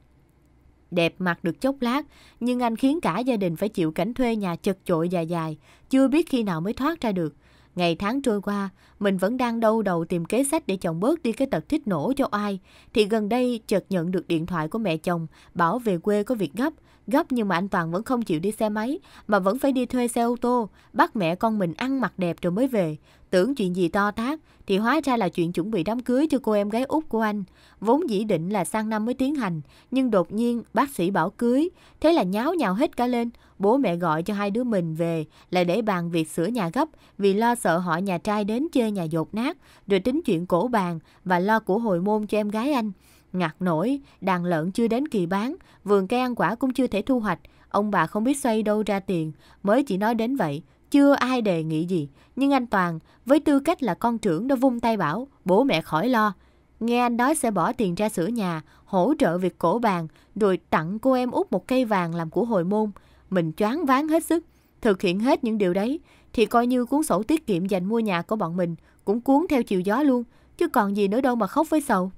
S1: đẹp mặt được chốc lát, nhưng anh khiến cả gia đình phải chịu cảnh thuê nhà chật chội dài dài, chưa biết khi nào mới thoát ra được. Ngày tháng trôi qua, mình vẫn đang đau đầu tìm kế sách để chồng bớt đi cái tật thích nổ cho ai. Thì gần đây chợt nhận được điện thoại của mẹ chồng, bảo về quê có việc gấp. Gấp nhưng mà anh Toàn vẫn không chịu đi xe máy, mà vẫn phải đi thuê xe ô tô, bắt mẹ con mình ăn mặc đẹp rồi mới về. Tưởng chuyện gì to thác thì hóa ra là chuyện chuẩn bị đám cưới cho cô em gái út của anh. Vốn dĩ định là sang năm mới tiến hành, nhưng đột nhiên bác sĩ bảo cưới. Thế là nháo nhào hết cả lên, bố mẹ gọi cho hai đứa mình về lại để bàn việc sửa nhà gấp vì lo sợ họ nhà trai đến chơi nhà dột nát, rồi tính chuyện cổ bàn và lo của hồi môn cho em gái anh. Ngặt nổi, đàn lợn chưa đến kỳ bán, vườn cây ăn quả cũng chưa thể thu hoạch, ông bà không biết xoay đâu ra tiền, mới chỉ nói đến vậy chưa ai đề nghị gì. Nhưng anh Toàn, với tư cách là con trưởng đã vung tay bảo, bố mẹ khỏi lo. Nghe anh nói sẽ bỏ tiền ra sửa nhà, hỗ trợ việc cổ bàn, rồi tặng cô em út một cây vàng làm của hồi môn. Mình choáng váng hết sức, thực hiện hết những điều đấy, thì coi như cuốn sổ tiết kiệm dành mua nhà của bọn mình cũng cuốn theo chiều gió luôn, chứ còn gì nữa đâu mà khóc với sầu.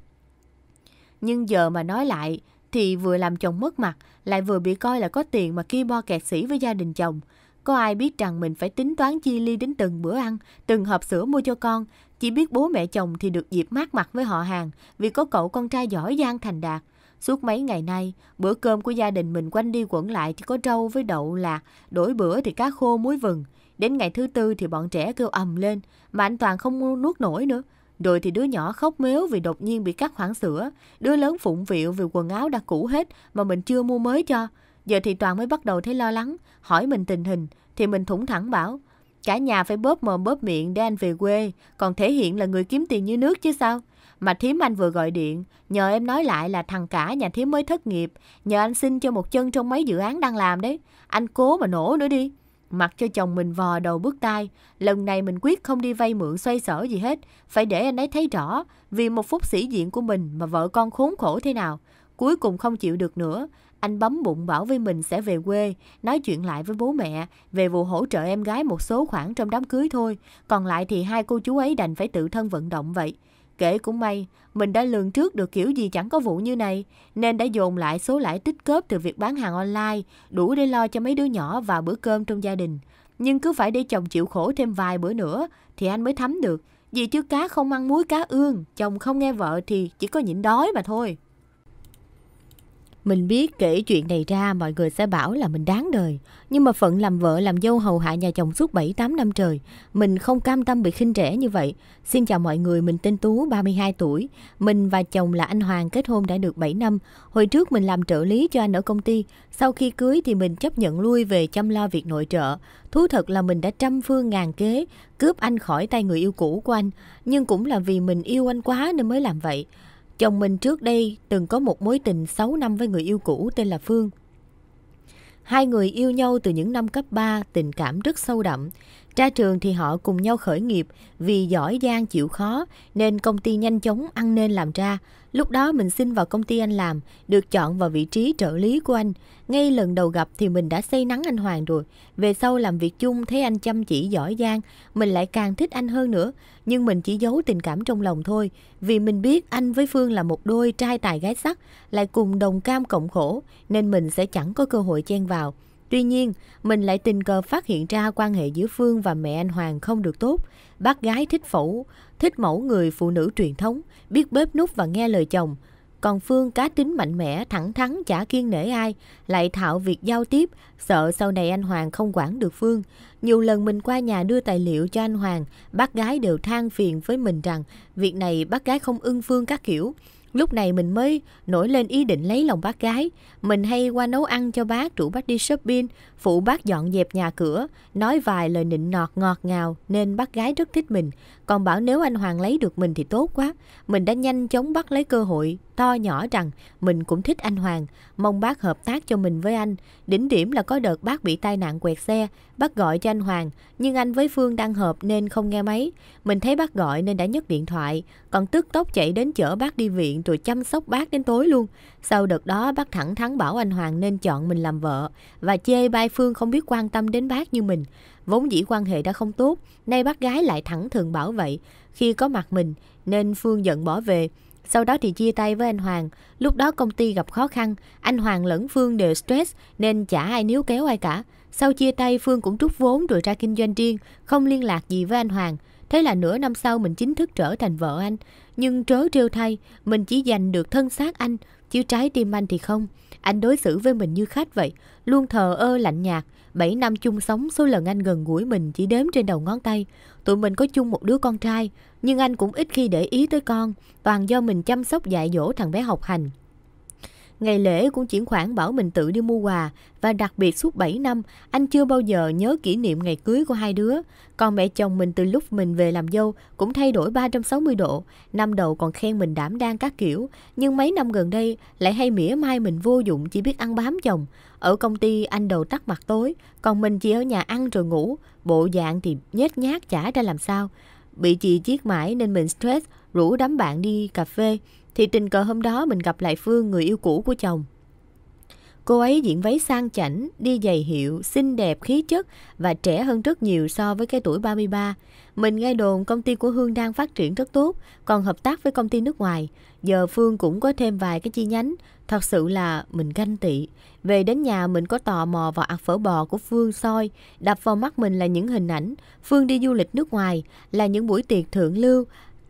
S1: Nhưng giờ mà nói lại, thì vừa làm chồng mất mặt, lại vừa bị coi là có tiền mà kia bo kẹt sĩ với gia đình chồng. Có ai biết rằng mình phải tính toán chi ly đến từng bữa ăn, từng hộp sữa mua cho con. Chỉ biết bố mẹ chồng thì được dịp mát mặt với họ hàng vì có cậu con trai giỏi giang thành đạt. Suốt mấy ngày nay, bữa cơm của gia đình mình quanh đi quẩn lại chỉ có trâu với đậu lạc, đổi bữa thì cá khô muối vừng. Đến ngày thứ tư thì bọn trẻ kêu ầm lên, mà anh Toàn không nuốt nổi nữa. Rồi thì đứa nhỏ khóc méo vì đột nhiên bị cắt khoảng sữa, đứa lớn phụng vịu vì quần áo đã cũ hết mà mình chưa mua mới cho. Giờ thì Toàn mới bắt đầu thấy lo lắng, hỏi mình tình hình, thì mình thủng thẳng bảo. Cả nhà phải bóp mồm bóp miệng để anh về quê, còn thể hiện là người kiếm tiền như nước chứ sao. Mà thím anh vừa gọi điện, nhờ em nói lại là thằng cả nhà thím mới thất nghiệp, nhờ anh xin cho một chân trong mấy dự án đang làm đấy. Anh cố mà nổ nữa đi. Mặc cho chồng mình vò đầu bước tay lần này mình quyết không đi vay mượn xoay sở gì hết, phải để anh ấy thấy rõ vì một phút sĩ diện của mình mà vợ con khốn khổ thế nào. Cuối cùng không chịu được nữa, anh bấm bụng bảo với mình sẽ về quê, nói chuyện lại với bố mẹ về vụ hỗ trợ em gái một số khoản trong đám cưới thôi. Còn lại thì hai cô chú ấy đành phải tự thân vận động vậy. Kể cũng may, mình đã lường trước được kiểu gì chẳng có vụ như này, nên đã dồn lại số lãi tích cóp từ việc bán hàng online, đủ để lo cho mấy đứa nhỏ và bữa cơm trong gia đình. Nhưng cứ phải để chồng chịu khổ thêm vài bữa nữa thì anh mới thấm được. Vì chứ cá không ăn muối cá ương, chồng không nghe vợ thì chỉ có nhịn đói mà thôi. Mình biết kể chuyện này ra mọi người sẽ bảo là mình đáng đời. Nhưng mà phận làm vợ làm dâu hầu hạ nhà chồng suốt 7-8 năm trời. Mình không cam tâm bị khinh rẻ như vậy. Xin chào mọi người, mình tên Tú, 32 tuổi. Mình và chồng là anh Hoàng kết hôn đã được 7 năm. Hồi trước mình làm trợ lý cho anh ở công ty. Sau khi cưới thì mình chấp nhận lui về chăm lo việc nội trợ. Thú thật là mình đã trăm phương ngàn kế cướp anh khỏi tay người yêu cũ của anh. Nhưng cũng là vì mình yêu anh quá nên mới làm vậy. Chồng mình trước đây từng có một mối tình 6 năm với người yêu cũ tên là Phương. Hai người yêu nhau từ những năm cấp 3, tình cảm rất sâu đậm. Ra trường thì họ cùng nhau khởi nghiệp, vì giỏi giang chịu khó nên công ty nhanh chóng ăn nên làm ra. Lúc đó mình xin vào công ty anh làm, được chọn vào vị trí trợ lý của anh. Ngay lần đầu gặp thì mình đã say nắng anh Hoàng rồi. Về sau làm việc chung thấy anh chăm chỉ giỏi giang, mình lại càng thích anh hơn nữa. Nhưng mình chỉ giấu tình cảm trong lòng thôi, vì mình biết anh với Phương là một đôi trai tài gái sắc, lại cùng đồng cam cộng khổ, nên mình sẽ chẳng có cơ hội chen vào. Tuy nhiên, mình lại tình cờ phát hiện ra quan hệ giữa Phương và mẹ anh Hoàng không được tốt. Bác gái thích phẫu, thích mẫu người phụ nữ truyền thống, biết bếp nút và nghe lời chồng. Còn Phương cá tính mạnh mẽ, thẳng thắn, chả kiên nể ai, lại thạo việc giao tiếp, sợ sau này anh Hoàng không quản được Phương. Nhiều lần mình qua nhà đưa tài liệu cho anh Hoàng, bác gái đều than phiền với mình rằng việc này bác gái không ưng Phương các kiểu. Lúc này mình mới nổi lên ý định lấy lòng bác gái. Mình hay qua nấu ăn cho bác, rủ bác đi shopping, phụ bác dọn dẹp nhà cửa, nói vài lời nịnh nọt ngọt ngào nên bác gái rất thích mình. Còn bảo nếu anh Hoàng lấy được mình thì tốt quá. Mình đã nhanh chóng bắt lấy cơ hội, to nhỏ rằng mình cũng thích anh Hoàng, mong bác hợp tác cho mình với anh. Đỉnh điểm là có đợt bác bị tai nạn quẹt xe, bác gọi cho anh Hoàng, nhưng anh với Phương đang hợp nên không nghe máy. Mình thấy bác gọi nên đã nhấc điện thoại, còn tức tốc chạy đến chở bác đi viện rồi chăm sóc bác đến tối luôn. Sau đợt đó, bác thẳng thắn bảo anh Hoàng nên chọn mình làm vợ và chê bai Phương không biết quan tâm đến bác như mình. Vốn dĩ quan hệ đã không tốt, nay bác gái lại thẳng thường bảo vậy. Khi có mặt mình, nên Phương giận bỏ về. Sau đó thì chia tay với anh Hoàng. Lúc đó công ty gặp khó khăn, anh Hoàng lẫn Phương đều stress nên chả ai níu kéo ai cả. Sau chia tay Phương cũng rút vốn rồi ra kinh doanh riêng, không liên lạc gì với anh Hoàng. Thế là nửa năm sau mình chính thức trở thành vợ anh. Nhưng trớ trêu thay, mình chỉ giành được thân xác anh, Chứ trái tim anh thì không, anh đối xử với mình như khách vậy, luôn thờ ơ lạnh nhạt. bảy năm chung sống số lần anh gần gũi mình chỉ đếm trên đầu ngón tay. Tụi mình có chung một đứa con trai, nhưng anh cũng ít khi để ý tới con, toàn do mình chăm sóc dạy dỗ thằng bé học hành, Ngày lễ cũng chuyển khoản bảo mình tự đi mua quà và đặc biệt suốt 7 năm anh chưa bao giờ nhớ kỷ niệm ngày cưới của hai đứa. Còn mẹ chồng mình từ lúc mình về làm dâu cũng thay đổi 360 độ. Năm đầu còn khen mình đảm đang các kiểu, nhưng mấy năm gần đây lại hay mỉa mai mình vô dụng chỉ biết ăn bám chồng. Ở công ty anh đầu tắt mặt tối, còn mình chỉ ở nhà ăn rồi ngủ, bộ dạng thì nhét nhát chả ra làm sao. Bị chị chiết mãi nên mình stress, rủ đám bạn đi cà phê, thì tình cờ hôm đó mình gặp lại Phương người yêu cũ của chồng. Cô ấy diện váy sang chảnh, đi giày hiệu, xinh đẹp, khí chất và trẻ hơn rất nhiều so với cái tuổi 33. Mình nghe đồn công ty của Hương đang phát triển rất tốt, còn hợp tác với công ty nước ngoài. Giờ Phương cũng có thêm vài cái chi nhánh, thật sự là mình ganh tị. Về đến nhà mình có tò mò vào ăn phở bò của Phương soi, đập vào mắt mình là những hình ảnh. Phương đi du lịch nước ngoài, là những buổi tiệc thượng lưu,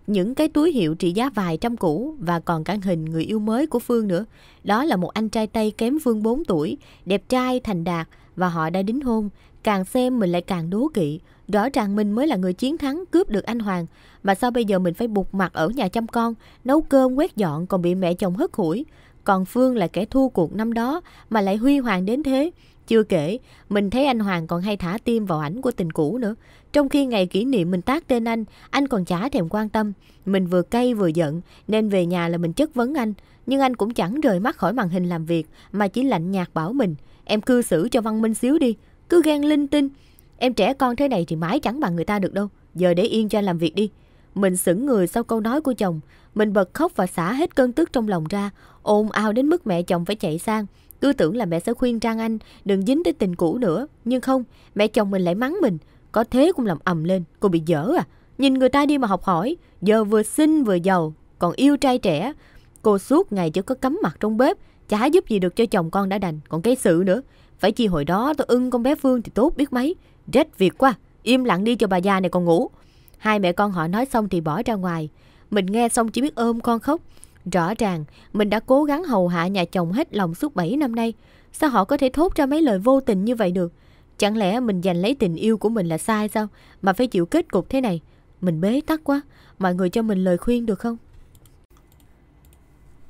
S1: những cái túi hiệu trị giá vài trăm củ và còn cả hình người yêu mới của Phương nữa. Đó là một anh trai Tây kém Phương 4 tuổi, đẹp trai, thành đạt và họ đã đính hôn. Càng xem mình lại càng đố kỵ. Rõ ràng mình mới là người chiến thắng cướp được anh Hoàng. Mà sao bây giờ mình phải bục mặt ở nhà chăm con, nấu cơm, quét dọn còn bị mẹ chồng hất hủi. Còn Phương là kẻ thua cuộc năm đó mà lại huy hoàng đến thế. Chưa kể, mình thấy anh Hoàng còn hay thả tim vào ảnh của tình cũ nữa. Trong khi ngày kỷ niệm mình tác tên anh, anh còn chả thèm quan tâm. Mình vừa cay vừa giận, nên về nhà là mình chất vấn anh. Nhưng anh cũng chẳng rời mắt khỏi màn hình làm việc, mà chỉ lạnh nhạt bảo mình. Em cư xử cho văn minh xíu đi, cứ ghen linh tinh. Em trẻ con thế này thì mãi chẳng bằng người ta được đâu, giờ để yên cho anh làm việc đi. Mình sững người sau câu nói của chồng, mình bật khóc và xả hết cơn tức trong lòng ra, ồn ào đến mức mẹ chồng phải chạy sang. Cứ tưởng là mẹ sẽ khuyên Trang Anh đừng dính đến tình cũ nữa. Nhưng không, mẹ chồng mình lại mắng mình. Có thế cũng làm ầm lên, cô bị dở à. Nhìn người ta đi mà học hỏi, giờ vừa xinh vừa giàu, còn yêu trai trẻ. Cô suốt ngày chỉ có cắm mặt trong bếp, chả giúp gì được cho chồng con đã đành, còn cái sự nữa. Phải chi hồi đó tôi ưng con bé Phương thì tốt biết mấy. Rách việc quá, im lặng đi cho bà già này còn ngủ. Hai mẹ con họ nói xong thì bỏ ra ngoài. Mình nghe xong chỉ biết ôm con khóc. Rõ ràng, mình đã cố gắng hầu hạ nhà chồng hết lòng suốt 7 năm nay. Sao họ có thể thốt ra mấy lời vô tình như vậy được? Chẳng lẽ mình giành lấy tình yêu của mình là sai sao? Mà phải chịu kết cục thế này. Mình bế tắc quá. Mọi người cho mình lời khuyên được không?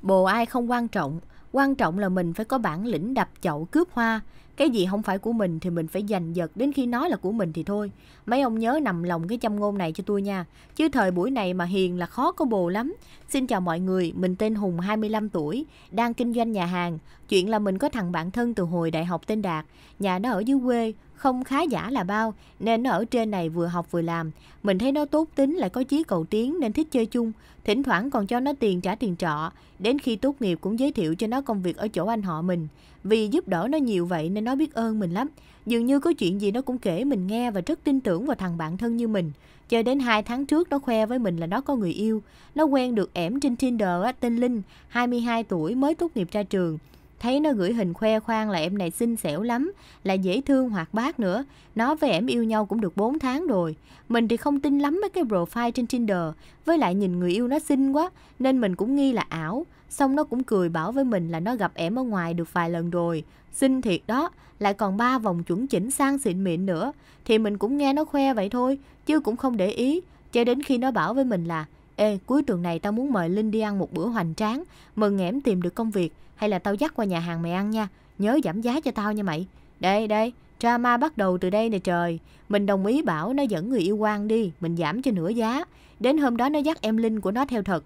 S1: Bồ ai không quan trọng. Quan trọng là mình phải có bản lĩnh đập chậu cướp hoa. Cái gì không phải của mình thì mình phải giành giật đến khi nói là của mình thì thôi. Mấy ông nhớ nằm lòng cái châm ngôn này cho tôi nha. Chứ thời buổi này mà hiền là khó có bồ lắm. Xin chào mọi người, mình tên Hùng 25 tuổi, đang kinh doanh nhà hàng. Chuyện là mình có thằng bạn thân từ hồi đại học tên Đạt. Nhà nó ở dưới quê, không khá giả là bao, nên nó ở trên này vừa học vừa làm. Mình thấy nó tốt tính lại có chí cầu tiến nên thích chơi chung, thỉnh thoảng còn cho nó tiền trả tiền trọ. Đến khi tốt nghiệp cũng giới thiệu cho nó công việc ở chỗ anh họ mình. Vì giúp đỡ nó nhiều vậy nên nó biết ơn mình lắm. Dường như có chuyện gì nó cũng kể mình nghe và rất tin tưởng vào thằng bạn thân như mình. Cho đến 2 tháng trước nó khoe với mình là nó có người yêu. Nó quen được ẻm trên Tinder tên Linh, 22 tuổi mới tốt nghiệp ra trường. Thấy nó gửi hình khoe khoang là em này xinh xẻo lắm, là dễ thương hoạt bát nữa. Nó với em yêu nhau cũng được 4 tháng rồi. Mình thì không tin lắm mấy cái profile trên Tinder. Với lại nhìn người yêu nó xinh quá, nên mình cũng nghi là ảo. Xong nó cũng cười bảo với mình là nó gặp em ở ngoài được vài lần rồi. Xinh thiệt đó, lại còn ba vòng chuẩn chỉnh sang xịn mịn nữa. Thì mình cũng nghe nó khoe vậy thôi, chứ cũng không để ý. Cho đến khi nó bảo với mình là Ê, cuối tuần này tao muốn mời Linh đi ăn một bữa hoành tráng, mừng ngẽm tìm được công việc. Hay là tao dắt qua nhà hàng mày ăn nha, nhớ giảm giá cho tao nha mày. Đây, đây, drama bắt đầu từ đây nè trời. Mình đồng ý bảo nó dẫn người yêu quan đi, mình giảm cho nửa giá. Đến hôm đó nó dắt em Linh của nó theo thật.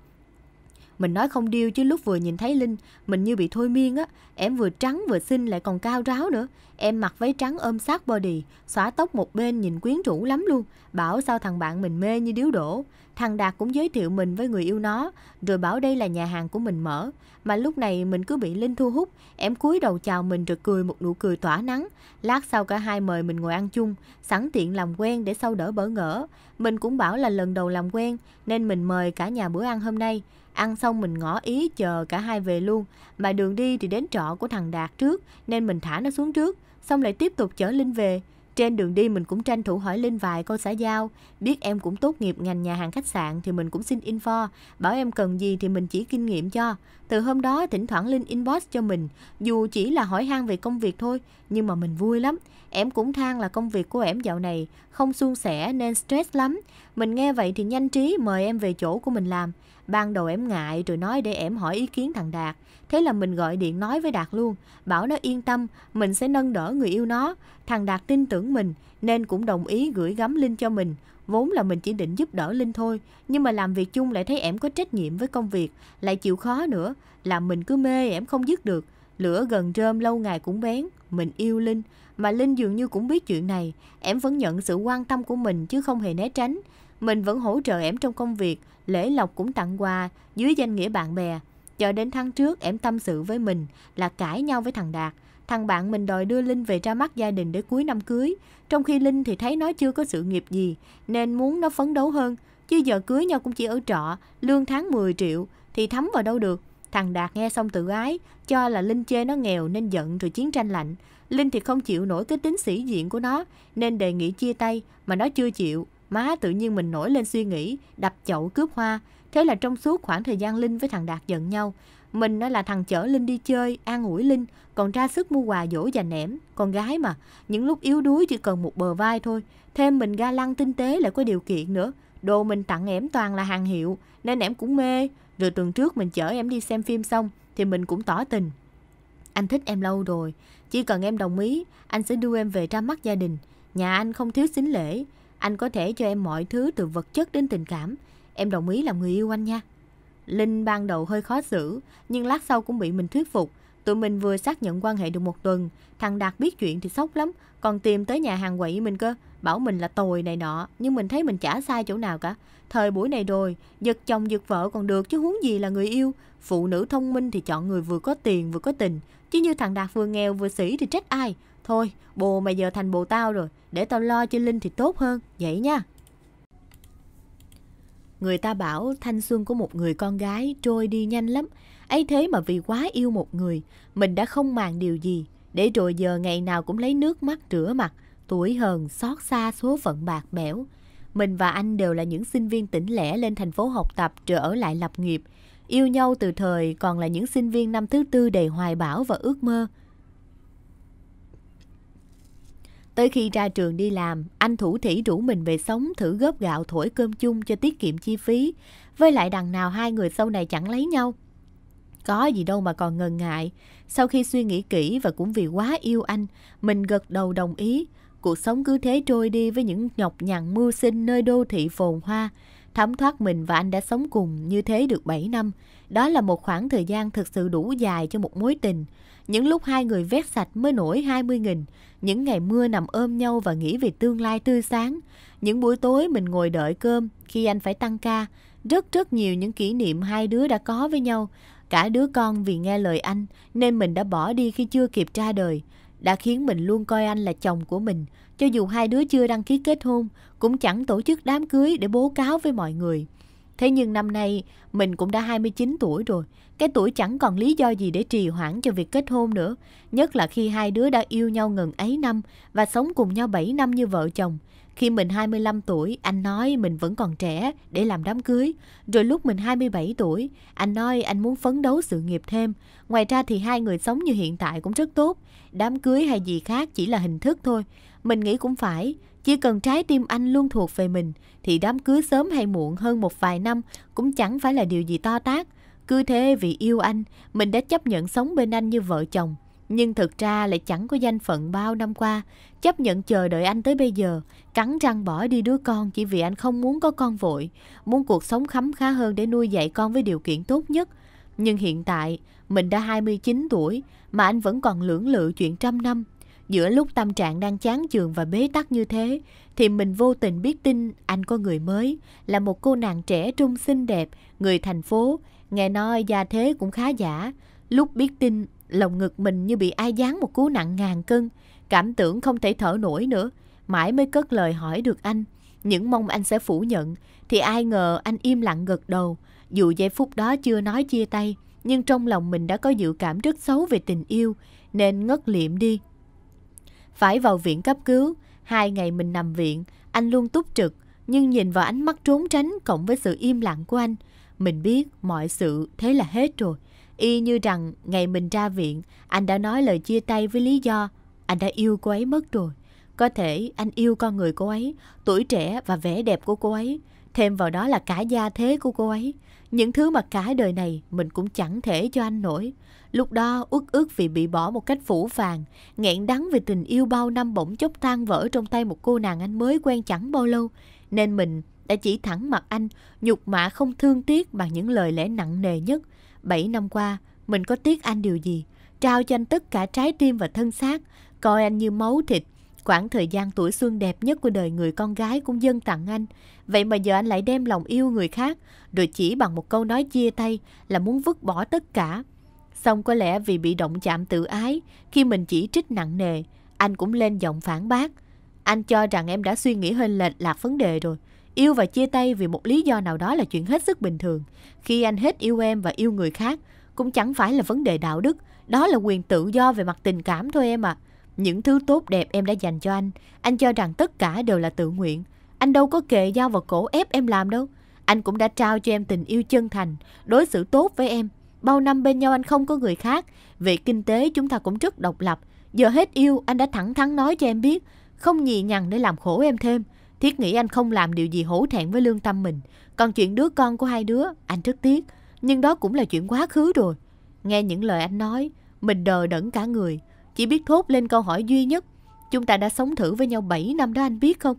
S1: Mình nói không điêu chứ lúc vừa nhìn thấy Linh, mình như bị thôi miên á. Em vừa trắng vừa xinh lại còn cao ráo nữa. Em mặc váy trắng ôm sát body, xóa tóc một bên nhìn quyến rũ lắm luôn. Bảo sao thằng bạn mình mê như điếu đổ. Thằng Đạt cũng giới thiệu mình với người yêu nó, rồi bảo đây là nhà hàng của mình mở. Mà lúc này mình cứ bị Linh thu hút, em cúi đầu chào mình rồi cười một nụ cười tỏa nắng. Lát sau cả hai mời mình ngồi ăn chung, sẵn tiện làm quen để sau đỡ bỡ ngỡ. Mình cũng bảo là lần đầu làm quen, nên mình mời cả nhà bữa ăn hôm nay. Ăn xong mình ngỏ ý chờ cả hai về luôn. Mà đường đi thì đến trọ của thằng Đạt trước, nên mình thả nó xuống trước, xong lại tiếp tục chở Linh về. Trên đường đi mình cũng tranh thủ hỏi Linh vài câu xã giao, biết em cũng tốt nghiệp ngành nhà hàng khách sạn thì mình cũng xin info, bảo em cần gì thì mình chỉ kinh nghiệm cho. Từ hôm đó thỉnh thoảng Linh inbox cho mình, dù chỉ là hỏi han về công việc thôi, nhưng mà mình vui lắm. Em cũng than là công việc của em dạo này không suôn sẻ nên stress lắm. Mình nghe vậy thì nhanh trí mời em về chỗ của mình làm. Ban đầu em ngại rồi nói để em hỏi ý kiến thằng Đạt. Thế là mình gọi điện nói với Đạt luôn, bảo nó yên tâm, mình sẽ nâng đỡ người yêu nó. Thằng Đạt tin tưởng mình nên cũng đồng ý gửi gắm Linh cho mình. Vốn là mình chỉ định giúp đỡ Linh thôi, nhưng mà làm việc chung lại thấy em có trách nhiệm với công việc, lại chịu khó nữa, làm mình cứ mê em không dứt được. Lửa gần rơm lâu ngày cũng bén, mình yêu Linh, mà Linh dường như cũng biết chuyện này, em vẫn nhận sự quan tâm của mình chứ không hề né tránh. Mình vẫn hỗ trợ em trong công việc, lễ lộc cũng tặng quà dưới danh nghĩa bạn bè. Cho đến tháng trước em tâm sự với mình là cãi nhau với thằng Đạt. Thằng bạn mình đòi đưa Linh về ra mắt gia đình để cuối năm cưới. Trong khi Linh thì thấy nó chưa có sự nghiệp gì nên muốn nó phấn đấu hơn. Chứ giờ cưới nhau cũng chỉ ở trọ, lương tháng 10 triệu thì thấm vào đâu được. Thằng Đạt nghe xong tự ái, cho là Linh chê nó nghèo nên giận rồi chiến tranh lạnh. Linh thì không chịu nổi cái tính sĩ diện của nó nên đề nghị chia tay mà nó chưa chịu. Má tự nhiên mình nổi lên suy nghĩ, đập chậu cướp hoa. Thế là trong suốt khoảng thời gian Linh với thằng Đạt giận nhau, mình nó là thằng chở Linh đi chơi, an ủi Linh, còn ra sức mua quà dỗ và nẻm. Con gái mà, những lúc yếu đuối chỉ cần một bờ vai thôi. Thêm mình ga lăng tinh tế lại có điều kiện nữa. Đồ mình tặng em toàn là hàng hiệu, nên em cũng mê. Rồi tuần trước mình chở em đi xem phim xong, thì mình cũng tỏ tình. Anh thích em lâu rồi, chỉ cần em đồng ý, anh sẽ đưa em về ra mắt gia đình. Nhà anh không thiếu xính lễ. Anh có thể cho em mọi thứ từ vật chất đến tình cảm. Em đồng ý làm người yêu anh nha. Linh ban đầu hơi khó xử, nhưng lát sau cũng bị mình thuyết phục. Tụi mình vừa xác nhận quan hệ được một tuần, thằng Đạt biết chuyện thì sốc lắm, còn tìm tới nhà hàng quậy mình cơ, bảo mình là tồi này nọ, nhưng mình thấy mình chả sai chỗ nào cả. Thời buổi này rồi, giật chồng giật vợ còn được chứ huống gì là người yêu. Phụ nữ thông minh thì chọn người vừa có tiền vừa có tình, Chứ như thằng Đạt vừa nghèo vừa sĩ thì trách ai. Thôi, bồ mày giờ thành bồ tao rồi, để tao lo cho Linh thì tốt hơn, vậy nha. Người ta bảo thanh xuân của một người con gái trôi đi nhanh lắm. ấy thế mà vì quá yêu một người, mình đã không màng điều gì. Để rồi giờ ngày nào cũng lấy nước mắt rửa mặt, tuổi hờn xót xa số phận bạc bẽo. Mình và anh đều là những sinh viên tỉnh lẻ lên thành phố học tập rồi ở lại lập nghiệp yêu nhau từ thời còn là những sinh viên năm thứ tư đầy hoài bão và ước mơ. Tới khi ra trường đi làm, anh thủ thỉ rủ mình về sống thử góp gạo thổi cơm chung cho tiết kiệm chi phí. Với lại đằng nào hai người sau này chẳng lấy nhau. Có gì đâu mà còn ngần ngại. Sau khi suy nghĩ kỹ và cũng vì quá yêu anh, mình gật đầu đồng ý. Cuộc sống cứ thế trôi đi với những nhọc nhằn mưu sinh nơi đô thị phồn hoa. Thấm thoát mình và anh đã sống cùng như thế được 7 năm. Đó là một khoảng thời gian thực sự đủ dài cho một mối tình. Những lúc hai người vét sạch mới nổi 20 nghìn. Những ngày mưa nằm ôm nhau và nghĩ về tương lai tươi sáng. Những buổi tối mình ngồi đợi cơm khi anh phải tăng ca. Rất rất nhiều những kỷ niệm hai đứa đã có với nhau. Cả đứa con vì nghe lời anh nên mình đã bỏ đi khi chưa kịp ra đời. Đã khiến mình luôn coi anh là chồng của mình cho dù hai đứa chưa đăng ký kết hôn, cũng chẳng tổ chức đám cưới để bố cáo với mọi người. Thế nhưng năm nay mình cũng đã 29 tuổi rồi, cái tuổi chẳng còn lý do gì để trì hoãn cho việc kết hôn nữa, nhất là khi hai đứa đã yêu nhau ngần ấy năm và sống cùng nhau 7 năm như vợ chồng. Khi mình 25 tuổi, anh nói mình vẫn còn trẻ để làm đám cưới. Rồi lúc mình 27 tuổi, anh nói anh muốn phấn đấu sự nghiệp thêm. Ngoài ra thì hai người sống như hiện tại cũng rất tốt. Đám cưới hay gì khác chỉ là hình thức thôi. Mình nghĩ cũng phải, chỉ cần trái tim anh luôn thuộc về mình thì đám cưới sớm hay muộn hơn một vài năm cũng chẳng phải là điều gì to tát. Cứ thế vì yêu anh, mình đã chấp nhận sống bên anh như vợ chồng. Nhưng thực ra lại chẳng có danh phận bao năm qua Chấp nhận chờ đợi anh tới bây giờ Cắn răng bỏ đi đứa con chỉ vì anh không muốn có con vội Muốn cuộc sống khấm khá hơn để nuôi dạy con với điều kiện tốt nhất Nhưng hiện tại mình đã 29 tuổi Mà anh vẫn còn lưỡng lự chuyện trăm năm Giữa lúc tâm trạng đang chán chường và bế tắc như thế, thì mình vô tình biết tin anh có người mới, là một cô nàng trẻ trung xinh đẹp, người thành phố, nghe nói gia thế cũng khá giả. Lúc biết tin, lồng ngực mình như bị ai giáng một cú nặng ngàn cân, cảm tưởng không thể thở nổi nữa, mãi mới cất lời hỏi được anh. Những mong anh sẽ phủ nhận, thì ai ngờ anh im lặng gật đầu, dù giây phút đó chưa nói chia tay nhưng trong lòng mình đã có dự cảm rất xấu về tình yêu nên ngất liệm đi phải vào viện cấp cứu. Hai ngày mình nằm viện, anh luôn túc trực, nhưng nhìn vào ánh mắt trốn tránh cộng với sự im lặng của anh, mình biết mọi sự thế là hết rồi. Y như rằng ngày mình ra viện, anh đã nói lời chia tay với lý do anh đã yêu cô ấy mất rồi. Có thể anh yêu con người cô ấy, tuổi trẻ và vẻ đẹp của cô ấy, thêm vào đó là cả gia thế của cô ấy. Những thứ mà cái đời này mình cũng chẳng thể cho anh nổi. Lúc đó uất ức vì bị bỏ một cách phủ phàng, nghẹn đắng vì tình yêu bao năm bỗng chốc tan vỡ trong tay một cô nàng anh mới quen chẳng bao lâu. Nên mình đã chỉ thẳng mặt anh, nhục mạ không thương tiếc bằng những lời lẽ nặng nề nhất. bảy năm qua, mình có tiếc anh điều gì? Trao cho anh tất cả trái tim và thân xác, coi anh như máu thịt. Quãng thời gian tuổi xuân đẹp nhất của đời người con gái cũng dâng tặng anh. Vậy mà giờ anh lại đem lòng yêu người khác, rồi chỉ bằng một câu nói chia tay là muốn vứt bỏ tất cả. Xong có lẽ vì bị động chạm tự ái, khi mình chỉ trích nặng nề, anh cũng lên giọng phản bác. Anh cho rằng em đã suy nghĩ hơi lệch lạc vấn đề rồi. Yêu và chia tay vì một lý do nào đó là chuyện hết sức bình thường. Khi anh hết yêu em và yêu người khác, cũng chẳng phải là vấn đề đạo đức. Đó là quyền tự do về mặt tình cảm thôi em ạ. À. Những thứ tốt đẹp em đã dành cho anh, anh cho rằng tất cả đều là tự nguyện. Anh đâu có kề dao vào cổ ép em làm đâu. Anh cũng đã trao cho em tình yêu chân thành, đối xử tốt với em. Bao năm bên nhau anh không có người khác. Về kinh tế chúng ta cũng rất độc lập. Giờ hết yêu anh đã thẳng thắn nói cho em biết. Không nhì nhằn để làm khổ em thêm. Thiết nghĩ anh không làm điều gì hổ thẹn với lương tâm mình. Còn chuyện đứa con của hai đứa, anh rất tiếc. Nhưng đó cũng là chuyện quá khứ rồi. Nghe những lời anh nói, mình đờ đẫn cả người. Chỉ biết thốt lên câu hỏi duy nhất. Chúng ta đã sống thử với nhau 7 năm đó anh biết không?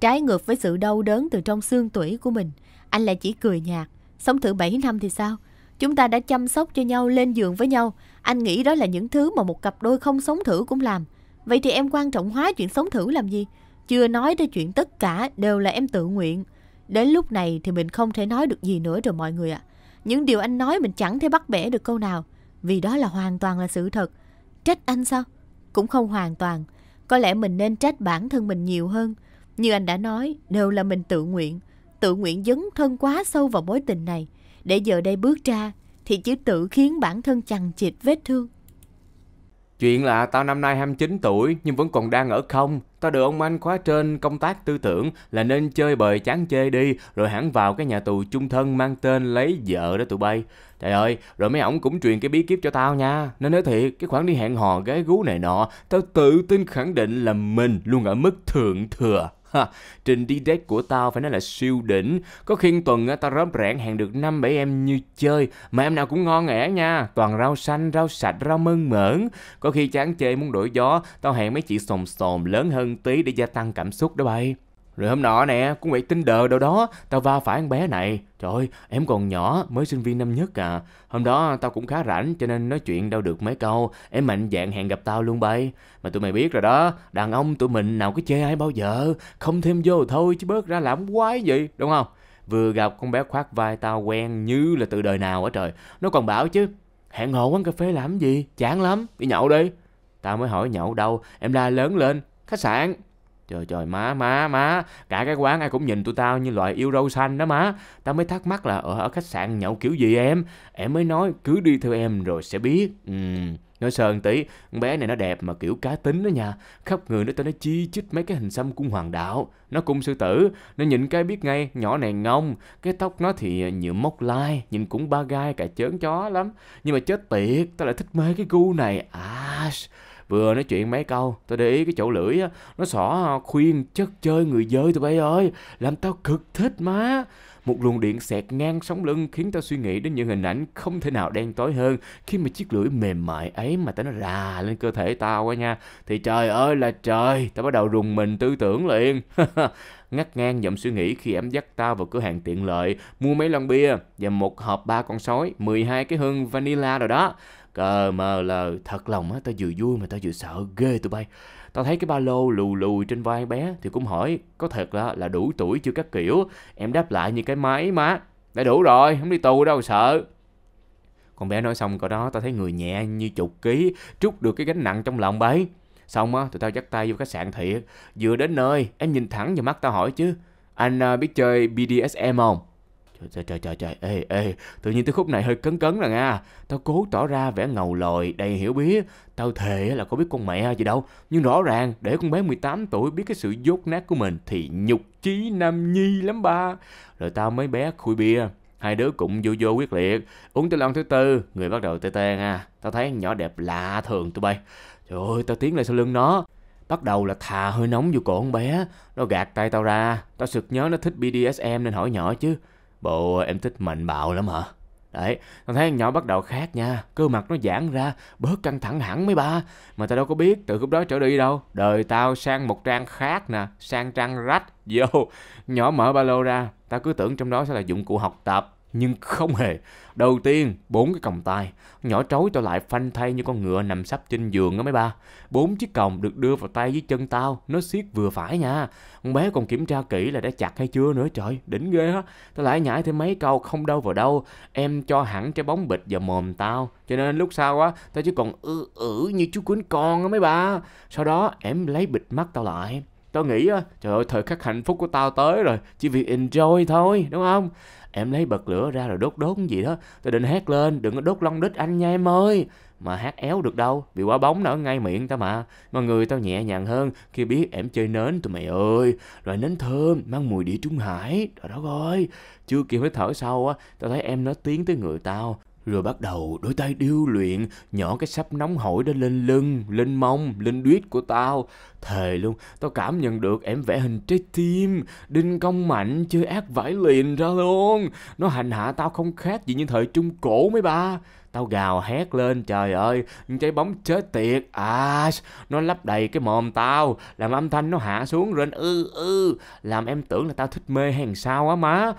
S1: Trái ngược với sự đau đớn từ trong xương tủy của mình, anh lại chỉ cười nhạt. Sống thử 7 năm thì sao? Chúng ta đã chăm sóc cho nhau, lên giường với nhau. Anh nghĩ đó là những thứ mà một cặp đôi không sống thử cũng làm. Vậy thì em quan trọng hóa chuyện sống thử làm gì? Chưa nói tới chuyện tất cả đều là em tự nguyện. Đến lúc này thì mình không thể nói được gì nữa rồi mọi người ạ. À. Những điều anh nói mình chẳng thể bắt bẻ được câu nào. Vì đó là hoàn toàn là sự thật. Trách anh sao? Cũng không hoàn toàn. Có lẽ mình nên trách bản thân mình nhiều hơn. Như anh đã nói, đều là mình tự nguyện, tự nguyện dấn thân quá sâu vào mối tình này, để giờ đây bước ra thì chỉ tự khiến bản thân chằng chịt vết thương.
S2: Chuyện là tao năm nay 29 tuổi nhưng vẫn còn đang ở không. Tao được ông anh khóa trên công tác tư tưởng là nên chơi bời chán chê đi rồi hẳn vào cái nhà tù chung thân mang tên lấy vợ đó tụi bay. Trời ơi, rồi mấy ổng cũng truyền cái bí kíp cho tao nha. Nên nói thiệt, cái khoản đi hẹn hò gái gú này nọ, tao tự tin khẳng định là mình luôn ở mức thượng thừa. Ha, trình đi date của tao phải nói là siêu đỉnh. Có khiên tuần tao rớm rẽn hẹn được 5 7 em như chơi, mà em nào cũng ngon nghẻ nha, toàn rau xanh, rau sạch, rau mơn mởn. Có khi chán chê muốn đổi gió, tao hẹn mấy chị sồn sồn lớn hơn tí để gia tăng cảm xúc đó bay. Rồi hôm nọ nè, cũng tin đờ đâu đó, tao va phải con bé này. Trời ơi, em còn nhỏ, mới sinh viên năm nhất à. Hôm đó tao cũng khá rảnh cho nên nói chuyện đâu được mấy câu. Em mạnh dạng hẹn gặp tao luôn bay. Mà tụi mày biết rồi đó, đàn ông tụi mình nào có chê ai bao giờ. Không thêm vô thôi chứ bớt ra làm quái gì, đúng không? Vừa gặp con bé khoác vai tao quen như là từ đời nào á trời. Nó còn bảo chứ, hẹn hò quán cà phê làm gì, chán lắm, đi nhậu đi. Tao mới hỏi nhậu đâu, em la lớn lên, khách sạn Trời trời má má má Cả cái quán ai cũng nhìn tụi tao như loại yêu râu xanh đó má Tao mới thắc mắc là ở, ở khách sạn nhậu kiểu gì em Em mới nói cứ đi theo em rồi sẽ biết ừ. Nói sơn tí Con bé này nó đẹp mà kiểu cá tính đó nha Khắp người nó tao nó chi chít mấy cái hình xăm cung hoàng đạo Nó cung sư tử Nó nhìn cái biết ngay nhỏ này ngông Cái tóc nó thì nhuộm mốc lai Nhìn cũng ba gai cả chớn chó lắm Nhưng mà chết tiệt Tao lại thích mấy cái gu này À vừa nói chuyện mấy câu tôi để ý cái chỗ lưỡi á nó xỏ à, khuyên chất chơi người dơi tụi bay ơi làm tao cực thích má một luồng điện xẹt ngang sống lưng khiến tao suy nghĩ đến những hình ảnh không thể nào đen tối hơn khi mà chiếc lưỡi mềm mại ấy mà tao nó rà lên cơ thể tao quá nha. Thì trời ơi là trời, tao bắt đầu rùng mình tư tưởng liền. (laughs) Ngắt ngang dòng suy nghĩ khi em dắt tao vào cửa hàng tiện lợi, mua mấy lon bia và một hộp ba con sói, 12 cái hương vanilla rồi đó. Cờ mờ lờ, thật lòng á, tao vừa vui mà tao vừa sợ ghê tụi bay. Tao thấy cái ba lô lù lùi trên vai bé thì cũng hỏi có thật là, là đủ tuổi chưa các kiểu. Em đáp lại như cái máy má. Đã đủ rồi, không đi tù đâu sợ. Con bé nói xong cỡ đó tao thấy người nhẹ như chục ký, trút được cái gánh nặng trong lòng bấy. Xong á, tụi tao dắt tay vô khách sạn thiệt. Vừa đến nơi, em nhìn thẳng vào mắt tao hỏi chứ. Anh à, biết chơi BDSM không? Trời trời trời trời, ê ê, tự nhiên tới khúc này hơi cấn cấn rồi nha. Tao cố tỏ ra vẻ ngầu lòi, đầy hiểu biết, tao thề là có biết con mẹ gì đâu, nhưng rõ ràng để con bé 18 tuổi biết cái sự dốt nát của mình thì nhục chí nam nhi lắm ba. Rồi tao mới bé khui bia, hai đứa cũng vô vô quyết liệt, uống tới lon thứ tư, người bắt đầu tê tê nha. Tao thấy nhỏ đẹp lạ thường tụi bay. Trời ơi, tao tiến lại sau lưng nó, Bắt đầu là thà hơi nóng vô cổ con bé Nó gạt tay tao ra Tao sực nhớ nó thích BDSM nên hỏi nhỏ chứ Bộ ờ, em thích mạnh bạo lắm hả? Đấy, con thấy con nhỏ bắt đầu khác nha Cơ mặt nó giãn ra, bớt căng thẳng hẳn mấy ba Mà tao đâu có biết, từ lúc đó trở đi đâu Đời tao sang một trang khác nè Sang trang rách, vô Nhỏ mở ba lô ra, tao cứ tưởng trong đó sẽ là dụng cụ học tập Nhưng không hề Đầu tiên, bốn cái còng tay Nhỏ trói tao lại phanh thay như con ngựa nằm sắp trên giường đó mấy ba Bốn chiếc còng được đưa vào tay dưới chân tao Nó siết vừa phải nha con bé còn kiểm tra kỹ là đã chặt hay chưa nữa trời đỉnh ghê á tao lại nhảy thêm mấy câu không đâu vào đâu em cho hẳn trái bóng bịch vào mồm tao cho nên lúc sau á tao chỉ còn ư ử như chú cuốn con á mấy ba sau đó em lấy bịch mắt tao lại Tao nghĩ á, trời ơi thời khắc hạnh phúc của tao tới rồi, chỉ việc enjoy thôi, đúng không? Em lấy bật lửa ra rồi đốt đốt cái gì đó, tao định hét lên, đừng có đốt long đít anh nha em ơi mà hát éo được đâu vì quả bóng nó ở ngay miệng tao mà mà người tao nhẹ nhàng hơn khi biết em chơi nến tụi mày ơi loại nến thơm mang mùi địa trung hải đó đó coi chưa kịp hít thở sâu á tao thấy em nó tiến tới người tao rồi bắt đầu đôi tay điêu luyện nhỏ cái sắp nóng hổi đó lên lưng lên mông lên đuýt của tao thề luôn tao cảm nhận được em vẽ hình trái tim đinh công mạnh chơi ác vải liền ra luôn nó hành hạ tao không khác gì như thời trung cổ mấy ba Tao gào hét lên trời ơi Trái bóng chết tiệt à, Nó lấp đầy cái mồm tao Làm âm thanh nó hạ xuống lên ư ư Làm em tưởng là tao thích mê hàng sao á má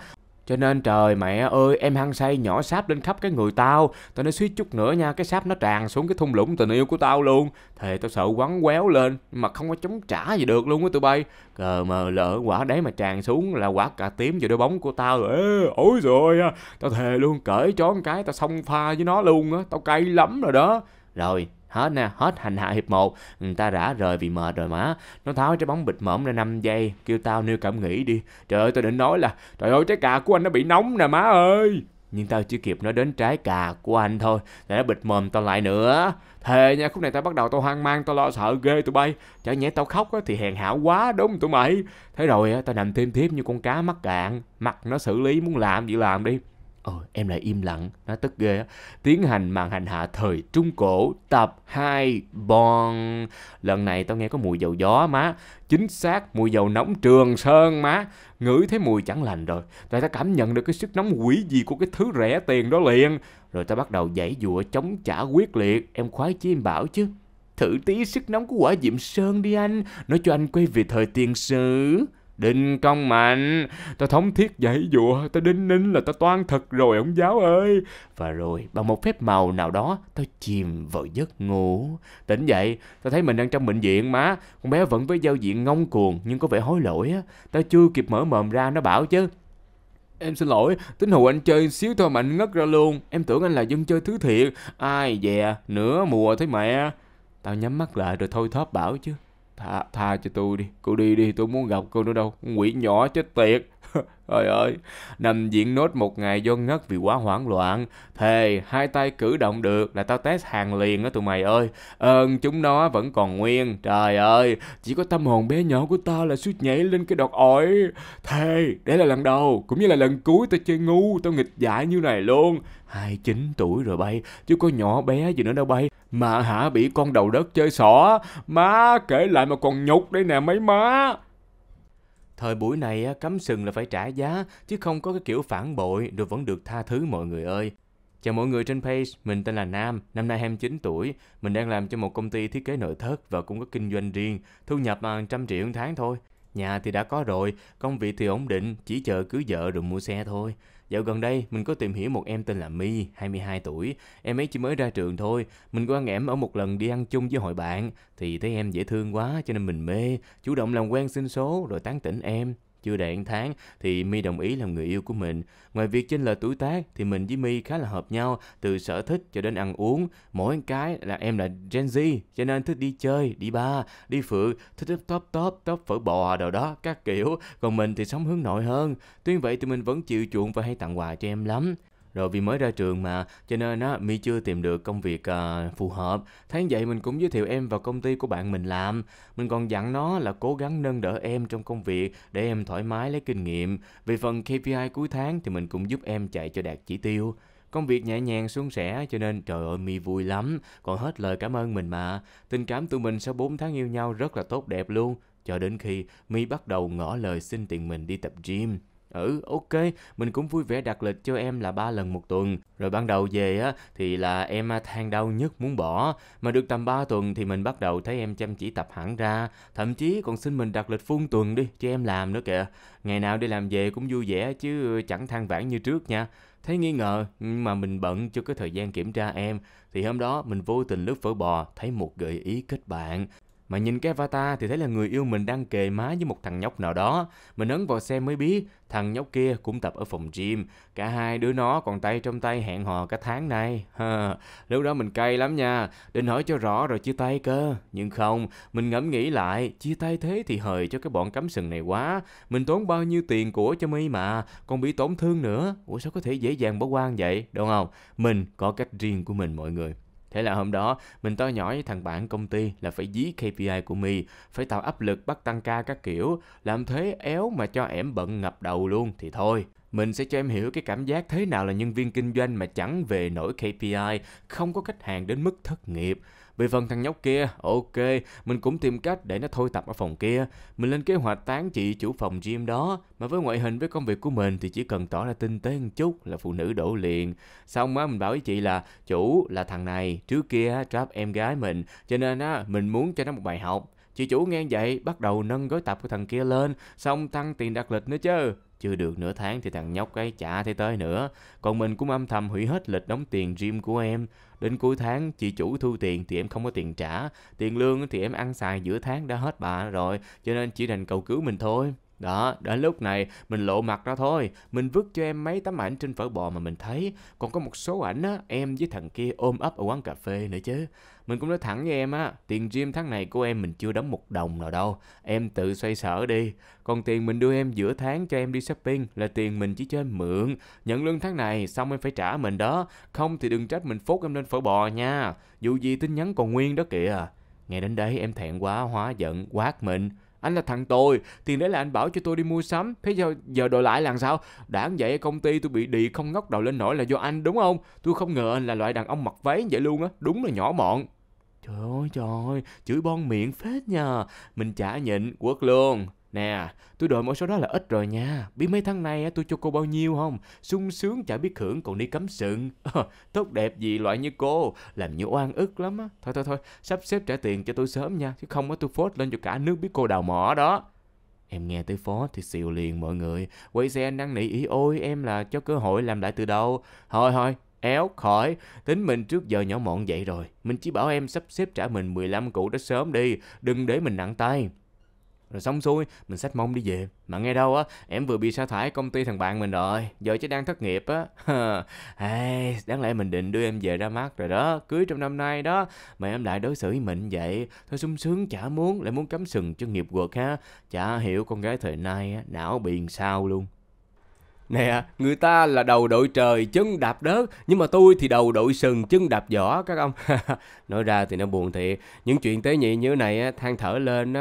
S2: cho nên trời mẹ ơi em hăng say nhỏ sáp lên khắp cái người tao Tao nói suýt chút nữa nha cái sáp nó tràn xuống cái thung lũng tình yêu của tao luôn Thề tao sợ quắn quéo lên mà không có chống trả gì được luôn á tụi bay Cờ mờ lỡ quả đấy mà tràn xuống là quả cà tím vào đôi bóng của tao rồi Ê, Ôi rồi à. tao thề luôn cởi trón cái tao xong pha với nó luôn á Tao cay lắm rồi đó Rồi hết nè hết hành hạ hiệp 1 người ừ, ta đã rời vì mệt rồi má, nó tháo trái bóng bịt mỏm ra 5 giây kêu tao nêu cảm nghĩ đi trời ơi tao định nói là trời ơi trái cà của anh nó bị nóng nè má ơi nhưng tao chưa kịp nói đến trái cà của anh thôi để nó bịt mồm tao lại nữa thề nha khúc này tao bắt đầu tao hoang mang tao lo sợ ghê tụi bay chả nhẽ tao khóc á, thì hèn hảo quá đúng tụi mày thế rồi á, tao nằm thêm thiếp như con cá mắc cạn mặt nó xử lý muốn làm gì làm đi Ờ, em lại im lặng, nó tức ghê á. Tiến hành màn hành hạ thời Trung Cổ tập 2 Bon. Lần này tao nghe có mùi dầu gió má, chính xác mùi dầu nóng trường sơn má. Ngửi thấy mùi chẳng lành rồi, tại tao cảm nhận được cái sức nóng quỷ gì của cái thứ rẻ tiền đó liền. Rồi tao bắt đầu giãy giụa chống trả quyết liệt, em khoái chí em bảo chứ. Thử tí sức nóng của quả diệm sơn đi anh, nói cho anh quay về thời tiền sử. Đinh Công Mạnh, tao thống thiết dãy dụa, tao đinh ninh là tao toan thật rồi ông giáo ơi. Và rồi, bằng một phép màu nào đó, tao chìm vào giấc ngủ. Tỉnh dậy, tao thấy mình đang trong bệnh viện má, con bé vẫn với giao diện ngông cuồng nhưng có vẻ hối lỗi á. Tao chưa kịp mở mồm ra, nó bảo chứ. Em xin lỗi, tính hiệu anh chơi xíu thôi mà anh ngất ra luôn. Em tưởng anh là dân chơi thứ thiệt. Ai dè, nửa mùa thế mẹ. Tao nhắm mắt lại rồi thôi thóp bảo chứ tha, tha cho tôi đi cô đi đi tôi muốn gặp cô nữa đâu quỷ nhỏ chết tiệt Trời ơi, nằm diện nốt một ngày do ngất vì quá hoảng loạn. Thề, hai tay cử động được là tao test hàng liền đó tụi mày ơi. Ơn chúng nó vẫn còn nguyên. Trời ơi, chỉ có tâm hồn bé nhỏ của tao là suýt nhảy lên cái đọt ỏi. Thề, đây là lần đầu, cũng như là lần cuối tao chơi ngu, tao nghịch dại như này luôn. 29 tuổi rồi bay, chứ có nhỏ bé gì nữa đâu bay. Mà hả bị con đầu đất chơi xỏ, má kể lại mà còn nhục đây nè mấy má. Thời buổi này cấm sừng là phải trả giá, chứ không có cái kiểu phản bội rồi vẫn được tha thứ mọi người ơi. Chào mọi người trên page, mình tên là Nam, năm nay 29 tuổi, mình đang làm cho một công ty thiết kế nội thất và cũng có kinh doanh riêng, thu nhập mà trăm triệu tháng thôi. Nhà thì đã có rồi, công việc thì ổn định, chỉ chờ cưới vợ rồi mua xe thôi. Dạo gần đây, mình có tìm hiểu một em tên là My, 22 tuổi. Em ấy chỉ mới ra trường thôi. Mình qua ngẽm ở một lần đi ăn chung với hội bạn. Thì thấy em dễ thương quá cho nên mình mê. Chủ động làm quen xin số rồi tán tỉnh em chưa đầy tháng thì My đồng ý làm người yêu của mình. Ngoài việc trên là tuổi tác thì mình với My khá là hợp nhau từ sở thích cho đến ăn uống. Mỗi cái là em là Gen Z cho nên thích đi chơi, đi bar, đi phượt, thích top top, top phở bò đồ đó các kiểu. Còn mình thì sống hướng nội hơn. Tuy vậy thì mình vẫn chịu chuộng và hay tặng quà cho em lắm rồi vì mới ra trường mà cho nên á mi chưa tìm được công việc uh, phù hợp tháng vậy mình cũng giới thiệu em vào công ty của bạn mình làm mình còn dặn nó là cố gắng nâng đỡ em trong công việc để em thoải mái lấy kinh nghiệm về phần kpi cuối tháng thì mình cũng giúp em chạy cho đạt chỉ tiêu công việc nhẹ nhàng suôn sẻ cho nên trời ơi mi vui lắm còn hết lời cảm ơn mình mà tình cảm tụi mình sau 4 tháng yêu nhau rất là tốt đẹp luôn cho đến khi mi bắt đầu ngỏ lời xin tiền mình đi tập gym ừ ok mình cũng vui vẻ đặt lịch cho em là ba lần một tuần rồi ban đầu về á thì là em à, than đau nhất muốn bỏ mà được tầm 3 tuần thì mình bắt đầu thấy em chăm chỉ tập hẳn ra thậm chí còn xin mình đặt lịch phun tuần đi cho em làm nữa kìa ngày nào đi làm về cũng vui vẻ chứ chẳng than vãn như trước nha thấy nghi ngờ mà mình bận cho cái thời gian kiểm tra em thì hôm đó mình vô tình lướt phở bò thấy một gợi ý kết bạn mà nhìn cái avatar thì thấy là người yêu mình đang kề má với một thằng nhóc nào đó. Mình ấn vào xem mới biết, thằng nhóc kia cũng tập ở phòng gym. Cả hai đứa nó còn tay trong tay hẹn hò cả tháng nay. Ha, lúc đó mình cay lắm nha, định hỏi cho rõ rồi chia tay cơ. Nhưng không, mình ngẫm nghĩ lại, chia tay thế thì hời cho cái bọn cắm sừng này quá. Mình tốn bao nhiêu tiền của cho mi mà, còn bị tổn thương nữa. Ủa sao có thể dễ dàng bỏ qua vậy, đúng không? Mình có cách riêng của mình mọi người. Thế là hôm đó, mình to nhỏ với thằng bạn công ty là phải dí KPI của mi, phải tạo áp lực bắt tăng ca các kiểu, làm thế éo mà cho ẻm bận ngập đầu luôn thì thôi. Mình sẽ cho em hiểu cái cảm giác thế nào là nhân viên kinh doanh mà chẳng về nổi KPI, không có khách hàng đến mức thất nghiệp. Vì phần thằng nhóc kia, ok, mình cũng tìm cách để nó thôi tập ở phòng kia. Mình lên kế hoạch tán chị chủ phòng gym đó, mà với ngoại hình với công việc của mình thì chỉ cần tỏ ra tinh tế một chút là phụ nữ đổ liền. Xong á, mình bảo với chị là, chủ là thằng này, trước kia trap em gái mình, cho nên á, mình muốn cho nó một bài học. Chị chủ nghe vậy bắt đầu nâng gói tập của thằng kia lên, xong tăng tiền đặt lịch nữa chứ. Chưa được nửa tháng thì thằng nhóc ấy chả thấy tới nữa. Còn mình cũng âm thầm hủy hết lịch đóng tiền gym của em. Đến cuối tháng chị chủ thu tiền thì em không có tiền trả, tiền lương thì em ăn xài giữa tháng đã hết bà rồi, cho nên chỉ đành cầu cứu mình thôi. Đó, đến lúc này mình lộ mặt ra thôi, mình vứt cho em mấy tấm ảnh trên phở bò mà mình thấy, còn có một số ảnh á, em với thằng kia ôm ấp ở quán cà phê nữa chứ. Mình cũng nói thẳng với em á, tiền gym tháng này của em mình chưa đóng một đồng nào đâu, em tự xoay sở đi. Còn tiền mình đưa em giữa tháng cho em đi shopping là tiền mình chỉ cho em mượn, nhận lương tháng này xong em phải trả mình đó, không thì đừng trách mình phốt em lên phở bò nha, dù gì tin nhắn còn nguyên đó kìa. Nghe đến đây em thẹn quá hóa giận quát mình anh là thằng tồi tiền đấy là anh bảo cho tôi đi mua sắm thế giờ giờ đòi lại làm sao đã vậy công ty tôi bị đì không ngóc đầu lên nổi là do anh đúng không tôi không ngờ anh là loại đàn ông mặc váy vậy luôn á đúng là nhỏ mọn trời ơi trời ơi chửi bon miệng phết nha mình chả nhịn quất luôn Nè, tôi đợi mỗi số đó là ít rồi nha. Biết mấy tháng nay tôi cho cô bao nhiêu không? sung sướng chả biết hưởng còn đi cắm sừng. (laughs) Ờ, tốt đẹp gì loại như cô, làm như oan ức lắm á. Thôi thôi thôi, sắp xếp trả tiền cho tôi sớm nha. Chứ không á tôi phốt lên cho cả nước biết cô đào mỏ đó. Em nghe tới phó thì xìu liền mọi người. Quay xe đang nỉ ý ôi em là cho cơ hội làm lại từ đầu. Thôi thôi, éo khỏi. Tính mình trước giờ nhỏ mọn vậy rồi. Mình chỉ bảo em sắp xếp trả mình 15 củ đó sớm đi. Đừng để mình nặng tay rồi sống xuôi mình xách mông đi về mà nghe đâu á em vừa bị sa thải công ty thằng bạn mình rồi giờ chứ đang thất nghiệp á hey, (laughs) đáng lẽ mình định đưa em về ra mắt rồi đó cưới trong năm nay đó mà em lại đối xử với mình vậy thôi sung sướng chả muốn lại muốn cắm sừng cho nghiệp quật ha chả hiểu con gái thời nay á não bị sao luôn Nè, người ta là đầu đội trời, chân đạp đất, nhưng mà tôi thì đầu đội sừng, chân đạp giỏ các ông. (laughs) Nói ra thì nó buồn thiệt. Những chuyện tế nhị như thế này than thở lên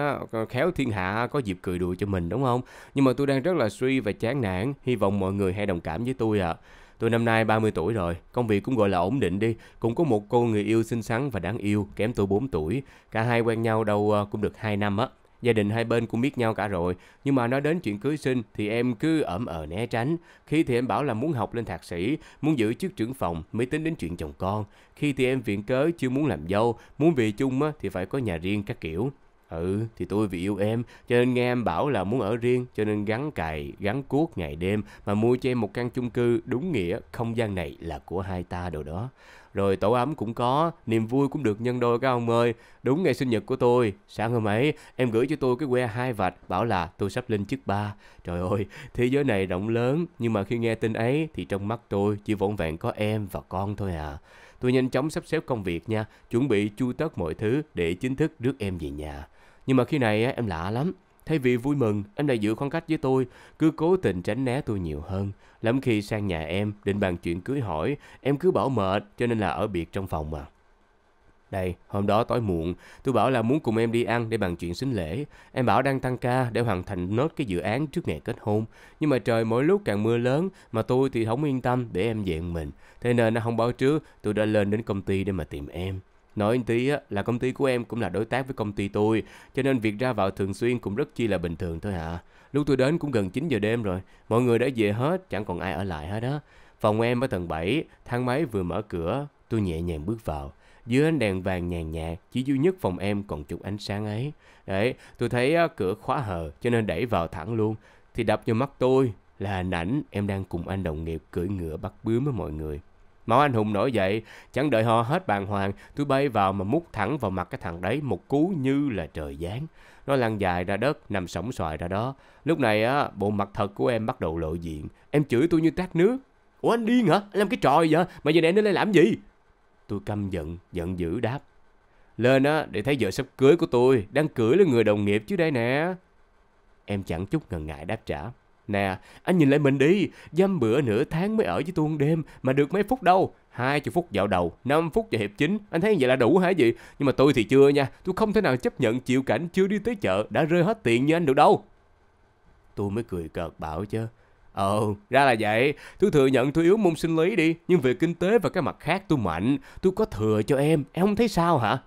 S2: khéo thiên hạ có dịp cười đùa cho mình đúng không? Nhưng mà tôi đang rất là suy và chán nản, hy vọng mọi người hãy đồng cảm với tôi ạ. À. Tôi năm nay 30 tuổi rồi, công việc cũng gọi là ổn định đi, cũng có một cô người yêu xinh xắn và đáng yêu, kém tôi 4 tuổi. Cả hai quen nhau đâu ờ, cũng được 2 năm á gia đình hai bên cũng biết nhau cả rồi nhưng mà nói đến chuyện cưới sinh thì em cứ ẩm ờ né tránh khi thì em bảo là muốn học lên thạc sĩ muốn giữ chức trưởng phòng mới tính đến chuyện chồng con khi thì em viện cớ chưa muốn làm dâu muốn về chung á, thì phải có nhà riêng các kiểu Ừ, thì tôi vì yêu em, cho nên nghe em bảo là muốn ở riêng, cho nên gắn cày, gắn cuốc ngày đêm mà mua cho em một căn chung cư đúng nghĩa không gian này là của hai ta đồ đó rồi tổ ấm cũng có, niềm vui cũng được nhân đôi các ông ơi. Đúng ngày sinh nhật của tôi, sáng hôm ấy em gửi cho tôi cái que hai vạch bảo là tôi sắp lên chức ba. Trời ơi, thế giới này rộng lớn, nhưng mà khi nghe tin ấy thì trong mắt tôi chỉ vỏn vẹn có em và con thôi à. Tôi nhanh chóng sắp xếp công việc nha, chuẩn bị chu tất mọi thứ để chính thức rước em về nhà. Nhưng mà khi này em lạ lắm, Thay vì vui mừng, em lại giữ khoảng cách với tôi, cứ cố tình tránh né tôi nhiều hơn. Lắm khi sang nhà em, định bàn chuyện cưới hỏi, em cứ bảo mệt, cho nên là ở biệt trong phòng mà. Đây, hôm đó tối muộn, tôi bảo là muốn cùng em đi ăn để bàn chuyện xính lễ. Em bảo đang tăng ca để hoàn thành nốt cái dự án trước ngày kết hôn. Nhưng mà trời mỗi lúc càng mưa lớn, mà tôi thì không yên tâm để em về mình. Thế nên nó không báo trước, tôi đã lên đến công ty để mà tìm em. Nói anh tí á, là công ty của em cũng là đối tác với công ty tôi, cho nên việc ra vào thường xuyên cũng rất chi là bình thường thôi hả. Lúc tôi đến cũng gần 9 giờ đêm rồi, mọi người đã về hết, chẳng còn ai ở lại hết á. Phòng em ở tầng 7, thang máy vừa mở cửa, tôi nhẹ nhàng bước vào. Dưới ánh đèn vàng nhàn nhạt, chỉ duy nhất phòng em còn chút ánh sáng ấy. Đấy, tôi thấy á, cửa khóa hờ cho nên đẩy vào thẳng luôn. Thì đập vô mắt tôi là hình ảnh em đang cùng anh đồng nghiệp cưỡi ngựa bắt bướm với mọi người. Máu anh hùng nổi dậy, chẳng đợi họ hết bàn hoàng, tôi bay vào mà mút thẳng vào mặt cái thằng đấy một cú như là trời giáng. Nó lăn dài ra đất, nằm sổng xoài ra đó. Lúc này á, bộ mặt thật của em bắt đầu lộ diện. Em chửi tôi như tát nước. Ủa anh điên hả? làm cái trò gì vậy? Mà giờ này anh đến đây làm gì? Tôi căm giận, giận dữ đáp. Lên á, để thấy vợ sắp cưới của tôi, đang cưới là người đồng nghiệp chứ đây nè. Em chẳng chút ngần ngại đáp trả. Nè, anh nhìn lại mình đi, dăm bữa nửa tháng mới ở với tuôn đêm mà được mấy phút đâu. 20 phút dạo đầu, 5 phút vào hiệp chính, anh thấy vậy là đủ hả gì? Nhưng mà tôi thì chưa nha, tôi không thể nào chấp nhận chịu cảnh chưa đi tới chợ đã rơi hết tiền như anh được đâu. Tôi mới cười cợt bảo chứ. Ờ, ra là vậy, tôi thừa nhận tôi yếu môn sinh lý đi, nhưng về kinh tế và cái mặt khác tôi mạnh, tôi có thừa cho em, em không thấy sao hả?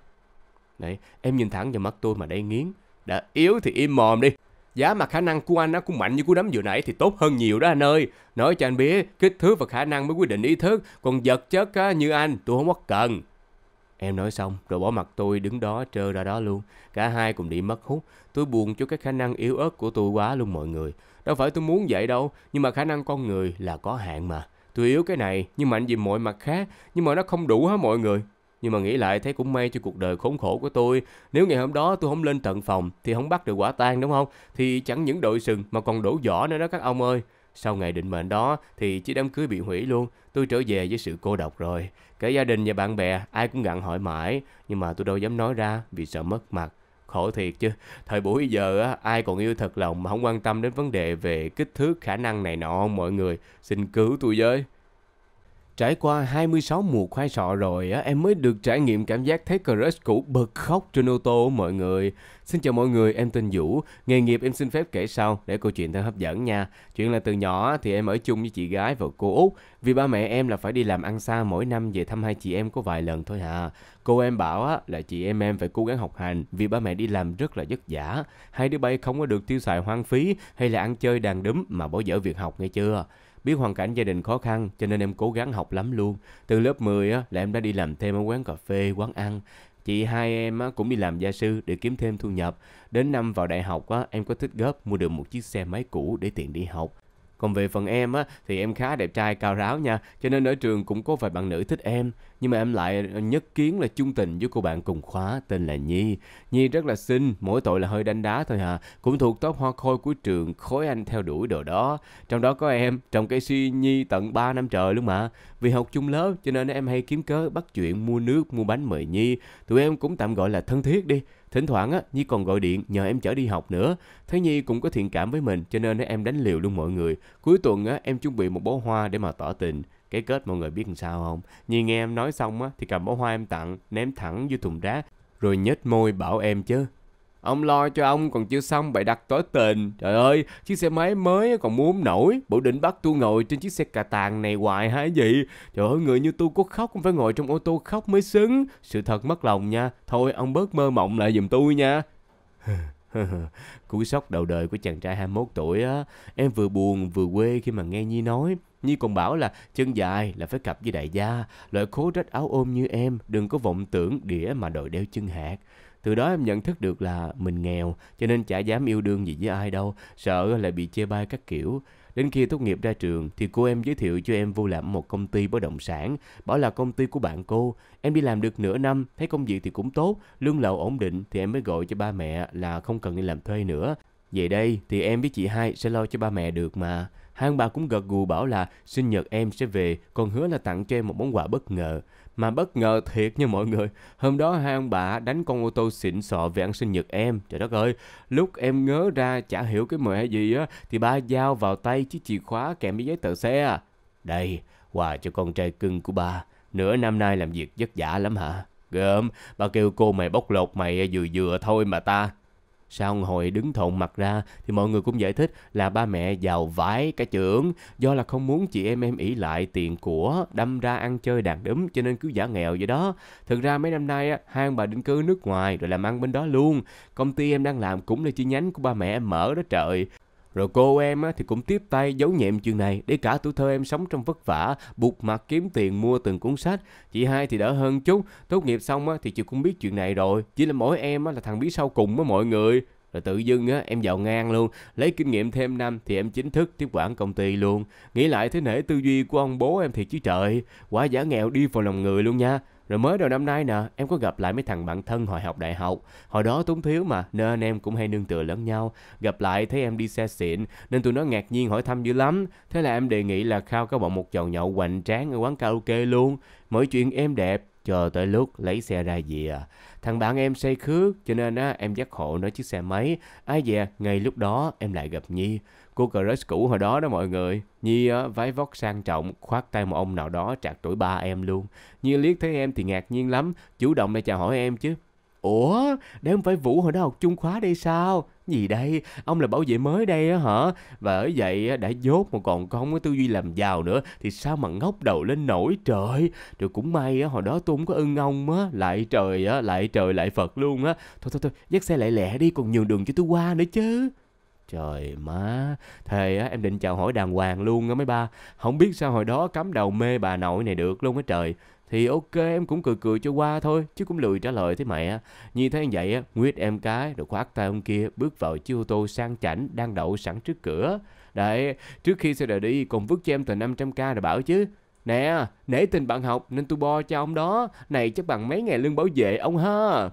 S2: Đấy, em nhìn thẳng vào mắt tôi mà đây nghiến. Đã yếu thì im mồm đi, giá mà khả năng của anh nó cũng mạnh như cú đấm vừa nãy thì tốt hơn nhiều đó anh ơi. Nói cho anh biết, kích thước và khả năng mới quyết định ý thức, còn vật chất á, như anh tôi không có cần. Em nói xong rồi bỏ mặt tôi đứng đó trơ ra đó luôn. Cả hai cùng đi mất hút. Tôi buồn cho cái khả năng yếu ớt của tôi quá luôn mọi người. Đâu phải tôi muốn vậy đâu, nhưng mà khả năng con người là có hạn mà. Tôi yếu cái này nhưng mạnh vì mọi mặt khác, nhưng mà nó không đủ hết mọi người. Nhưng mà nghĩ lại thấy cũng may cho cuộc đời khốn khổ của tôi. Nếu ngày hôm đó tôi không lên tận phòng thì không bắt được quả tang đúng không? Thì chẳng những đội sừng mà còn đổ vỏ nữa đó các ông ơi. Sau ngày định mệnh đó thì chiếc đám cưới bị hủy luôn, tôi trở về với sự cô độc rồi. Cả gia đình và bạn bè ai cũng gặn hỏi mãi, nhưng mà tôi đâu dám nói ra vì sợ mất mặt. Khổ thiệt chứ, thời buổi giờ á, ai còn yêu thật lòng mà không quan tâm đến vấn đề về kích thước khả năng này nọ mọi người. Xin cứu tôi với. Trải qua 26 mùa khoai sọ rồi á, em mới được trải nghiệm cảm giác thấy crush cũ bật khóc trên ô tô mọi người. Xin chào mọi người, em tên Vũ. Nghề nghiệp em xin phép kể sau để câu chuyện thật hấp dẫn nha. Chuyện là từ nhỏ thì em ở chung với chị gái và cô Út. Vì ba mẹ em là phải đi làm ăn xa mỗi năm về thăm hai chị em có vài lần thôi à. Cô em bảo á, là chị em em phải cố gắng học hành vì ba mẹ đi làm rất là vất vả. Hai đứa bay không có được tiêu xài hoang phí hay là ăn chơi đàn đúm mà bỏ dở việc học nghe chưa. Biết hoàn cảnh gia đình khó khăn cho nên em cố gắng học lắm luôn. Từ lớp 10 á, là em đã đi làm thêm ở quán cà phê, quán ăn. Chị hai em á, cũng đi làm gia sư để kiếm thêm thu nhập. Đến năm vào đại học á, em có thích góp mua được một chiếc xe máy cũ để tiện đi học. Còn về phần em á, thì em khá đẹp trai cao ráo nha, cho nên ở trường cũng có vài bạn nữ thích em. Nhưng mà em lại nhất kiến là chung tình với cô bạn cùng khóa tên là Nhi. Nhi rất là xinh, mỗi tội là hơi đánh đá thôi à. Cũng thuộc top hoa khôi của trường, khối anh theo đuổi đồ đó. Trong đó có em, trong cái suy Nhi tận 3 năm trời luôn mà. Vì học chung lớp cho nên em hay kiếm cớ bắt chuyện mua nước, mua bánh mời Nhi. Tụi em cũng tạm gọi là thân thiết đi. Thỉnh thoảng á, Nhi còn gọi điện nhờ em chở đi học nữa. Thấy Nhi cũng có thiện cảm với mình cho nên em đánh liều luôn mọi người. Cuối tuần á, em chuẩn bị một bó hoa để mà tỏ tình. Cái kết mọi người biết làm sao không? Nhi nghe em nói xong á, thì cầm bó hoa em tặng, ném thẳng vô thùng rác. Rồi nhếch môi bảo em chứ Ông lo cho ông còn chưa xong bậy đặt tối tình. Trời ơi, chiếc xe máy mới còn muốn nổi. Bộ định bắt tôi ngồi trên chiếc xe cà tàng này hoài hả gì? Trời ơi, người như tôi có khóc cũng phải ngồi trong ô tô khóc mới xứng. Sự thật mất lòng nha. Thôi, ông bớt mơ mộng lại giùm tôi nha. (laughs) Cú sốc đầu đời của chàng trai 21 tuổi á, em vừa buồn vừa quê khi mà nghe Nhi nói. Nhi còn bảo là chân dài là phải cặp với đại gia, loại khố rách áo ôm như em, đừng có vọng tưởng đĩa mà đội đeo chân hạt từ đó em nhận thức được là mình nghèo cho nên chả dám yêu đương gì với ai đâu sợ lại bị chê bai các kiểu Đến khi tốt nghiệp ra trường thì cô em giới thiệu cho em vô làm một công ty bất động sản, bảo là công ty của bạn cô. Em đi làm được nửa năm, thấy công việc thì cũng tốt, lương lậu ổn định thì em mới gọi cho ba mẹ là không cần đi làm thuê nữa. Về đây thì em với chị hai sẽ lo cho ba mẹ được mà. Hai ông bà cũng gật gù bảo là sinh nhật em sẽ về, còn hứa là tặng cho em một món quà bất ngờ. Mà bất ngờ thiệt nha mọi người, hôm đó hai ông bà đánh con ô tô xịn sọ về ăn sinh nhật em. Trời đất ơi, lúc em ngớ ra chả hiểu cái mẹ gì á, thì ba giao vào tay chiếc chìa khóa kèm với giấy tờ xe. Đây, quà cho con trai cưng của ba, nửa năm nay làm việc vất vả lắm hả? Gớm, ba kêu cô mày bóc lột mày vừa vừa thôi mà ta. Sau hồi đứng thộn mặt ra thì mọi người cũng giải thích là ba mẹ giàu vãi cả trưởng do là không muốn chị em em ỷ lại tiền của đâm ra ăn chơi đàn đúm cho nên cứ giả nghèo vậy đó. Thực ra mấy năm nay hai ông bà định cư nước ngoài rồi làm ăn bên đó luôn. Công ty em đang làm cũng là chi nhánh của ba mẹ em mở đó trời. Rồi cô em á, thì cũng tiếp tay giấu nhẹm chuyện này để cả tuổi thơ em sống trong vất vả, buộc mặt kiếm tiền mua từng cuốn sách. Chị hai thì đỡ hơn chút, tốt nghiệp xong á, thì chị cũng biết chuyện này rồi. Chỉ là mỗi em á, là thằng biết sau cùng á mọi người. Rồi tự dưng á, em vào ngang luôn, lấy kinh nghiệm thêm năm thì em chính thức tiếp quản công ty luôn. Nghĩ lại thế nể tư duy của ông bố em thì chứ trời, quá giả nghèo đi vào lòng người luôn nha. Rồi mới đầu năm nay nè, em có gặp lại mấy thằng bạn thân hồi học đại học. Hồi đó túng thiếu mà, nên anh em cũng hay nương tựa lẫn nhau. Gặp lại thấy em đi xe xịn, nên tụi nó ngạc nhiên hỏi thăm dữ lắm. Thế là em đề nghị là khao các bọn một chầu nhậu hoành tráng ở quán karaoke luôn. Mọi chuyện em đẹp, chờ tới lúc lấy xe ra về à. Thằng bạn em say khước, cho nên á, em dắt hộ nó chiếc xe máy. Ai à, dè, ngay lúc đó em lại gặp Nhi của crush cũ hồi đó đó mọi người. Nhi á, váy vóc sang trọng, khoác tay một ông nào đó trạc tuổi ba em luôn. Nhi liếc thấy em thì ngạc nhiên lắm, chủ động để chào hỏi em chứ. Ủa, đấy không phải Vũ hồi đó học chung khóa đây sao? Gì đây, ông là bảo vệ mới đây á hả? Và ở vậy đã dốt mà còn không có tư duy làm giàu nữa thì sao mà ngóc đầu lên nổi trời. Rồi cũng may á, hồi đó tôi không có ưng ông á, lại trời á, lại trời lại Phật luôn á. Thôi thôi thôi, dắt xe lại lẹ đi còn nhường đường cho tôi qua nữa chứ. Trời má, thề á, em định chào hỏi đàng hoàng luôn á mấy ba. Không biết sao hồi đó cắm đầu mê bà nội này được luôn á trời. Thì ok em cũng cười cười cho qua thôi Chứ cũng lười trả lời thế mẹ Như thế vậy á Nguyết em cái Rồi khoát tay ông kia Bước vào chiếc ô tô sang chảnh Đang đậu sẵn trước cửa Đấy Trước khi xe rời đi Còn vứt cho em tờ 500k rồi bảo chứ Nè Nể tình bạn học Nên tôi bo cho ông đó Này chắc bằng mấy ngày lương bảo vệ ông ha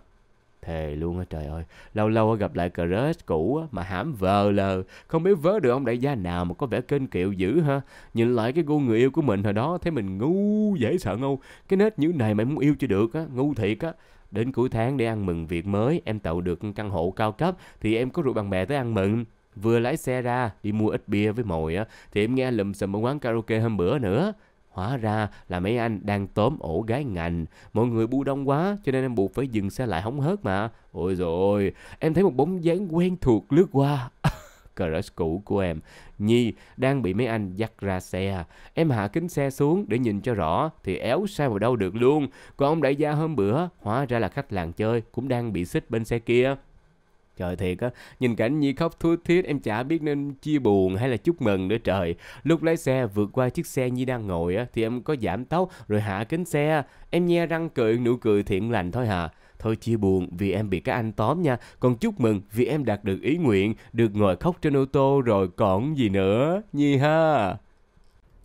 S2: Thề luôn á trời ơi Lâu lâu gặp lại crush cũ mà hãm vờ lờ Không biết vớ được ông đại gia nào mà có vẻ kênh kiệu dữ ha Nhìn lại cái cô người yêu của mình hồi đó Thấy mình ngu dễ sợ ngu Cái nết như này mà muốn yêu cho được á Ngu thiệt á Đến cuối tháng để ăn mừng việc mới Em tậu được căn hộ cao cấp Thì em có rủ bạn bè tới ăn mừng Vừa lái xe ra đi mua ít bia với mồi á Thì em nghe lùm xùm ở quán karaoke hôm bữa nữa Hóa ra là mấy anh đang tóm ổ gái ngành. Mọi người bu đông quá cho nên em buộc phải dừng xe lại hóng hớt mà. Ôi rồi em thấy một bóng dáng quen thuộc lướt qua. (laughs) Crush cũ của em, Nhi, đang bị mấy anh dắt ra xe. Em hạ kính xe xuống để nhìn cho rõ thì éo sai vào đâu được luôn. Còn ông đại gia hôm bữa, hóa ra là khách làng chơi cũng đang bị xích bên xe kia trời thiệt á nhìn cảnh nhi khóc thút thiết em chả biết nên chia buồn hay là chúc mừng nữa trời lúc lái xe vượt qua chiếc xe nhi đang ngồi á thì em có giảm tốc rồi hạ kính xe em nhe răng cười nụ cười thiện lành thôi hả Thôi chia buồn vì em bị các anh tóm nha. Còn chúc mừng vì em đạt được ý nguyện, được ngồi khóc trên ô tô rồi còn gì nữa. Nhi ha.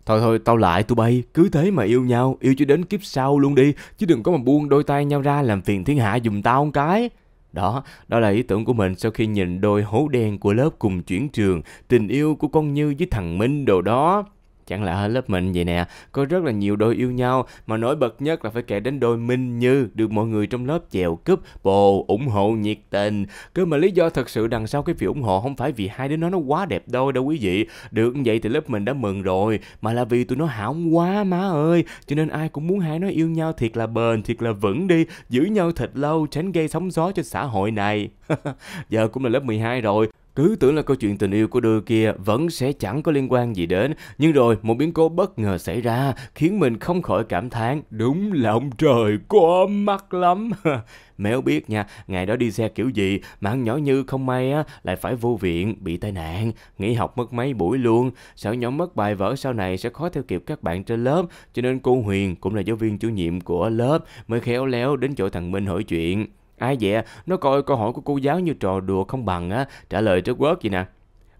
S2: Thôi thôi, tao lại tụi bay, cứ thế mà yêu nhau, yêu cho đến kiếp sau luôn đi, chứ đừng có mà buông đôi tay nhau ra làm phiền thiên hạ dùm tao một cái. Đó, đó là ý tưởng của mình sau khi nhìn đôi hố đen của lớp cùng chuyển trường, tình yêu của con Như với thằng Minh đồ đó chẳng lạ ở lớp mình vậy nè có rất là nhiều đôi yêu nhau mà nổi bật nhất là phải kể đến đôi minh như được mọi người trong lớp chèo cúp bồ ủng hộ nhiệt tình cơ mà lý do thật sự đằng sau cái việc ủng hộ không phải vì hai đứa nó nó quá đẹp đâu đâu quý vị được vậy thì lớp mình đã mừng rồi mà là vì tụi nó hỏng quá má ơi cho nên ai cũng muốn hai nó yêu nhau thiệt là bền thiệt là vững đi giữ nhau thật lâu tránh gây sóng gió cho xã hội này (laughs) giờ cũng là lớp 12 rồi cứ tưởng là câu chuyện tình yêu của đôi kia vẫn sẽ chẳng có liên quan gì đến. Nhưng rồi một biến cố bất ngờ xảy ra khiến mình không khỏi cảm thán đúng là ông trời quá mắt lắm. (laughs) Méo biết nha, ngày đó đi xe kiểu gì mà ăn nhỏ Như không may á, lại phải vô viện, bị tai nạn, nghỉ học mất mấy buổi luôn. Sợ nhóm mất bài vở sau này sẽ khó theo kịp các bạn trên lớp, cho nên cô Huyền cũng là giáo viên chủ nhiệm của lớp mới khéo léo đến chỗ thằng Minh hỏi chuyện. Ai vậy? Nó coi câu hỏi của cô giáo như trò đùa không bằng á, trả lời trước quớt vậy nè.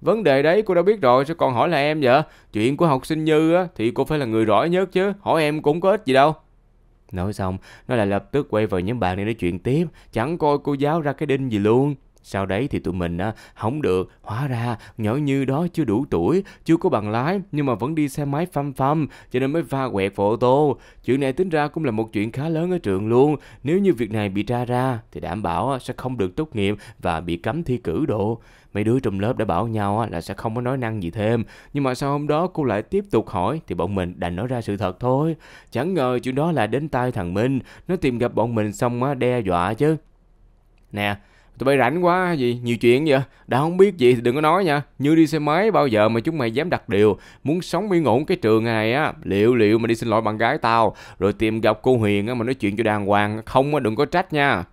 S2: Vấn đề đấy cô đã biết rồi, sao còn hỏi là em vậy? Chuyện của học sinh Như á, thì cô phải là người rõ nhất chứ, hỏi em cũng có ích gì đâu. Nói xong, nó lại lập tức quay vào nhóm bạn để nói chuyện tiếp, chẳng coi cô giáo ra cái đinh gì luôn. Sau đấy thì tụi mình á, không được, hóa ra nhỏ như đó chưa đủ tuổi, chưa có bằng lái nhưng mà vẫn đi xe máy phăm phăm cho nên mới va quẹt vào ô tô. Chuyện này tính ra cũng là một chuyện khá lớn ở trường luôn. Nếu như việc này bị tra ra thì đảm bảo sẽ không được tốt nghiệp và bị cấm thi cử độ. Mấy đứa trong lớp đã bảo nhau là sẽ không có nói năng gì thêm Nhưng mà sau hôm đó cô lại tiếp tục hỏi Thì bọn mình đành nói ra sự thật thôi Chẳng ngờ chuyện đó là đến tay thằng Minh Nó tìm gặp bọn mình xong đe dọa chứ Nè tụi bay rảnh quá gì nhiều chuyện vậy đã không biết gì thì đừng có nói nha như đi xe máy bao giờ mà chúng mày dám đặt điều muốn sống yên ổn cái trường này á liệu liệu mà đi xin lỗi bạn gái tao rồi tìm gặp cô huyền á mà nói chuyện cho đàng hoàng không á đừng có trách nha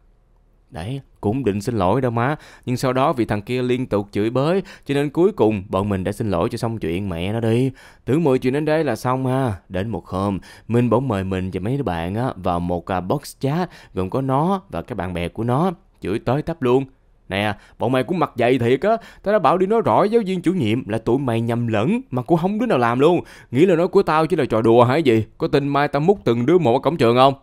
S2: Đấy, cũng định xin lỗi đâu má Nhưng sau đó vì thằng kia liên tục chửi bới Cho nên cuối cùng bọn mình đã xin lỗi cho xong chuyện mẹ nó đi Tưởng mọi chuyện đến đây là xong ha Đến một hôm, mình bỗng mời mình và mấy đứa bạn á, vào một à, box chat Gồm có nó và các bạn bè của nó chửi tới tấp luôn. Nè, bọn mày cũng mặc dày thiệt á, tao đã bảo đi nói rõ giáo viên chủ nhiệm là tụi mày nhầm lẫn mà cũng không đứa nào làm luôn. Nghĩ là nói của tao chỉ là trò đùa hay gì? Có tin mai tao múc từng đứa một ở cổng trường không?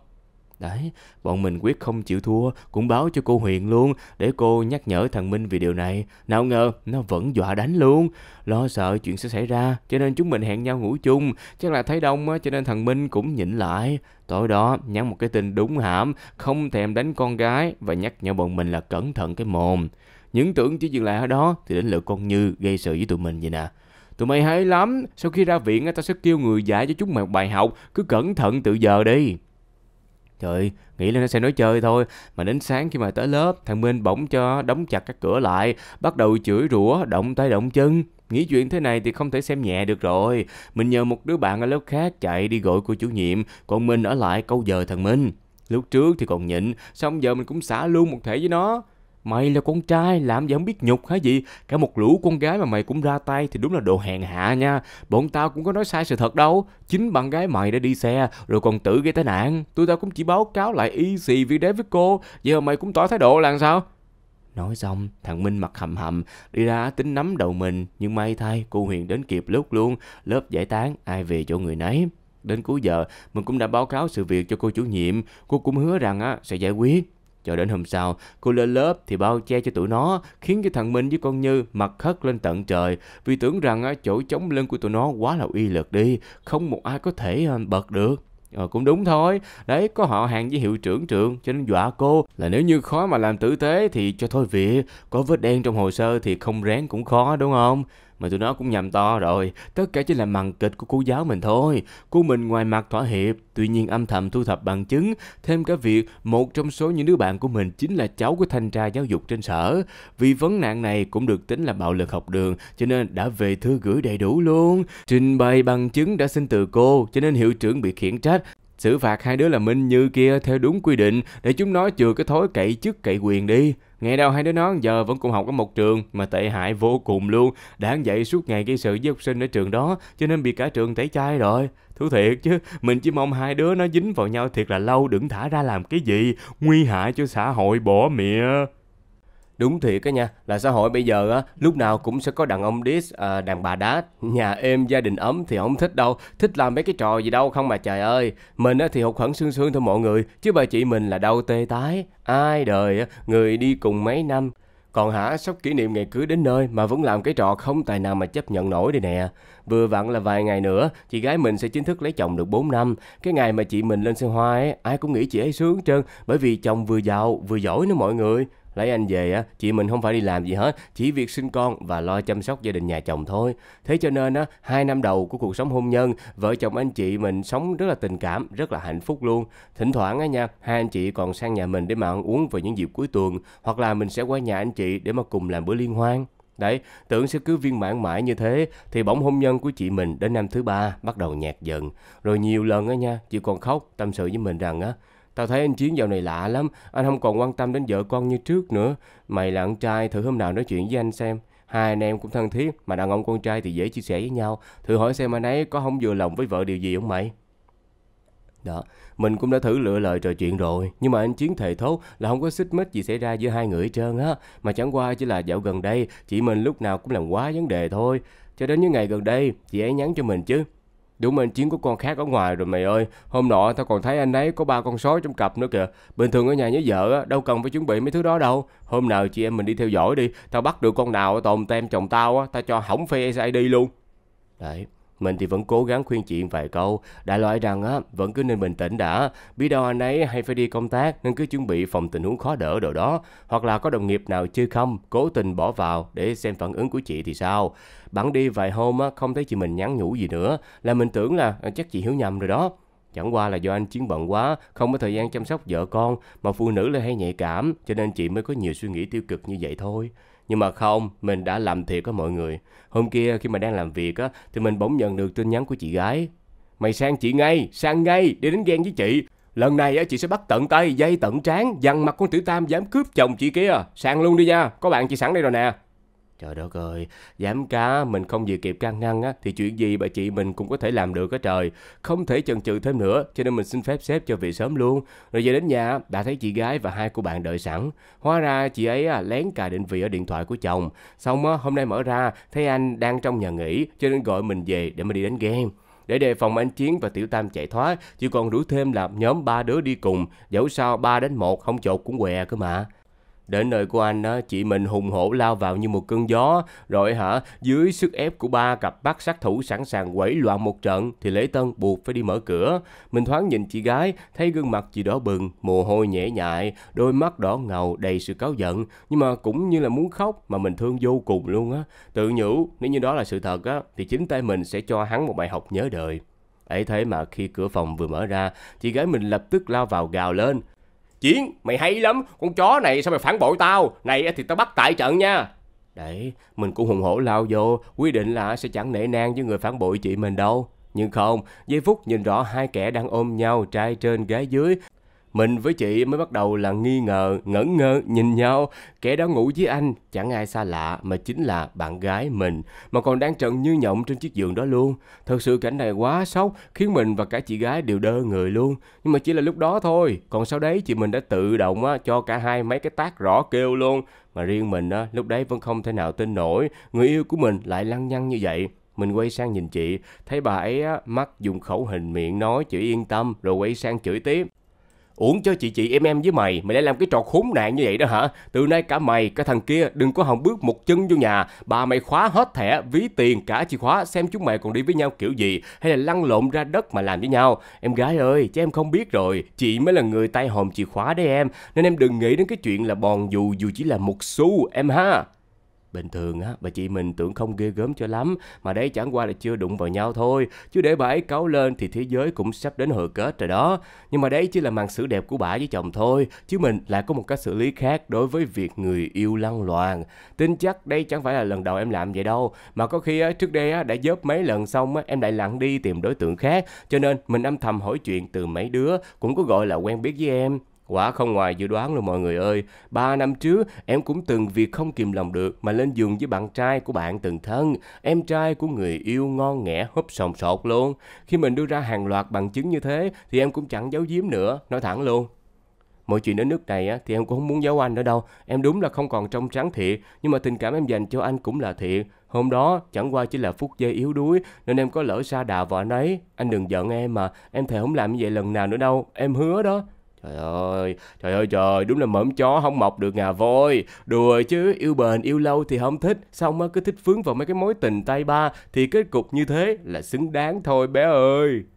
S2: Đấy, bọn mình quyết không chịu thua, cũng báo cho cô Huyền luôn, để cô nhắc nhở thằng Minh về điều này. Nào ngờ, nó vẫn dọa đánh luôn. Lo sợ chuyện sẽ xảy ra, cho nên chúng mình hẹn nhau ngủ chung. Chắc là thấy đông á, cho nên thằng Minh cũng nhịn lại. Tối đó, nhắn một cái tin đúng hãm, không thèm đánh con gái và nhắc nhở bọn mình là cẩn thận cái mồm. Những tưởng chỉ dừng lại ở đó thì đến lượt con Như gây sự với tụi mình vậy nè. Tụi mày hay lắm, sau khi ra viện ta sẽ kêu người dạy cho chúng mày một bài học, cứ cẩn thận tự giờ đi. Trời nghĩ là nó sẽ nói chơi thôi. Mà đến sáng khi mà tới lớp, thằng Minh bỗng cho đóng chặt các cửa lại, bắt đầu chửi rủa, động tay động chân. Nghĩ chuyện thế này thì không thể xem nhẹ được rồi. Mình nhờ một đứa bạn ở lớp khác chạy đi gọi của chủ nhiệm, còn mình ở lại câu giờ thằng Minh. Lúc trước thì còn nhịn, xong giờ mình cũng xả luôn một thể với nó. Mày là con trai làm gì không biết nhục hả gì Cả một lũ con gái mà mày cũng ra tay Thì đúng là đồ hèn hạ nha Bọn tao cũng có nói sai sự thật đâu Chính bạn gái mày đã đi xe Rồi còn tự gây tai nạn Tụi tao cũng chỉ báo cáo lại y xì việc đấy với cô Giờ mày cũng tỏ thái độ là sao Nói xong, thằng Minh mặt hầm hầm, đi ra tính nắm đầu mình, nhưng may thay cô Huyền đến kịp lúc luôn, lớp giải tán, ai về chỗ người nấy. Đến cuối giờ, mình cũng đã báo cáo sự việc cho cô chủ nhiệm, cô cũng hứa rằng á, sẽ giải quyết. Cho đến hôm sau, cô lên lớp thì bao che cho tụi nó, khiến cho thằng Minh với con Như mặt khất lên tận trời, vì tưởng rằng à, chỗ chống lưng của tụi nó quá là uy lực đi, không một ai có thể à, bật được. Ờ, cũng đúng thôi, đấy có họ hàng với hiệu trưởng trường cho nên dọa cô là nếu như khó mà làm tử tế thì cho thôi việc, có vết đen trong hồ sơ thì không ráng cũng khó đúng không? mà tụi nó cũng nhầm to rồi, tất cả chỉ là màn kịch của cô giáo mình thôi. Cô mình ngoài mặt thỏa hiệp, tuy nhiên âm thầm thu thập bằng chứng, thêm cả việc một trong số những đứa bạn của mình chính là cháu của thanh tra giáo dục trên sở. Vì vấn nạn này cũng được tính là bạo lực học đường, cho nên đã về thư gửi đầy đủ luôn. Trình bày bằng chứng đã xin từ cô, cho nên hiệu trưởng bị khiển trách, Xử phạt hai đứa là Minh Như kia theo đúng quy định để chúng nó chừa cái thói cậy chức cậy quyền đi. nghe đâu hai đứa nó giờ vẫn cùng học ở một trường mà tệ hại vô cùng luôn. Đáng dạy suốt ngày gây sự với học sinh ở trường đó cho nên bị cả trường tẩy chay rồi. Thú thiệt chứ, mình chỉ mong hai đứa nó dính vào nhau thiệt là lâu đừng thả ra làm cái gì, nguy hại cho xã hội bỏ mẹ. Đúng thiệt cái nha, là xã hội bây giờ á, lúc nào cũng sẽ có đàn ông diss, à, đàn bà đá, nhà êm, gia đình ấm thì không thích đâu, thích làm mấy cái trò gì đâu không mà trời ơi. Mình á, thì hụt hẫng sương sương thôi mọi người, chứ bà chị mình là đau tê tái, ai đời á, người đi cùng mấy năm. Còn hả, sắp kỷ niệm ngày cưới đến nơi mà vẫn làm cái trò không tài nào mà chấp nhận nổi đi nè. Vừa vặn là vài ngày nữa, chị gái mình sẽ chính thức lấy chồng được 4 năm. Cái ngày mà chị mình lên xe hoa ấy, ai cũng nghĩ chị ấy sướng trơn, bởi vì chồng vừa giàu, vừa giỏi nữa mọi người lấy anh về á chị mình không phải đi làm gì hết chỉ việc sinh con và lo chăm sóc gia đình nhà chồng thôi thế cho nên á hai năm đầu của cuộc sống hôn nhân vợ chồng anh chị mình sống rất là tình cảm rất là hạnh phúc luôn thỉnh thoảng á nha hai anh chị còn sang nhà mình để mà ăn uống vào những dịp cuối tuần hoặc là mình sẽ qua nhà anh chị để mà cùng làm bữa liên hoan Đấy, tưởng sẽ cứ viên mãn mãi như thế thì bỗng hôn nhân của chị mình đến năm thứ ba bắt đầu nhạt dần. Rồi nhiều lần á nha, chị còn khóc tâm sự với mình rằng á, Tao thấy anh Chiến dạo này lạ lắm, anh không còn quan tâm đến vợ con như trước nữa. Mày là anh trai, thử hôm nào nói chuyện với anh xem. Hai anh em cũng thân thiết, mà đàn ông con trai thì dễ chia sẻ với nhau. Thử hỏi xem anh ấy có không vừa lòng với vợ điều gì không mày? Đó, mình cũng đã thử lựa lời trò chuyện rồi, nhưng mà anh Chiến thề thốt là không có xích mích gì xảy ra giữa hai người hết trơn á. Mà chẳng qua chỉ là dạo gần đây, chị mình lúc nào cũng làm quá vấn đề thôi. Cho đến những ngày gần đây, chị ấy nhắn cho mình chứ, Đúng anh Chiến có con khác ở ngoài rồi mày ơi Hôm nọ tao còn thấy anh ấy có ba con sói trong cặp nữa kìa Bình thường ở nhà nhớ vợ á, đâu cần phải chuẩn bị mấy thứ đó đâu Hôm nào chị em mình đi theo dõi đi Tao bắt được con nào tồn tem chồng tao á Tao cho hỏng face ID luôn Đấy mình thì vẫn cố gắng khuyên chị vài câu, đại loại rằng á, vẫn cứ nên bình tĩnh đã, biết đâu anh ấy hay phải đi công tác nên cứ chuẩn bị phòng tình huống khó đỡ đồ đó, hoặc là có đồng nghiệp nào chưa không, cố tình bỏ vào để xem phản ứng của chị thì sao. Bẵng đi vài hôm á, không thấy chị mình nhắn nhủ gì nữa, là mình tưởng là à, chắc chị hiểu nhầm rồi đó. Chẳng qua là do anh chiến bận quá, không có thời gian chăm sóc vợ con, mà phụ nữ lại hay nhạy cảm, cho nên chị mới có nhiều suy nghĩ tiêu cực như vậy thôi. Nhưng mà không, mình đã làm thiệt với mọi người. Hôm kia khi mà đang làm việc á, thì mình bỗng nhận được tin nhắn của chị gái. Mày sang chị ngay, sang ngay, đi đánh ghen với chị. Lần này á, chị sẽ bắt tận tay, dây tận trán, dằn mặt con tiểu tam dám cướp chồng chị kia. Sang luôn đi nha, có bạn chị sẵn đây rồi nè. Trời đất ơi, dám cá mình không vừa kịp can ngăn á, thì chuyện gì bà chị mình cũng có thể làm được á trời. Không thể chần chừ thêm nữa, cho nên mình xin phép sếp cho vị sớm luôn. Rồi về đến nhà, đã thấy chị gái và hai cô bạn đợi sẵn. Hóa ra chị ấy à, lén cài định vị ở điện thoại của chồng. Xong á, hôm nay mở ra, thấy anh đang trong nhà nghỉ, cho nên gọi mình về để mình đi đánh game. Để đề phòng anh Chiến và Tiểu Tam chạy thoát, chỉ còn rủ thêm là nhóm ba đứa đi cùng, dẫu sao ba đến một không chột cũng què cơ mà. Đến nơi của anh chị mình hùng hổ lao vào như một cơn gió, rồi hả, dưới sức ép của ba cặp bác sát thủ sẵn sàng quẩy loạn một trận thì Lễ Tân buộc phải đi mở cửa. Mình thoáng nhìn chị gái, thấy gương mặt chị đỏ bừng, mồ hôi nhễ nhại, đôi mắt đỏ ngầu đầy sự cáu giận, nhưng mà cũng như là muốn khóc mà mình thương vô cùng luôn á. Tự nhủ, nếu như đó là sự thật á, thì chính tay mình sẽ cho hắn một bài học nhớ đời. Ấy thế mà khi cửa phòng vừa mở ra, chị gái mình lập tức lao vào gào lên. Chiến, mày hay lắm, con chó này sao mày phản bội tao? Này thì tao bắt tại trận nha. Đấy, mình cũng hùng hổ lao vô, quy định là sẽ chẳng nể nang với người phản bội chị mình đâu. Nhưng không, giây phút nhìn rõ hai kẻ đang ôm nhau trai trên gái dưới, mình với chị mới bắt đầu là nghi ngờ, ngẩn ngơ, nhìn nhau. Kẻ đó ngủ với anh, chẳng ai xa lạ mà chính là bạn gái mình, mà còn đang trần như nhộng trên chiếc giường đó luôn. Thật sự cảnh này quá sốc, khiến mình và cả chị gái đều đơ người luôn. Nhưng mà chỉ là lúc đó thôi, còn sau đấy chị mình đã tự động á, cho cả hai mấy cái tác rõ kêu luôn. Mà riêng mình á, lúc đấy vẫn không thể nào tin nổi, người yêu của mình lại lăng nhăng như vậy. Mình quay sang nhìn chị, thấy bà ấy á, mắt dùng khẩu hình miệng nói chữ yên tâm rồi quay sang chửi tiếp uổng cho chị chị em em với mày mày lại làm cái trò khốn nạn như vậy đó hả từ nay cả mày cả thằng kia đừng có hòng bước một chân vô nhà bà mày khóa hết thẻ ví tiền cả chìa khóa xem chúng mày còn đi với nhau kiểu gì hay là lăn lộn ra đất mà làm với nhau em gái ơi chứ em không biết rồi chị mới là người tay hòm chìa khóa đấy em nên em đừng nghĩ đến cái chuyện là bòn dù dù chỉ là một xu em ha Bình thường á, bà chị mình tưởng không ghê gớm cho lắm, mà đấy chẳng qua là chưa đụng vào nhau thôi. Chứ để bà ấy cáu lên thì thế giới cũng sắp đến hồi kết rồi đó. Nhưng mà đấy chỉ là màn xử đẹp của bà với chồng thôi, chứ mình lại có một cách xử lý khác đối với việc người yêu lăng loàn. Tin chắc đây chẳng phải là lần đầu em làm vậy đâu, mà có khi á, trước đây á, đã dớp mấy lần xong á, em lại lặng đi tìm đối tượng khác, cho nên mình âm thầm hỏi chuyện từ mấy đứa cũng có gọi là quen biết với em Quả không ngoài dự đoán luôn mọi người ơi, 3 năm trước em cũng từng việc không kìm lòng được mà lên giường với bạn trai của bạn từng thân, em trai của người yêu ngon nghẻ húp sòng sột luôn. Khi mình đưa ra hàng loạt bằng chứng như thế thì em cũng chẳng giấu giếm nữa, nói thẳng luôn. Mọi chuyện đến nước này á, thì em cũng không muốn giấu anh nữa đâu. Em đúng là không còn trong trắng thiệt, nhưng mà tình cảm em dành cho anh cũng là thiệt. Hôm đó chẳng qua chỉ là phút giây yếu đuối nên em có lỡ xa đà vào anh ấy. Anh đừng giận em mà, em thề không làm như vậy lần nào nữa đâu, em hứa đó. Trời ơi, trời ơi trời, đúng là mởm chó không mọc được ngà voi. Đùa chứ, yêu bền, yêu lâu thì không thích, xong á cứ thích vướng vào mấy cái mối tình tay ba thì kết cục như thế là xứng đáng thôi bé ơi.